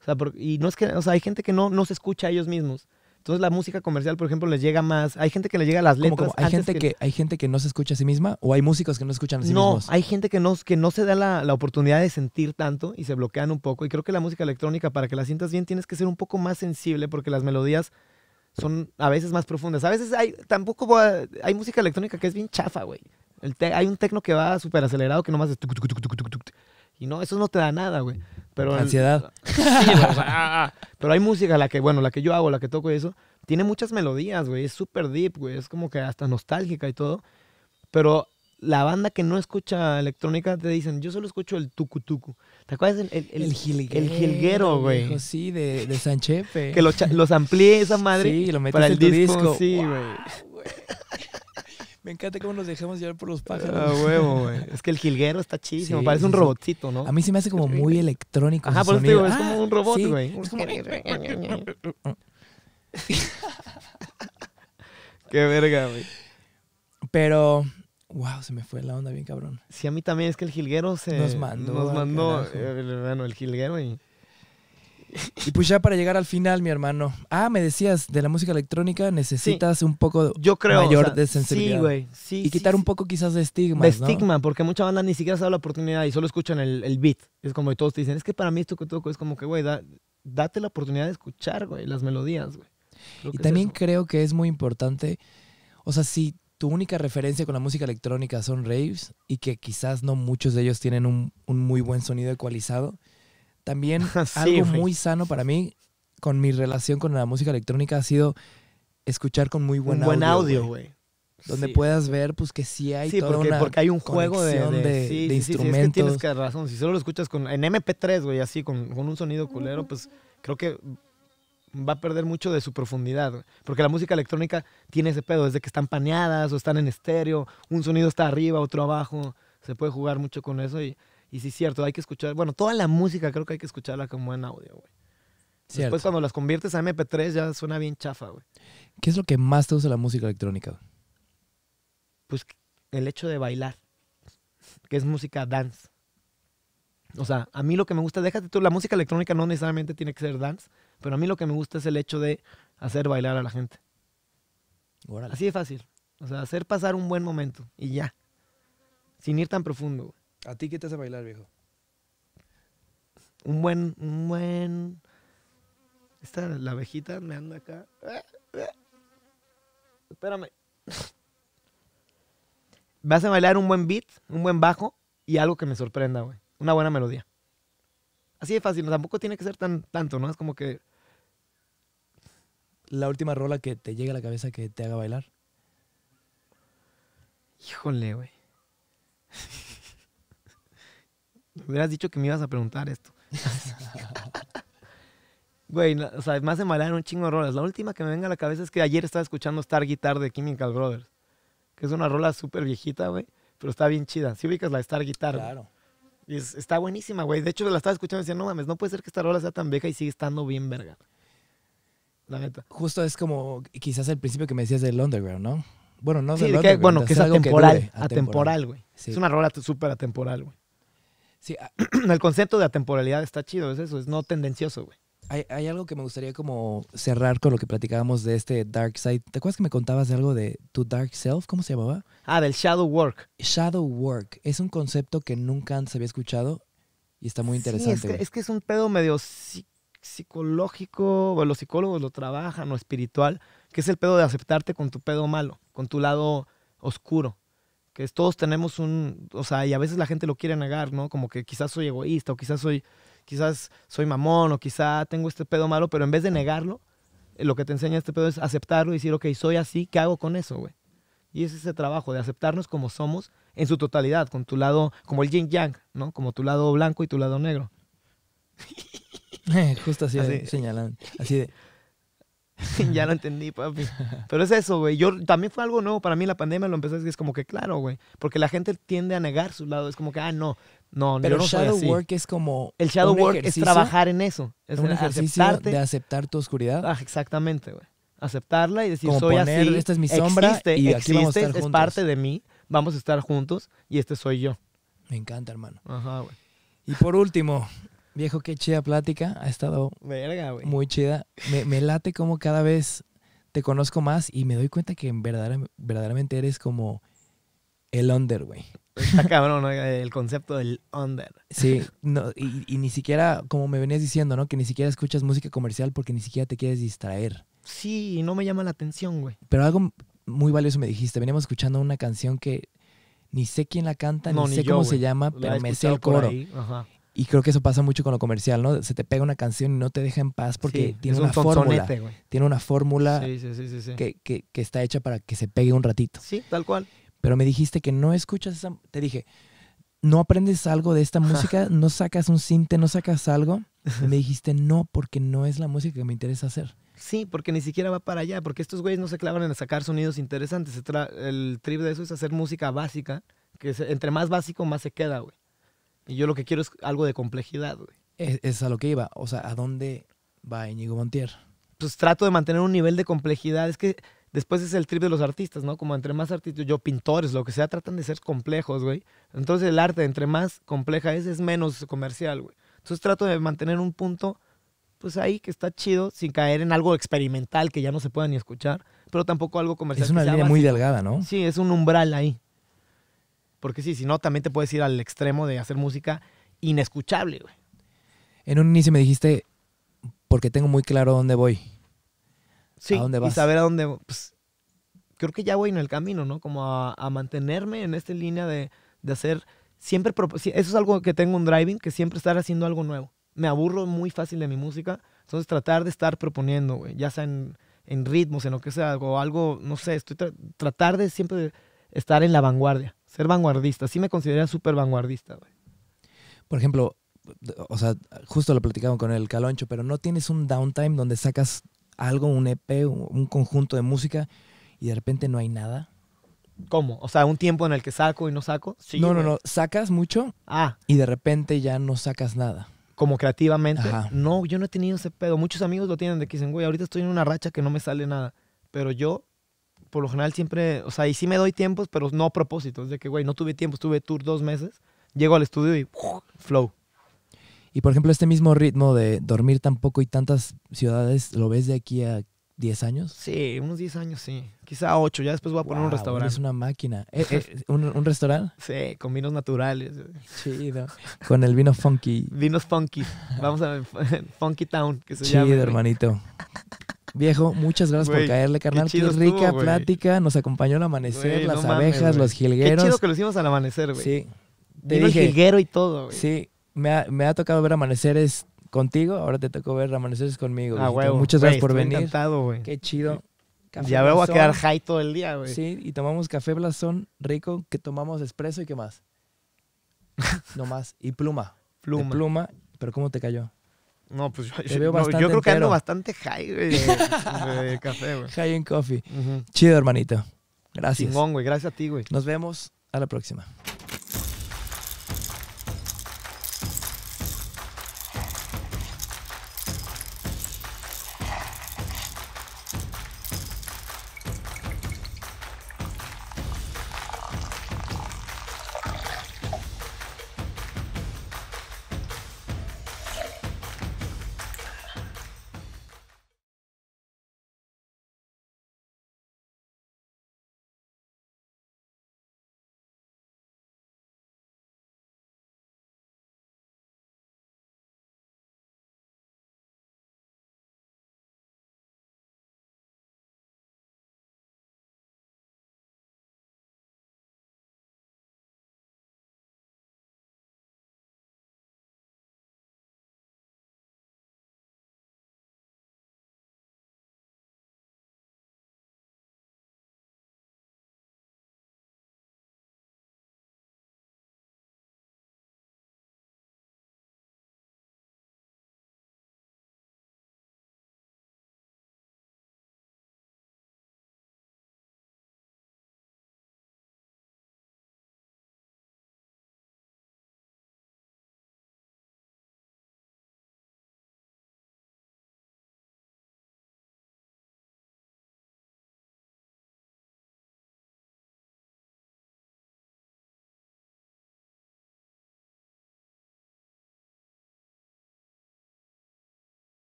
O sea, y no es que, o sea, hay gente que no, no se escucha a ellos mismos. Entonces la música comercial, por ejemplo, les llega más. Hay gente que le llega a las letras. ¿Cómo, hay gente que... ¿Hay gente que no se escucha a sí misma? ¿O hay músicos que no escuchan a sí mismos? No, hay gente que no, que no se da la, oportunidad de sentir tanto y se bloquean un poco. Y creo que la música electrónica, para que la sientas bien, tienes que ser un poco más sensible porque las melodías son a veces más profundas. A veces hay, tampoco hay música electrónica que es bien chafa, güey. hay un tecno que va súper acelerado que nomás es... y no, eso no te da nada, güey. Pero Ansiedad. Ah, ah. pero hay música, la que, bueno, la que yo hago, la que toco y eso, tiene muchas melodías, güey. Es súper deep, güey. Es como que hasta nostálgica y todo. Pero la banda que no escucha electrónica te dicen, yo solo escucho el tucu tucu. ¿Te acuerdas? El, el, el, güey. Sí, de, de Que lo, los amplié esa madre. Sí, lo en el disco. Sí, güey. Me encanta cómo nos dejamos llevar por los pájaros. Ah, huevo, güey. Es que el jilguero está chido. Me parece un robotcito, ¿no? A mí se me hace como muy electrónico. Ajá, por eso digo, es como un robot, ah, güey. Sí. Como... Qué verga, güey. Pero, wow, se me fue la onda bien cabrón. Sí, a mí también es que el jilguero se. Nos mandó. Nos mandó. Eh, el jilguero güey. Y pues ya para llegar al final, mi hermano. Ah, me decías, de la música electrónica necesitas un poco Yo mayor de sensibilidad. Sí, güey. Sí, y quitar un poco quizás de estigma. De estigma, porque mucha banda ni siquiera se da la oportunidad y solo escuchan el, beat. Es como que todos te dicen, es que para mí esto que toco es como que, güey, date la oportunidad de escuchar, güey, las melodías, güey. Y también creo que es muy importante, o sea, si tu única referencia con la música electrónica son raves y que quizás no muchos de ellos tienen un muy buen sonido ecualizado, también algo muy sano para mí con mi relación con la música electrónica ha sido escuchar con muy buen, Un buen audio. güey. Donde puedas ver, pues que sí hay sí, toda porque, una porque hay un juego de, de, instrumentos. tienes razón. Si solo lo escuchas con, en MP3, güey, así, con, un sonido culero, pues creo que va a perder mucho de su profundidad. Porque la música electrónica tiene ese pedo, desde que están paneadas o están en estéreo, un sonido está arriba, otro abajo. Se puede jugar mucho con eso y y sí, es cierto, hay que escuchar. Bueno, toda la música creo que hay que escucharla con buen audio, güey. Después, cuando las conviertes a MP3, ya suena bien chafa, güey. ¿Qué es lo que más te gusta de la música electrónica? Pues el hecho de bailar, que es música dance. O sea, a mí lo que me gusta, déjate tú, la música electrónica no necesariamente tiene que ser dance, pero a mí lo que me gusta es el hecho de hacer bailar a la gente. Así de fácil. O sea, hacer pasar un buen momento y ya. Sin ir tan profundo. güey. ¿A ti qué te hace bailar, viejo? Un buen, un buen. Esta, la abejita me anda acá. Espérame. Me a bailar un buen beat, un buen bajo y algo que me sorprenda, güey. Una buena melodía. Así de fácil, tampoco tiene que ser tan tanto, ¿no? Es como que. La última rola que te llegue a la cabeza que te haga bailar. Híjole, güey. Me hubieras dicho que me ibas a preguntar esto. Güey, o sea, además de malar un chingo de rolas. La última que me venga a la cabeza es que ayer estaba escuchando Star Guitar de Chemical Brothers, que es una rola súper viejita, güey, pero está bien chida. Si ubicas la Star Guitar. Claro. Y está buenísima, güey. De hecho, la estaba escuchando y decía, no mames, no puede ser que esta rola sea tan vieja y sigue estando bien verga. La neta. Justo es como quizás el principio que me decías del underground, ¿no? Bueno, no Bueno, que es atemporal, atemporal, güey. Es una rola súper atemporal, güey. Sí, ah, el concepto de atemporalidad está chido, es eso, es no tendencioso, güey. Hay, algo que me gustaría como cerrar con lo que platicábamos de este Dark Side. ¿Te acuerdas que me contabas de algo de tu Dark Self? ¿Cómo se llamaba? Ah, del Shadow Work. Shadow Work. Es un concepto que nunca antes había escuchado y está muy interesante. es, que, es, un pedo medio psicológico, o los psicólogos lo trabajan, o espiritual, que es el pedo de aceptarte con tu pedo malo, con tu lado oscuro que todos tenemos un, o sea, y a veces la gente lo quiere negar, ¿no? Como que quizás soy egoísta o quizás soy, quizás soy mamón o quizás tengo este pedo malo, pero en vez de negarlo, eh, lo que te enseña este pedo es aceptarlo y decir, ok, soy así, ¿qué hago con eso, güey? Y es ese trabajo de aceptarnos como somos en su totalidad, con tu lado, como el yin yang, ¿no? Como tu lado blanco y tu lado negro. Eh, justo así, así. Así de, ya lo entendí, papi. Pero es eso, güey. Yo también fue algo nuevo para mí la pandemia, lo empecé a decir, es como que claro, güey, porque la gente tiende a negar su lado, es como que ah, no, no, Pero no el shadow work es como El shadow work es trabajar en eso, es un ejercicio de aceptar tu oscuridad. Ah, exactamente, güey. Aceptarla y decir, soy así, esta es mi sombra existe, y aquí es parte de mí, vamos a estar juntos y este soy yo. Me encanta, hermano. Ajá, güey. Y por último, Viejo, qué chida plática. Ha estado Verga, güey. muy chida. Me, late como cada vez te conozco más y me doy cuenta que verdaderamente eres como el under, güey. Está cabrón, El concepto del under. Sí, no, y, ni siquiera, como me venías diciendo, ¿no? Que ni siquiera escuchas música comercial porque ni siquiera te quieres distraer. Sí, no me llama la atención, güey. Pero algo muy valioso me dijiste. Veníamos escuchando una canción que ni sé quién la canta, ni, sé cómo se llama, pero me sé el coro. Ajá. Y creo que eso pasa mucho con lo comercial, ¿no? Se te pega una canción y no te deja en paz porque tiene, una fórmula, tiene una fórmula. Tiene una fórmula que está hecha para que se pegue un ratito. Sí, tal cual. Pero me dijiste que no escuchas esa... Te dije, ¿no aprendes algo de esta música? ¿No sacas un cinte? ¿No sacas algo? Y me dijiste, no, porque no es la música que me interesa hacer. Sí, porque ni siquiera va para allá, porque estos güeyes no se clavan en sacar sonidos interesantes. El trip de eso es hacer música básica, que entre más básico, más se queda, güey. Y yo lo que quiero es algo de complejidad, güey. Es, a lo que iba. O sea, ¿a dónde va Íñigo Montier? Pues trato de mantener un nivel de complejidad. Es que después es el trip de los artistas, ¿no? Como entre más artistas, yo pintores, lo que sea, tratan de ser complejos, güey. Entonces el arte, entre más compleja es, es menos comercial, güey. Entonces trato de mantener un punto, pues ahí, que está chido, sin caer en algo experimental que ya no se pueda ni escuchar, pero tampoco algo comercial. Es una línea muy delgada, ¿no? Sí, es un umbral ahí. Porque sí, si no, también te puedes ir al extremo de hacer música inescuchable, güey. En un inicio me dijiste, porque tengo muy claro dónde voy. Sí, ¿A dónde vas? y saber a dónde... Pues, creo que ya voy en el camino, ¿no? Como a, mantenerme en esta línea de, hacer... Siempre... Eso es algo que tengo un driving, que siempre estar haciendo algo nuevo. Me aburro muy fácil de mi música, entonces tratar de estar proponiendo, güey, ya sea en, ritmos, en lo que sea, o algo, no sé, estoy tratar de siempre estar en la vanguardia. Ser vanguardista. Sí me consideraría súper vanguardista, güey. Por ejemplo, o sea, justo lo platicamos con el Caloncho, pero no tienes un downtime donde sacas algo, un EP, un conjunto de música y de repente no hay nada. ¿Cómo? O sea, un tiempo en el que saco y no saco. no, no, no. Sacas mucho ah. y de repente ya no sacas nada. Como creativamente. No, yo no he tenido ese pedo. Muchos amigos lo tienen de que dicen, güey, ahorita estoy en una racha que no me sale nada. Pero yo por lo general siempre, o sea, y sí me doy tiempos, pero no a propósito. Es de que, güey, no tuve tiempo, tuve tour dos meses, llego al estudio y flow. Y por ejemplo, este mismo ritmo de dormir tan poco y tantas ciudades, ¿lo ves de aquí a 10 años? Sí, unos 10 años, sí. Quizá 8, ya después voy a poner un restaurante. Es una máquina. Eh, eh, un, un, restaurante? Sí, con vinos naturales. Chido. Con el vino funky. Vinos funky. Vamos a ver, Funky Town, que se llama. Chido, hermanito. Viejo, muchas gracias por caerle, carnal. Qué, rica plática. Nos acompañó el amanecer, las abejas, los jilgueros. Qué chido que lo hicimos al amanecer, güey. Sí. Te jilguero y todo, güey. Sí, me ha, tocado ver amaneceres contigo, ahora te tocó ver amaneceres conmigo. Ah, wey, muchas gracias por venir. Encantado, güey. Qué chido. ya veo a quedar high todo el día, güey. Sí, y tomamos café blasón rico, que tomamos espresso y qué más. no más. Y pluma. Pluma. pluma, pero ¿cómo te cayó? No, pues yo, veo creo que ando bastante high güey, de, café, güey. High in coffee. Chido, hermanito. Gracias. Chingón, güey. Gracias a ti, güey. Nos vemos a la próxima.